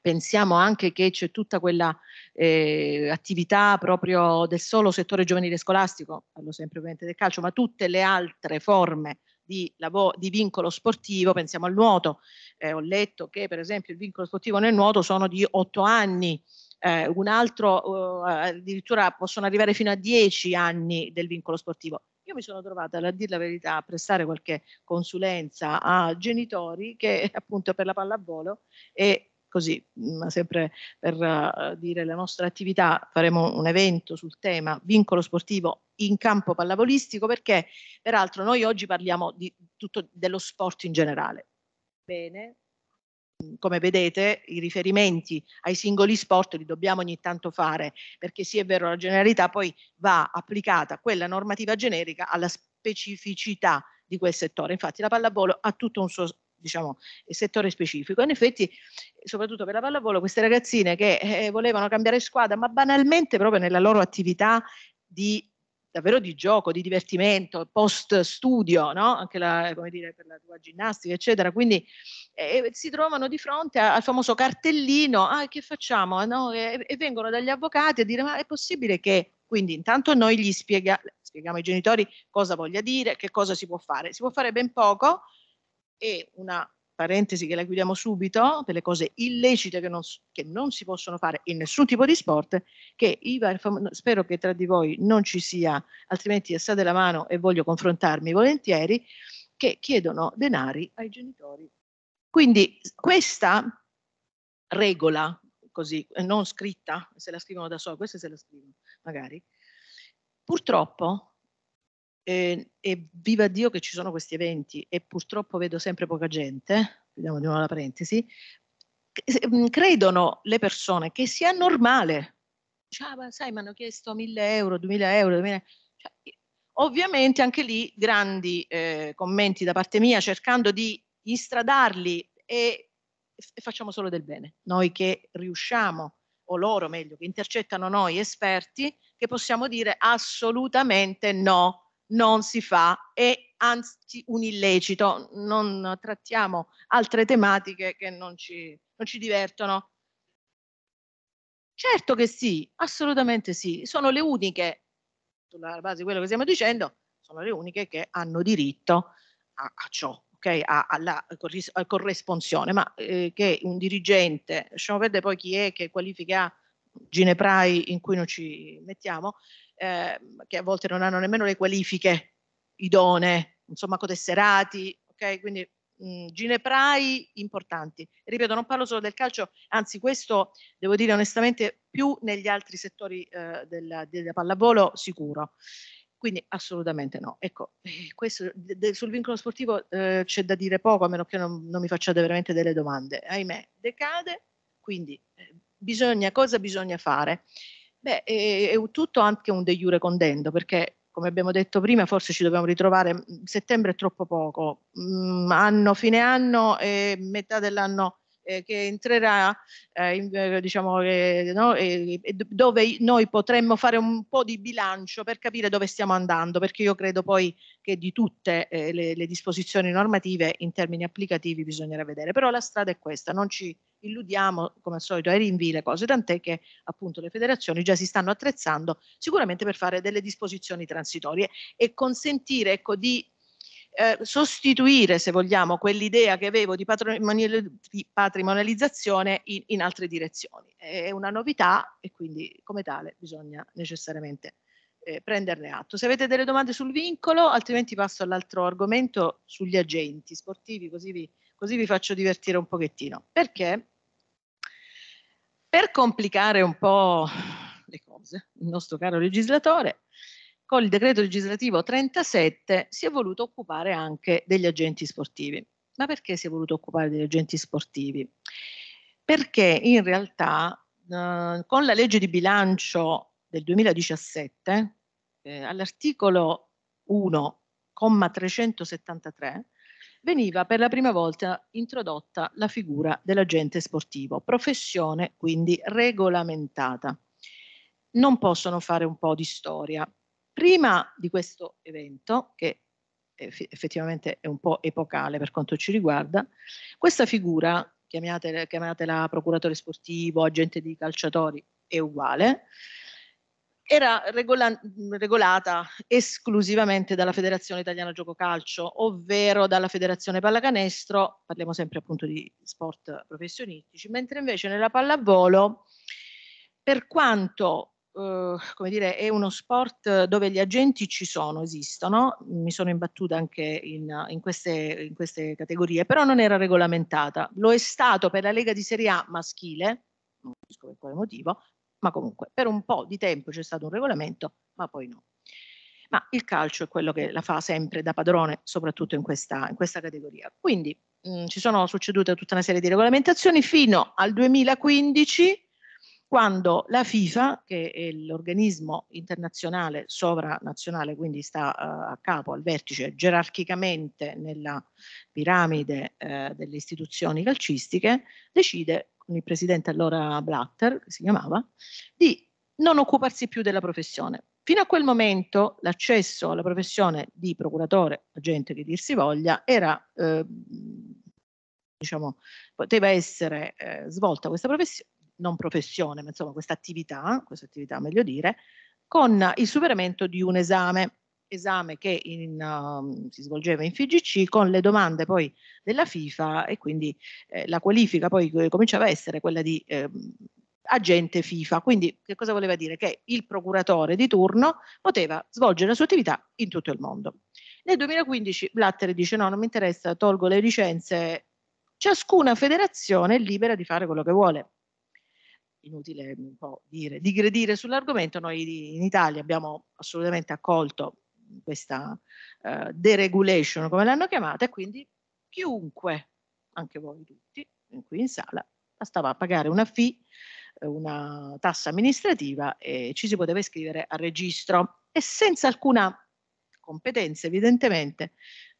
Pensiamo anche che c'è tutta quella eh, attività proprio del solo settore giovanile scolastico, parlo sempre ovviamente del calcio, ma tutte le altre forme di, lavoro, di vincolo sportivo, pensiamo al nuoto, eh, ho letto che per esempio il vincolo sportivo nel nuoto sono di 8 anni, eh, un altro oh, eh, addirittura possono arrivare fino a 10 anni del vincolo sportivo. Io mi sono trovata, a dire la verità, a prestare qualche consulenza a genitori che *laughs* appunto per la pallavolo e così, ma sempre per uh, dire la nostra attività, faremo un evento sul tema vincolo sportivo in campo pallavolistico perché peraltro noi oggi parliamo di tutto dello sport in generale. Bene, mm, come vedete, i riferimenti ai singoli sport li dobbiamo ogni tanto fare, perché sì è vero la generalità, poi va applicata quella normativa generica alla specificità di quel settore. Infatti la pallavolo ha tutto un suo diciamo, settore specifico. In effetti, soprattutto per la pallavolo, queste ragazzine che eh, volevano cambiare squadra, ma banalmente proprio nella loro attività di davvero di gioco, di divertimento, post studio, no? anche la, come dire, per la tua ginnastica, eccetera. Quindi eh, si trovano di fronte al famoso cartellino, ah, che facciamo? No? E, e, vengono dagli avvocati a dire, ma è possibile che... Quindi intanto noi gli spiega, spieghiamo ai genitori cosa voglia dire, che cosa si può fare. Si può fare ben poco, e una parentesi che la chiudiamo subito, delle cose illecite che non, che non, si possono fare in nessun tipo di sport, che Iva, spero che tra di voi non ci sia, altrimenti alzate la mano e voglio confrontarmi volentieri, che chiedono denari ai genitori. Quindi questa regola, così, non scritta, se la scrivono da soli, questa se la scrivono magari, purtroppo eh, e viva Dio che ci sono questi eventi e purtroppo vedo sempre poca gente, chiudiamo di nuovo la parentesi, mhmm, credono le persone che sia normale. Cioè, ma sai, mi hanno chiesto 1000 euro, 2000 euro, 2000... Cioè, ovviamente anche lì grandi eh, commenti da parte mia cercando di instradarli e, e facciamo solo del bene. Noi che riusciamo, o loro meglio, che intercettano noi esperti, che possiamo dire assolutamente no, non si fa e anzi un illecito. Non trattiamo altre tematiche che non ci, non ci divertono. Certo che sì, assolutamente sì. Sono le uniche, sulla base di quello che stiamo dicendo, sono le uniche che hanno diritto a, a ciò, okay? a, alla a corresponsione, ma eh, che un dirigente, lasciamo perdere poi chi è, che qualifica Gineprai in cui non ci mettiamo, Ehm, che a volte non hanno nemmeno le qualifiche idonee, insomma codesserati, ok? Quindi mh, mm, gineprai importanti. Ripeto, non parlo solo del calcio, anzi questo devo dire onestamente più negli altri settori eh, della, della pallavolo sicuro. Quindi assolutamente no. Ecco, eh, questo, de, de, sul vincolo sportivo eh, c'è da dire poco, a meno che non, non mi facciate veramente delle domande. Ahimè, decade, quindi eh, bisogna, cosa bisogna fare? Beh, è, è tutto anche un de jure condendo, perché come abbiamo detto prima, forse ci dobbiamo ritrovare, mhmm, settembre è troppo poco, mm, anno, fine anno e metà dell'anno eh, che entrerà, eh, in, eh, diciamo, eh, no? e, dove noi potremmo fare un po' di bilancio per capire dove stiamo andando, perché io credo poi che di tutte eh, le, le, disposizioni normative in termini applicativi bisognerà vedere, però la strada è questa, non ci illudiamo come al solito ai rinvii le cose, tant'è che appunto le federazioni già si stanno attrezzando sicuramente per fare delle disposizioni transitorie e consentire ecco, di eh, sostituire, se vogliamo, quell'idea che avevo di, patrimonial, di patrimonializzazione in, in, altre direzioni. È una novità e quindi come tale bisogna necessariamente eh, prenderne atto. Se avete delle domande sul vincolo, altrimenti passo all'altro argomento sugli agenti sportivi, così vi, così vi faccio divertire un pochettino. Perché? Per complicare un po' le cose, il nostro caro legislatore con il decreto legislativo 37 si è voluto occupare anche degli agenti sportivi. Ma perché si è voluto occupare degli agenti sportivi? Perché in realtà eh, con la legge di bilancio del 2017, eh, all'articolo 1,373, veniva per la prima volta introdotta la figura dell'agente sportivo, professione quindi regolamentata. Non possono fare un po' di storia Prima di questo evento, che eh, effettivamente è un po' epocale per quanto ci riguarda, questa figura, chiamatela, chiamatela procuratore sportivo, agente di calciatori, è uguale, era regola- regolata esclusivamente dalla Federazione Italiana Gioco Calcio, ovvero dalla Federazione Pallacanestro, parliamo sempre appunto di sport professionistici, mentre invece nella pallavolo, per quanto eh, come dire, è uno sport dove gli agenti ci sono, esistono, mi sono imbattuta anche in, in, queste, in queste categorie, però non era regolamentata. Lo è stato per la Lega di Serie A maschile, non capisco per quale motivo, ma comunque per un po' di tempo c'è stato un regolamento, ma poi no. Ma il calcio è quello che la fa sempre da padrone, soprattutto in questa, in questa categoria. Quindi mh, mhmm, ci sono succedute tutta una serie di regolamentazioni fino al 2015 quando la FIFA, che è l'organismo internazionale sovranazionale, quindi sta eh, a capo, al vertice gerarchicamente nella piramide eh, delle istituzioni calcistiche, decide, con il presidente allora Blatter, che si chiamava, di non occuparsi più della professione. Fino a quel momento l'accesso alla professione di procuratore, agente che dir si voglia, era eh, diciamo, poteva essere eh, svolta questa professione non professione, ma insomma questa attività, questa attività meglio dire, con il superamento di un esame, esame che in, uh, si svolgeva in FIGC con le domande poi della FIFA e quindi eh, la qualifica poi eh, cominciava a essere quella di eh, agente FIFA. Quindi che cosa voleva dire? Che il procuratore di turno poteva svolgere la sua attività in tutto il mondo. Nel 2015 Blatter dice no, non mi interessa, tolgo le licenze, ciascuna federazione è libera di fare quello che vuole inutile un po' dire, digredire sull'argomento, noi in Italia abbiamo assolutamente accolto questa uh, deregulation, come l'hanno chiamata, e quindi chiunque, anche voi tutti, qui in sala, bastava pagare una fee, eh, una tassa amministrativa e ci si poteva iscrivere al registro e senza alcuna competenza evidentemente,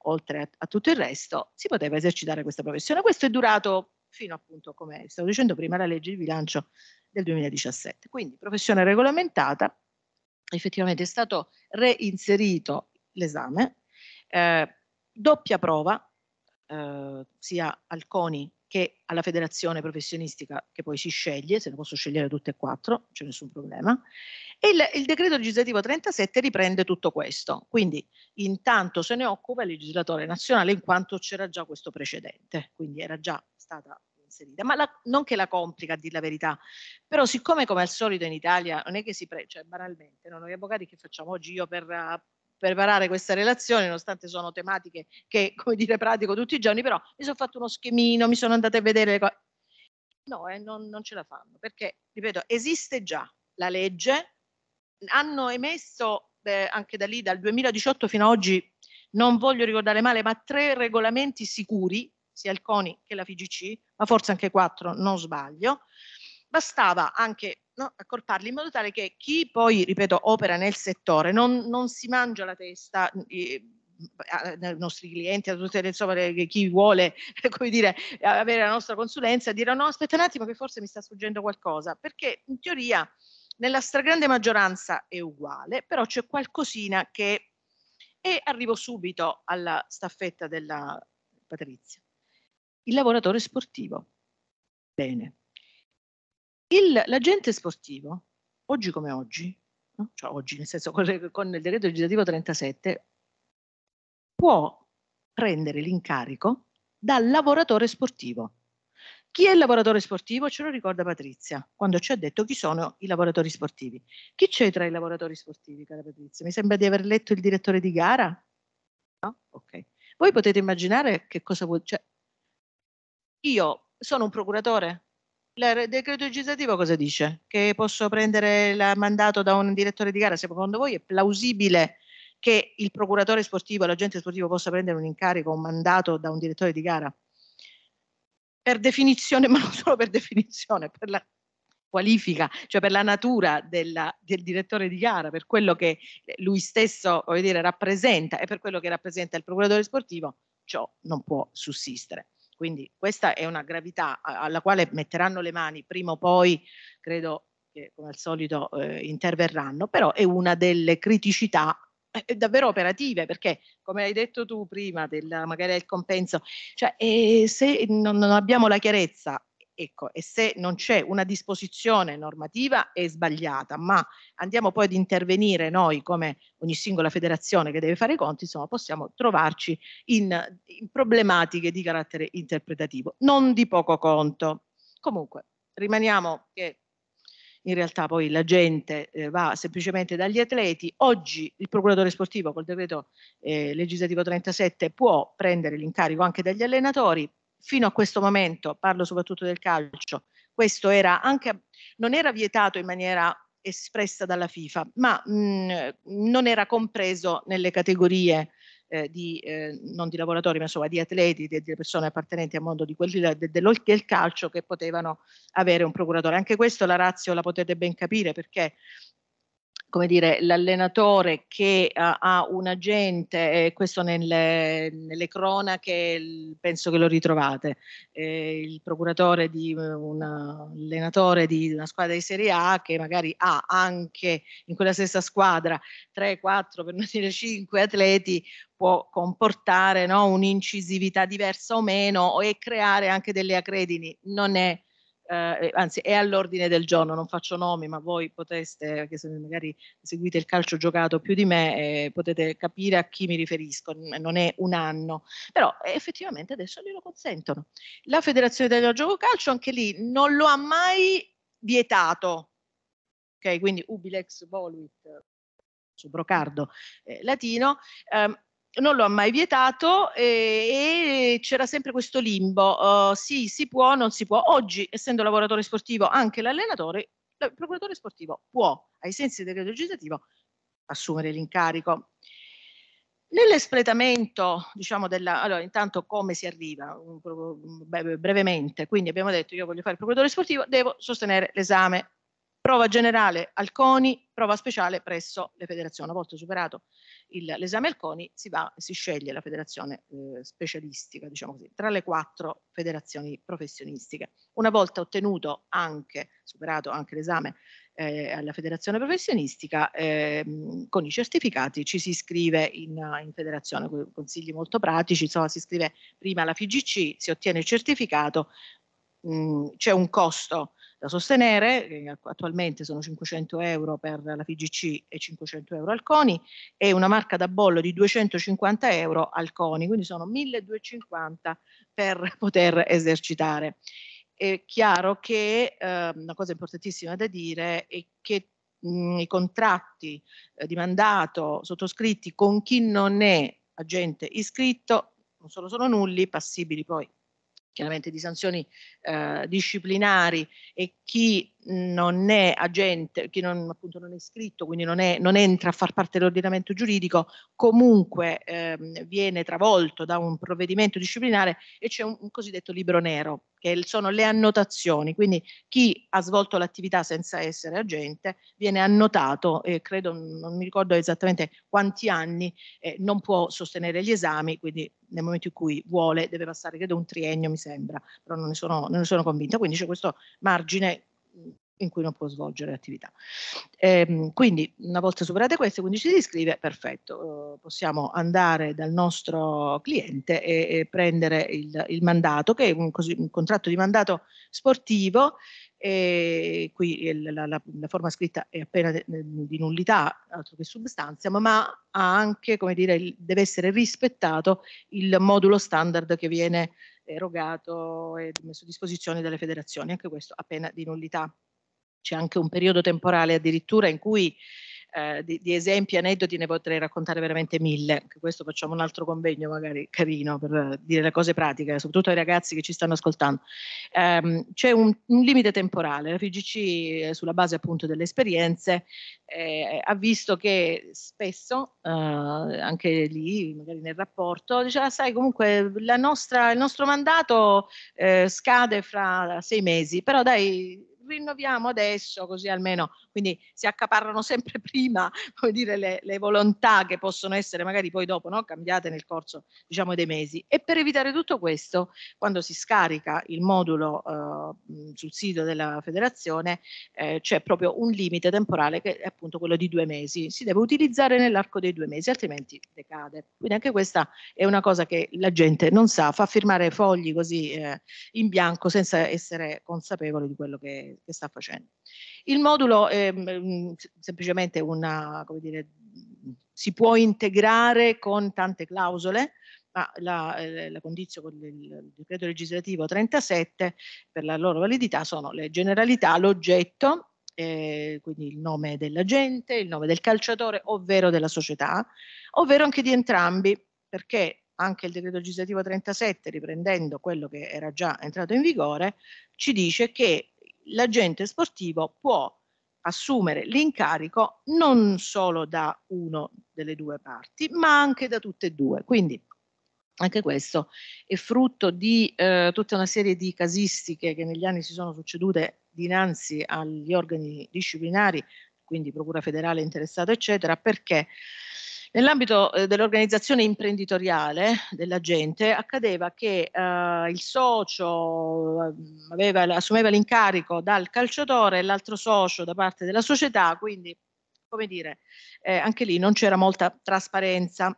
oltre a, a tutto il resto, si poteva esercitare questa professione. Questo è durato fino appunto, come stavo dicendo prima, la legge di bilancio del 2017. Quindi professione regolamentata, effettivamente è stato reinserito l'esame, eh, doppia prova, eh, sia al CONI che alla federazione professionistica che poi si sceglie, se ne posso scegliere tutte e quattro, non c'è nessun problema. E il, il, decreto legislativo 37 riprende tutto questo, quindi intanto se ne occupa il legislatore nazionale in quanto c'era già questo precedente, quindi era già stata inserita, ma la, non che la complica a dire la verità, però siccome come al solito in Italia non è che si pre, cioè banalmente, no? noi avvocati che facciamo oggi io per uh, preparare questa relazione, nonostante sono tematiche che, *laughs* come dire, pratico tutti i giorni, però mi sono fatto uno schemino, mi sono andata a vedere le cose. No, eh, non, non ce la fanno, perché, ripeto, esiste già la legge, hanno emesso eh, anche da lì, dal 2018 fino ad oggi, non voglio ricordare male, ma tre regolamenti sicuri sia il CONI che la FIGC, ma forse anche quattro, non sbaglio, bastava anche no, accorparli in modo tale che chi poi, ripeto, opera nel settore non, non si mangia la testa. Eh, ai nostri clienti, a tutte le, insomma, chi vuole *laughs* come dire, avere la nostra consulenza, dire no, aspetta un attimo che forse mi sta sfuggendo qualcosa, perché in teoria nella stragrande maggioranza è uguale, però c'è qualcosina che... E arrivo subito alla staffetta della Patrizia il lavoratore sportivo. Bene. Il, l'agente sportivo, oggi come oggi, no? cioè oggi nel senso con, con il decreto legislativo 37, può prendere l'incarico dal lavoratore sportivo. Chi è il lavoratore sportivo? Ce lo ricorda Patrizia, quando ci ha detto chi sono i lavoratori sportivi. Chi c'è tra i lavoratori sportivi, cara Patrizia? Mi sembra di aver letto il direttore di gara? No? Ok. Voi potete immaginare che cosa vuol dire, cioè, io sono un procuratore. Il decreto legislativo cosa dice? Che posso prendere il mandato da un direttore di gara? secondo voi è plausibile che il procuratore sportivo, l'agente sportivo possa prendere un incarico, un mandato da un direttore di gara? Per definizione, *laughs* ma non solo per definizione, per la qualifica, cioè per la natura della, del direttore di gara, per quello che lui stesso dire, rappresenta e per quello che rappresenta il procuratore sportivo, ciò non può sussistere. Quindi questa è una gravità alla quale metteranno le mani prima o poi, credo che come al solito eh, interverranno, però è una delle criticità eh, eh davvero operative perché come hai detto tu prima del, magari del compenso cioè eh, se non, non abbiamo la chiarezza ecco, e se non c'è una disposizione normativa è sbagliata, ma andiamo poi ad intervenire noi come ogni singola federazione che deve fare i conti, insomma possiamo trovarci in, in problematiche di carattere interpretativo, non di poco conto. Comunque, rimaniamo che in realtà poi la gente eh, va semplicemente dagli atleti. Oggi il procuratore sportivo col decreto eh, legislativo 37 può prendere l'incarico anche dagli allenatori, fino a questo momento, parlo soprattutto del calcio, questo era anche, non era vietato in maniera espressa dalla FIFA, ma mh, mm, non era compreso nelle categorie eh, di, eh, non di lavoratori, ma insomma di atleti, di, persone appartenenti al mondo di quelli, de, de, del calcio che potevano avere un procuratore. Anche questo la Razio la potete ben capire perché come dire, l'allenatore che ha, eh, ha un agente, eh, questo nelle, nelle, cronache penso che lo ritrovate, eh, il procuratore di eh, un allenatore di una squadra di Serie A che magari ha anche in quella stessa squadra 3, 4, per non dire 5 atleti, può comportare no, un'incisività diversa o meno e creare anche delle acredini. Non è eh, eh, anzi è all'ordine del giorno, non faccio nomi, ma voi poteste, che se magari seguite il calcio giocato più di me, eh, potete capire a chi mi riferisco, non è un anno, però eh, effettivamente adesso glielo consentono. La Federazione Italiana Gioco Calcio anche lì non lo ha mai vietato, ok? Quindi Ubilex Voluit su Brocardo eh, latino, ehm, non lo ha mai vietato e, e c'era sempre questo limbo, uh, sì, si può, non si può. Oggi, essendo lavoratore sportivo anche l'allenatore, il procuratore sportivo può, ai sensi del decreto legislativo, assumere l'incarico. Nell'espletamento, diciamo, della, allora intanto come si arriva, brevemente, quindi abbiamo detto io voglio fare il procuratore sportivo, devo sostenere l'esame, prova generale al CONI, prova speciale presso le federazioni, una volta superato l'esame al CONI si, va, si, sceglie la federazione eh, specialistica, diciamo così, tra le quattro federazioni professionistiche. Una volta ottenuto anche, superato anche l'esame eh, alla federazione professionistica, eh, con i certificati ci si iscrive in, in federazione, consigli molto pratici, insomma si iscrive prima alla FIGC, si ottiene il certificato, mm, c'è un costo da sostenere, attualmente sono 500 euro per la FIGC e 500 euro al CONI, e una marca da bollo di 250 euro al CONI, quindi sono 1250 per poter esercitare. È chiaro che eh, una cosa importantissima da dire è che mh, mhmm, i contratti eh, di mandato sottoscritti con chi non è agente iscritto non solo sono nulli, passibili poi chiaramente di sanzioni eh, disciplinari e chi non è agente, che non, appunto non è iscritto, quindi non, è, non entra a far parte dell'ordinamento giuridico, comunque ehm, viene travolto da un provvedimento disciplinare e c'è un, un cosiddetto libro nero, che sono le annotazioni, quindi chi ha svolto l'attività senza essere agente viene annotato, e credo, non mi ricordo esattamente quanti anni, eh, non può sostenere gli esami, quindi nel momento in cui vuole deve passare, credo, un triennio, mi sembra, però non ne sono, non ne sono convinta, quindi c'è questo margine in cui non può svolgere attività. Ehm, quindi una volta superate queste 15 si iscrive, perfetto, eh, possiamo andare dal nostro cliente e, e prendere il, il, mandato, che è un, così, un contratto di mandato sportivo, e qui la, la, la forma scritta è appena de, eh, di nullità, altro che substanzia, ma ha anche, come dire, il, deve essere rispettato il modulo standard che viene erogato e messo a disposizione dalle federazioni, anche questo a pena di nullità. C'è anche un periodo temporale addirittura in cui eh, di, di, esempi, aneddoti ne potrei raccontare veramente mille. Questo facciamo un altro convegno magari carino per eh, dire le cose pratiche, soprattutto ai ragazzi che ci stanno ascoltando. Um, c'è un, un, limite temporale, la FIGC eh, sulla base appunto delle esperienze eh, ha visto che spesso, eh, anche lì magari nel rapporto, diceva, ah, sai comunque nostra, il nostro mandato eh, scade fra sei mesi, però dai rinnoviamo adesso, così almeno, quindi si accaparrano sempre *laughs* prima come dire, le, le volontà che possono essere magari poi dopo no? cambiate nel corso diciamo, dei mesi. E per evitare tutto questo, quando si scarica il modulo eh, sul sito della federazione, eh, c'è proprio un limite temporale che è appunto quello di due mesi. Si deve utilizzare nell'arco dei due mesi, altrimenti decade. Quindi anche questa è una cosa che la gente non sa, fa firmare fogli così eh, in bianco senza essere consapevole di quello che che sta facendo. Il modulo è ehm, mm, semplicemente una, come dire, si può integrare con tante clausole, ma la, eh, la condizione con il decreto legislativo 37 per la loro validità sono le generalità, l'oggetto, eh, quindi il nome dell'agente, il nome del calciatore, ovvero della società, ovvero anche di entrambi, perché anche il decreto legislativo 37, riprendendo quello che era già entrato in vigore, ci dice che l'agente sportivo può assumere l'incarico non solo da una delle due parti, ma anche da tutte e due. Quindi anche questo è frutto di eh, tutta una serie di casistiche che negli anni si sono succedute dinanzi agli organi disciplinari, quindi Procura federale interessata, eccetera, perché Nell'ambito eh, dell'organizzazione imprenditoriale della gente accadeva che eh, il socio eh, aveva, assumeva l'incarico dal calciatore e l'altro socio da parte della società, quindi come dire, eh, anche lì non c'era molta trasparenza.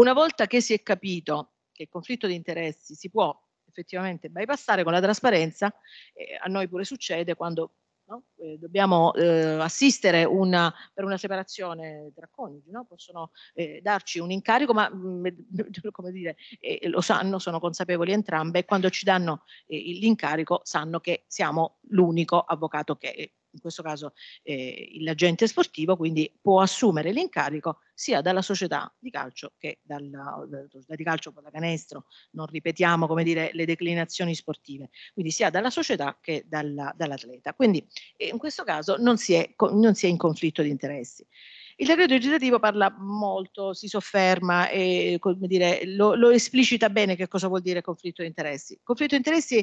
Una volta che si è capito che il conflitto di interessi si può effettivamente bypassare con la trasparenza, eh, a noi pure succede quando no? eh, dobbiamo eh, assistere una, per una separazione tra coniugi, no? possono eh, darci un incarico, ma mh, mm, *laughs* come dire, eh, eh, lo sanno, sono consapevoli entrambe e quando ci danno eh, l'incarico sanno che siamo l'unico avvocato che in questo caso eh, l'agente sportivo, quindi può assumere l'incarico sia dalla società di calcio che dalla società di calcio pallacanestro, non ripetiamo come dire le declinazioni sportive, quindi sia dalla società che dalla, dall'atleta. Quindi eh, in questo caso non si è, non si è in conflitto di interessi. Il decreto legislativo parla molto, si sofferma e come dire, lo, lo, esplicita bene che cosa vuol dire conflitto di interessi. Conflitto di interessi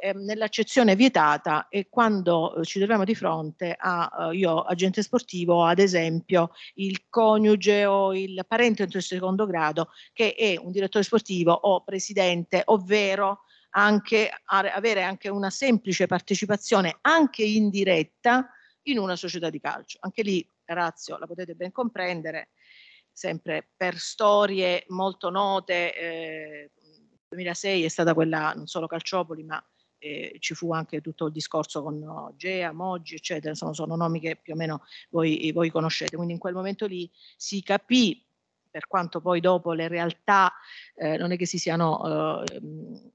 eh, nell'accezione vietata è quando eh, ci troviamo di fronte a eh, io, agente sportivo, ad esempio il coniuge o il parente di secondo grado che è un direttore sportivo o presidente, ovvero anche, avere anche una semplice partecipazione, anche indiretta, in una società di calcio. Anche lì Razio la potete ben comprendere, sempre per storie molto note, eh, 2006 è stata quella non solo Calciopoli, ma eh, ci fu anche tutto il discorso con Gea, Moggi, eccetera, insomma sono nomi che più o meno voi, voi conoscete, quindi in quel momento lì si capì per quanto poi dopo le realtà eh, non è che si siano eh,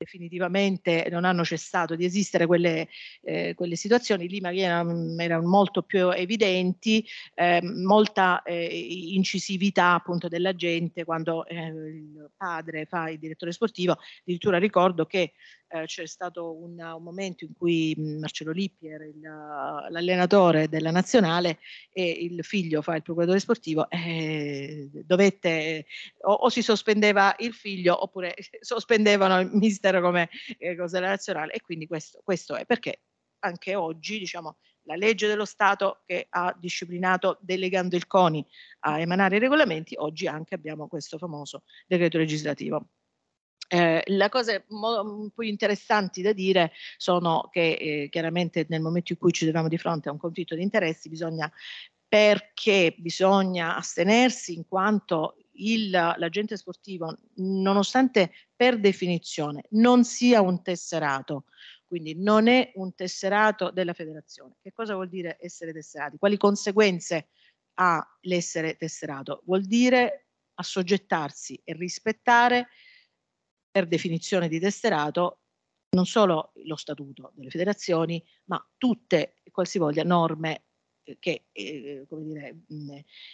definitivamente non hanno cessato di esistere quelle, eh, quelle situazioni, lì magari erano, erano molto più evidenti, eh, molta eh, incisività appunto della gente quando eh, il padre fa il direttore sportivo, addirittura ricordo che eh, c'è stato un, un, momento in cui Marcello Lippi era il, l'allenatore della nazionale e il figlio fa il procuratore sportivo e eh, dovette o, o si sospendeva il figlio oppure *laughs* sospendevano il mister come eh, cosa della nazionale e quindi questo, questo è perché anche oggi diciamo la legge dello Stato che ha disciplinato delegando il CONI a emanare i regolamenti, oggi anche abbiamo questo famoso decreto legislativo. Eh, la cosa un mm, po' interessante da dire sono che eh, chiaramente nel momento in cui ci troviamo di fronte a un conflitto di interessi bisogna perché bisogna astenersi in quanto il, l'agente sportivo, nonostante per definizione non sia un tesserato, quindi non è un tesserato della federazione. Che cosa vuol dire essere tesserati? Quali conseguenze ha l'essere tesserato? Vuol dire assoggettarsi e rispettare per definizione di tesserato non solo lo statuto delle federazioni, ma tutte qualsivoglia norme eh, che, eh, dire, mh, mm,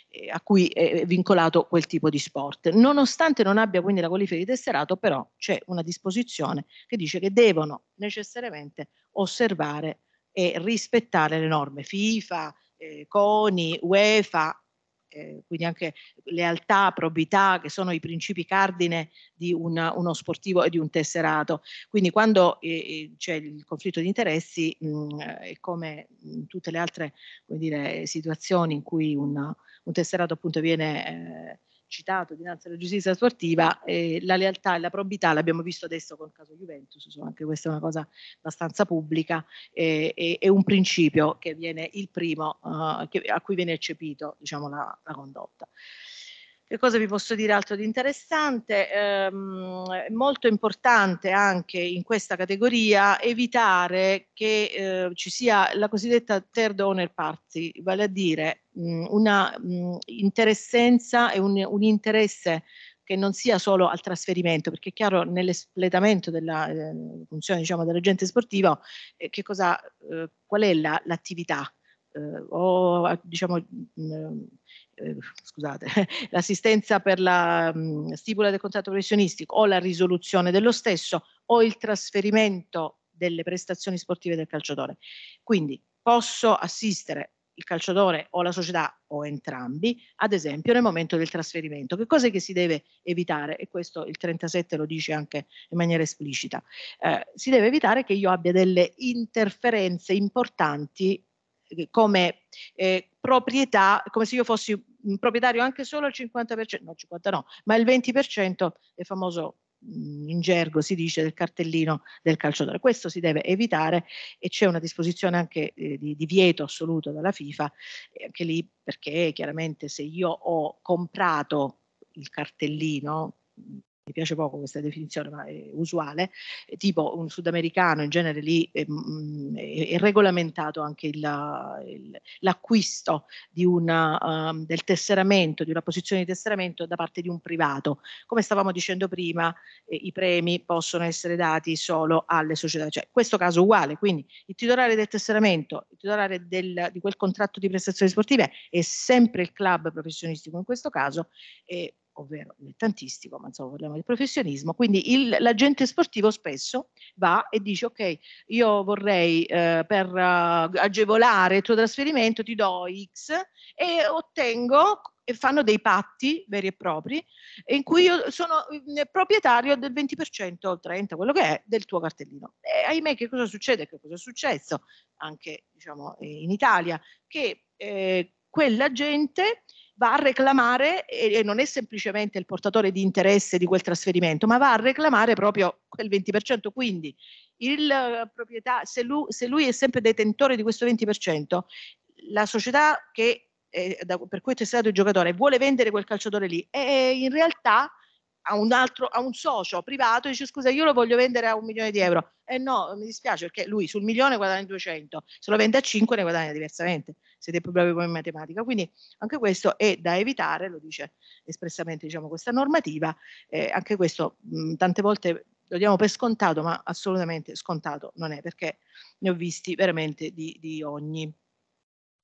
eh, a cui è vincolato quel tipo di sport. Nonostante non abbia quindi la qualifica di tesserato, però c'è una disposizione che dice che devono necessariamente osservare e rispettare le norme FIFA, eh, CONI, UEFA che, eh, quindi anche lealtà, probità, che sono i principi cardine di una, uno sportivo e di un tesserato. Quindi quando eh, eh c'è il conflitto di interessi, mh, mm, eh, è come in tutte le altre dire, situazioni in cui una, un tesserato appunto viene... Eh, citato dinanzi alla giustizia sportiva, eh, la lealtà e la probità l'abbiamo visto adesso con il caso Juventus, insomma, anche questa è una cosa abbastanza pubblica, eh, è, un principio che viene il primo, eh, che, a cui viene eccepito diciamo, la, la condotta. Che cosa vi posso dire altro di interessante? Ehm, è molto importante anche in questa categoria evitare che eh, ci sia la cosiddetta third owner party, vale a dire mh, mm, una mh, mm, interessenza e un, un interesse che non sia solo al trasferimento, perché è chiaro nell'espletamento della eh, funzione diciamo, dell'agente sportivo eh, che cosa, eh, qual è la, l'attività eh, o diciamo, mm, eh, eh, scusate, *laughs* l'assistenza per la mm, stipula del contratto professionistico o la risoluzione dello stesso o il trasferimento delle prestazioni sportive del calciatore. Quindi posso assistere il calciatore o la società o entrambi, ad esempio nel momento del trasferimento. Che cosa è che si deve evitare? E questo il 37 lo dice anche in maniera esplicita. Eh, si deve evitare che io abbia delle interferenze importanti eh, come eh, proprietà, come se io fossi un proprietario anche solo al 50%, no 50 no, ma il 20% è famoso mm, in gergo si dice del cartellino del calciatore. Questo si deve evitare e c'è una disposizione anche eh, di vieto assoluto dalla FIFA, eh, anche lì perché chiaramente se io ho comprato il cartellino mi piace poco questa definizione, ma è usuale, eh, tipo un sudamericano in genere lì eh, è, è regolamentato anche il, il, l'acquisto una, um, del tesseramento, di una posizione di tesseramento da parte di un privato. Come stavamo dicendo prima, eh, i premi possono essere dati solo alle società, cioè questo caso uguale, quindi il titolare del tesseramento, il titolare del, di quel contratto di prestazioni sportive è sempre il club professionistico in questo caso. Eh, ovvero dilettantistico, ma insomma parliamo di professionismo, quindi il, l'agente sportivo spesso va e dice ok, io vorrei eh, per uh, agevolare il tuo trasferimento ti do X e ottengo e fanno dei patti veri e propri in cui io sono mm, proprietario del 20% o 30%, quello che è, del tuo cartellino. E ahimè che cosa succede? Che cosa è successo anche diciamo, in Italia? Che eh, quella gente va a reclamare e, non è semplicemente il portatore di interesse di quel trasferimento, ma va a reclamare proprio quel 20%. Quindi il eh, proprietà, se, lui, se lui è sempre detentore di questo 20%, la società che, eh, da, per cui è testato il giocatore vuole vendere quel calciatore lì e in realtà a un, altro, a un socio privato dice scusa io lo voglio vendere a un milione di euro e eh no mi dispiace perché lui sul milione guadagna 200 se lo vende a 5 ne guadagna diversamente se dei problemi come in matematica. Quindi anche questo è da evitare, lo dice espressamente diciamo, questa normativa, eh, anche questo mh, tante volte lo diamo per scontato, ma assolutamente scontato non è, perché ne ho visti veramente di, di ogni.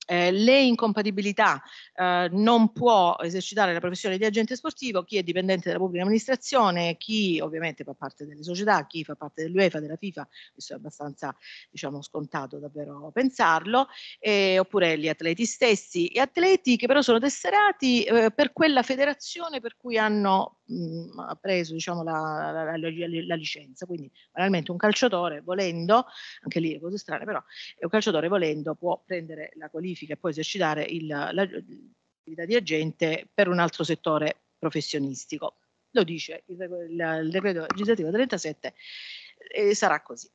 Eh, le incompatibilità eh, non può esercitare la professione di agente sportivo chi è dipendente della pubblica amministrazione, chi ovviamente fa parte delle società, chi fa parte dell'UEFA, della FIFA, questo è abbastanza diciamo, scontato davvero pensarlo, eh, oppure gli atleti stessi gli atleti che però sono tesserati eh, per quella federazione per cui hanno mh, mm, preso diciamo, la, la, la, la, licenza, quindi banalmente un calciatore volendo, anche lì è cose strane però, eh, un calciatore volendo può prendere la qualifica qualifica e può esercitare il, l'attività di agente per un altro settore professionistico. Lo dice il, il, il decreto legislativo 37 eh, e sarà così.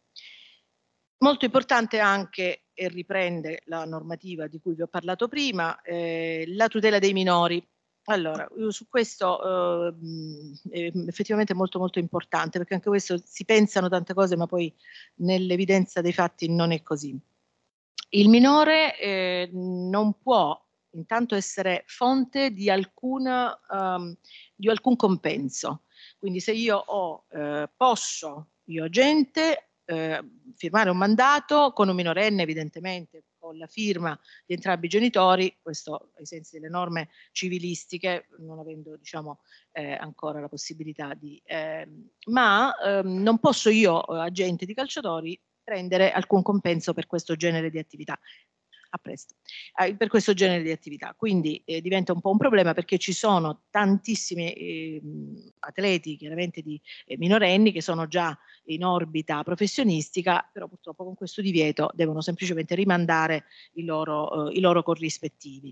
Molto importante anche, e riprende la normativa di cui vi ho parlato prima, eh, la tutela dei minori. Allora, su questo eh, è effettivamente molto molto importante, perché anche questo si pensano tante cose, ma poi nell'evidenza dei fatti non è così. Il minore eh, non può intanto essere fonte di, alcuna, um, ehm, di, alcun compenso. Quindi se io ho, eh, posso, io agente, eh, firmare un mandato con un minorenne evidentemente, con la firma di entrambi i genitori, questo ai sensi delle norme civilistiche, non avendo diciamo, eh, ancora la possibilità di... Ehm, ma ehm, non posso io, eh, agente di calciatori, prendere alcun compenso per questo genere di attività. A presto. Eh, per questo genere di attività. Quindi eh, diventa un po' un problema perché ci sono tantissimi eh, atleti, chiaramente di eh, minorenni, che sono già in orbita professionistica, però purtroppo con questo divieto devono semplicemente rimandare i loro, eh, i loro corrispettivi.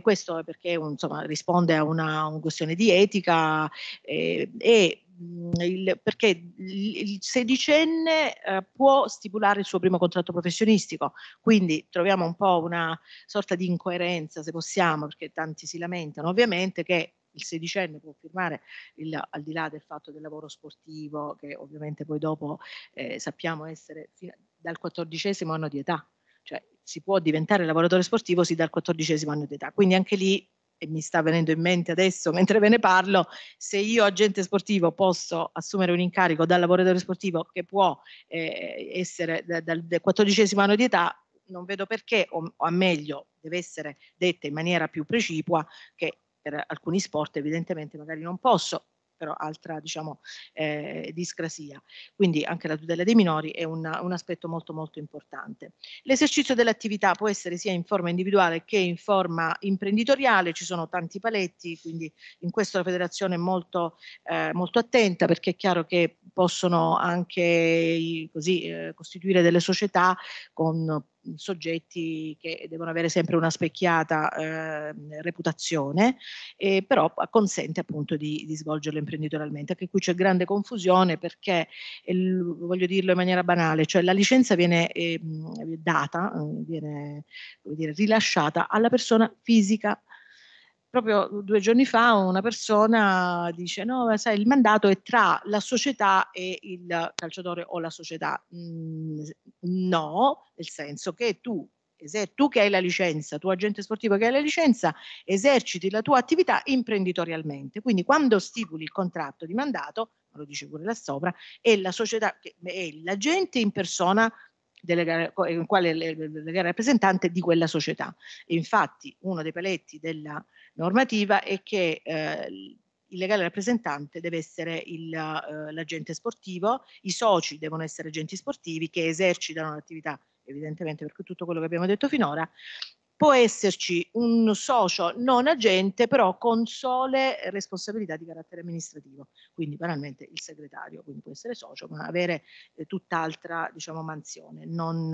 questo è perché insomma, risponde a una, una, questione di etica eh, e Mhmm, il, perché il sedicenne eh, può stipulare il suo primo contratto professionistico, quindi troviamo un po' una sorta di incoerenza, se possiamo, perché tanti si lamentano ovviamente che il sedicenne può firmare il, al di là del fatto del lavoro sportivo, che ovviamente poi dopo eh, sappiamo essere fino, dal quattordicesimo anno di età, cioè si può diventare lavoratore sportivo sì dal quattordicesimo anno di età, quindi anche lì e mi sta venendo in mente adesso mentre ve ne parlo, se io agente sportivo posso assumere un incarico dal lavoratore sportivo che può eh, essere da, dal quattordicesimo anno di età, non vedo perché, o, o meglio, deve essere detta in maniera più precipua che per alcuni sport evidentemente magari non posso però altra diciamo, eh, discrasia. Quindi anche la tutela dei minori è una, un aspetto molto molto importante. L'esercizio dell'attività può essere sia in forma individuale che in forma imprenditoriale, ci sono tanti paletti, quindi in questo la federazione è molto, eh, molto attenta perché è chiaro che possono anche così, eh, costituire delle società con soggetti che devono avere sempre una specchiata eh, reputazione, eh, però consente appunto di, di, svolgerlo imprenditorialmente. Anche qui c'è grande confusione perché, il, voglio dirlo in maniera banale, cioè la licenza viene ehm, eh, data, viene dire, rilasciata alla persona fisica proprio due giorni fa una persona dice no, ma sai, il mandato è tra la società e il calciatore o la società. Mm, no, nel senso che tu, eser- tu che hai la licenza, tu agente sportivo che hai la licenza, eserciti la tua attività imprenditorialmente. Quindi quando stipuli il contratto di mandato, lo dice pure là sopra, è la società, è l'agente in persona delle, in quale il rappresentante di quella società. infatti uno dei paletti della normativa è che eh, il legale rappresentante deve essere il, eh, l'agente sportivo, i soci devono essere agenti sportivi che esercitano l'attività, evidentemente perché tutto quello che abbiamo detto finora, può esserci un socio non agente però con sole responsabilità di carattere amministrativo, quindi banalmente il segretario, quindi può essere socio ma avere eh, tutt'altra diciamo, mansione, non,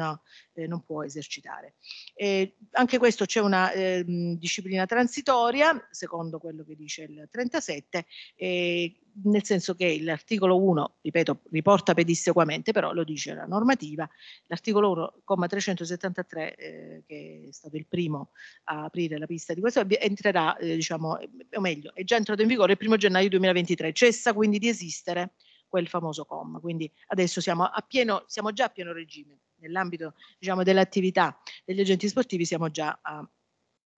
eh, non può esercitare. E anche questo c'è una eh, disciplina transitoria, secondo quello che dice il 37, e nel senso che l'articolo 1, ripeto, riporta pedissequamente, però lo dice la normativa, l'articolo 1, comma 373, eh, che è stato il primo a aprire la pista di questo, entrerà, eh, diciamo, o meglio, è già entrato in vigore il 1 gennaio 2023, cessa quindi di esistere quel famoso comma, quindi adesso siamo, a pieno, siamo già a pieno regime, nell'ambito diciamo, dell'attività degli agenti sportivi siamo già a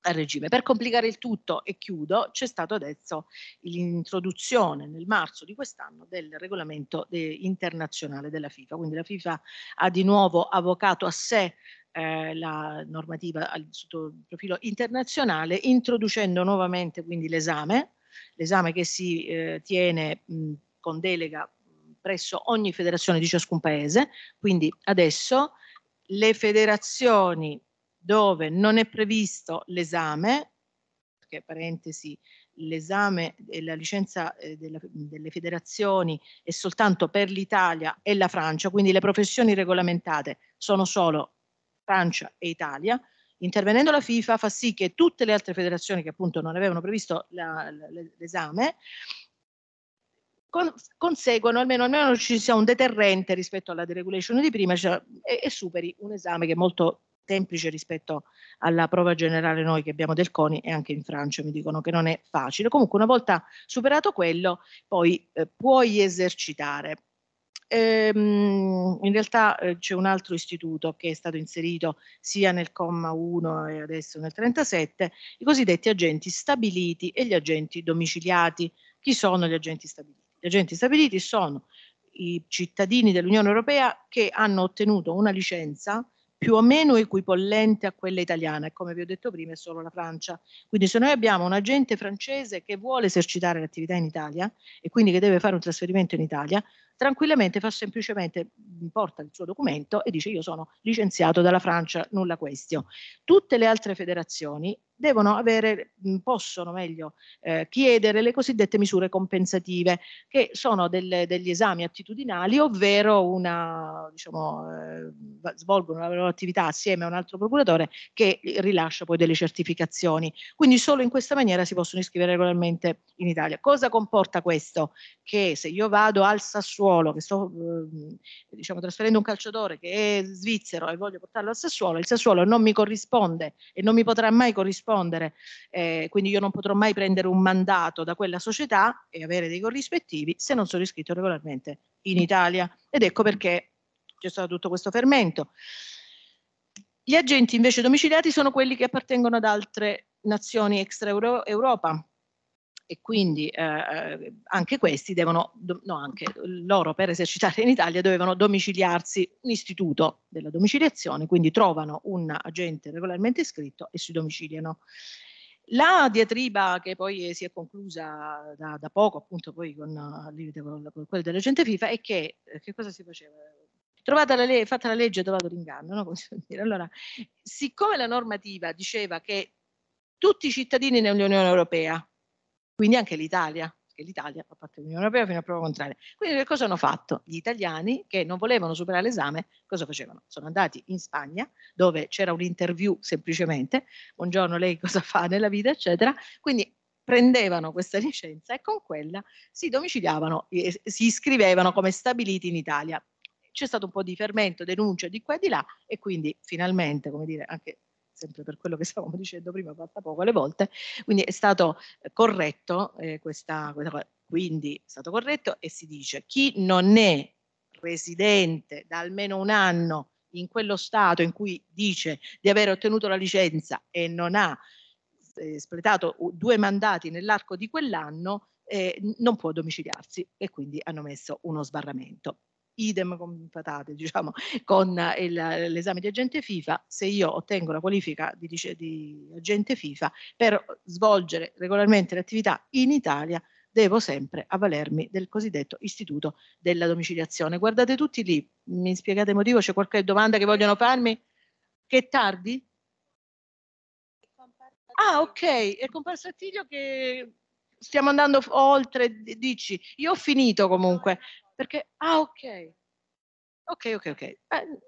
al regime. Per complicare il tutto, e chiudo, c'è stato adesso l'introduzione nel marzo di quest'anno del regolamento de- eh, internazionale della FIFA, quindi la FIFA ha di nuovo avvocato a sé eh, la normativa al, sotto il profilo internazionale, introducendo nuovamente quindi l'esame, l'esame che si eh, tiene mh, con delega presso ogni federazione di ciascun paese, quindi adesso le federazioni dove non è previsto l'esame, perché parentesi, l'esame e la licenza eh, della, delle federazioni è soltanto per l'Italia e la Francia, quindi le professioni regolamentate sono solo Francia e Italia. Intervenendo la FIFA fa sì che tutte le altre federazioni che appunto non avevano previsto l'esame con, conseguono almeno, almeno ci sia un deterrente rispetto alla deregulation di prima cioè, e, e superi un esame che è molto semplice rispetto alla prova generale noi che abbiamo del CONI e anche in Francia mi dicono che non è facile. Comunque una volta superato quello poi eh, puoi esercitare. Ehm, in realtà eh, c'è un altro istituto che è stato inserito sia nel comma 1 e adesso nel 37, i cosiddetti agenti stabiliti e gli agenti domiciliati. Chi sono gli agenti stabiliti? Gli agenti stabiliti sono i cittadini dell'Unione Europea che hanno ottenuto una licenza più o meno equipollente a quella italiana e come vi ho detto prima è solo la Francia. Quindi se noi abbiamo un agente francese che vuole esercitare l'attività in Italia e quindi che deve fare un trasferimento in Italia, tranquillamente fa semplicemente, porta il suo documento e dice io sono licenziato dalla Francia, nulla questio. Tutte le altre federazioni devono avere, possono meglio eh, chiedere le cosiddette misure compensative, che sono delle, degli esami attitudinali, ovvero una, diciamo, eh, svolgono la loro attività assieme a un altro procuratore che rilascia poi delle certificazioni. Quindi solo in questa maniera si possono iscrivere regolarmente in Italia. Cosa comporta questo? Che se io vado al Sassuolo Sassuolo, che sto eh, diciamo, trasferendo un calciatore che è svizzero e voglio portarlo al Sassuolo, il Sassuolo non mi corrisponde e non mi potrà mai corrispondere, eh, quindi io non potrò mai prendere un mandato da quella società e avere dei corrispettivi se non sono iscritto regolarmente in Italia. Ed ecco perché c'è stato tutto questo fermento. Gli agenti invece domiciliati sono quelli che appartengono ad altre nazioni extra Europa, e quindi eh, eh, anche questi devono, no anche loro per esercitare in Italia dovevano domiciliarsi un istituto della domiciliazione, quindi trovano un agente regolarmente iscritto e si domiciliano. La diatriba che poi si è conclusa da, da poco, appunto poi con, con quella dell'agente FIFA, è che, eh, che cosa si faceva? trovata la legge, fatta la legge, trovato l'inganno. No? *laughs* Allora, siccome la normativa diceva che tutti i cittadini nell'Unione Europea quindi anche l'Italia, perché l'Italia fa parte dell'Unione Europea fino a prova contraria. Quindi che cosa hanno fatto? Gli italiani che non volevano superare l'esame, cosa facevano? Sono andati in Spagna, dove c'era un'interview semplicemente, buongiorno lei cosa fa nella vita, eccetera. Quindi prendevano questa licenza e con quella si domiciliavano, eh, si iscrivevano come stabiliti in Italia. C'è stato un po' di fermento, denuncia di qua e di là e quindi finalmente, come dire, anche sempre per quello che stavamo dicendo prima, fatta poco alle volte, quindi è stato eh, corretto eh, questa, questa, quindi è stato corretto e si dice chi non è residente da almeno un anno in quello stato in cui dice di aver ottenuto la licenza e non ha eh, espletato due mandati nell'arco di quell'anno, eh, non può domiciliarsi e quindi hanno messo uno sbarramento idem con patate, diciamo, con il, l'esame di agente FIFA, se io ottengo la qualifica di, di agente FIFA per svolgere regolarmente le attività in Italia, devo sempre avvalermi del cosiddetto istituto della domiciliazione. Guardate tutti lì, mi spiegate il motivo, c'è qualche domanda che vogliono farmi? Che è tardi? Ah, ok, è comparso Attilio che stiamo andando oltre, dici. Io ho finito comunque perché, ah ok, ok, ok, ok, eh,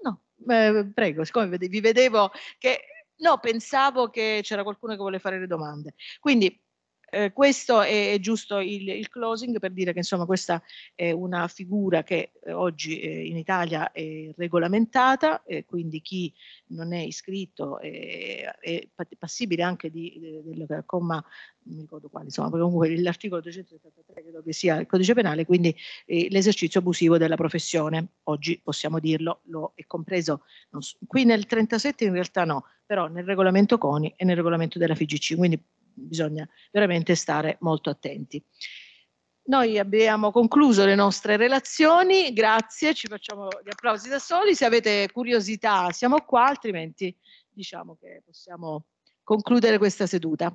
no, eh, prego, siccome vi vedevo che, no, pensavo che c'era qualcuno che voleva fare le domande. Quindi eh, questo è, è giusto il, il, closing per dire che insomma questa è una figura che eh, oggi eh, in Italia è regolamentata, eh, quindi chi non è iscritto eh, è, è passibile anche di, de, eh, del comma, non mi ricordo quale, insomma comunque l'articolo 273 credo che sia il codice penale, quindi l'esercizio abusivo della professione, oggi possiamo dirlo, lo è compreso, so, qui nel 37 in realtà no, però nel regolamento CONI e nel regolamento della FIGC, quindi bisogna veramente stare molto attenti. Noi abbiamo concluso le nostre relazioni, grazie, ci facciamo gli applausi da soli, se avete curiosità siamo qua, altrimenti diciamo che possiamo concludere questa seduta.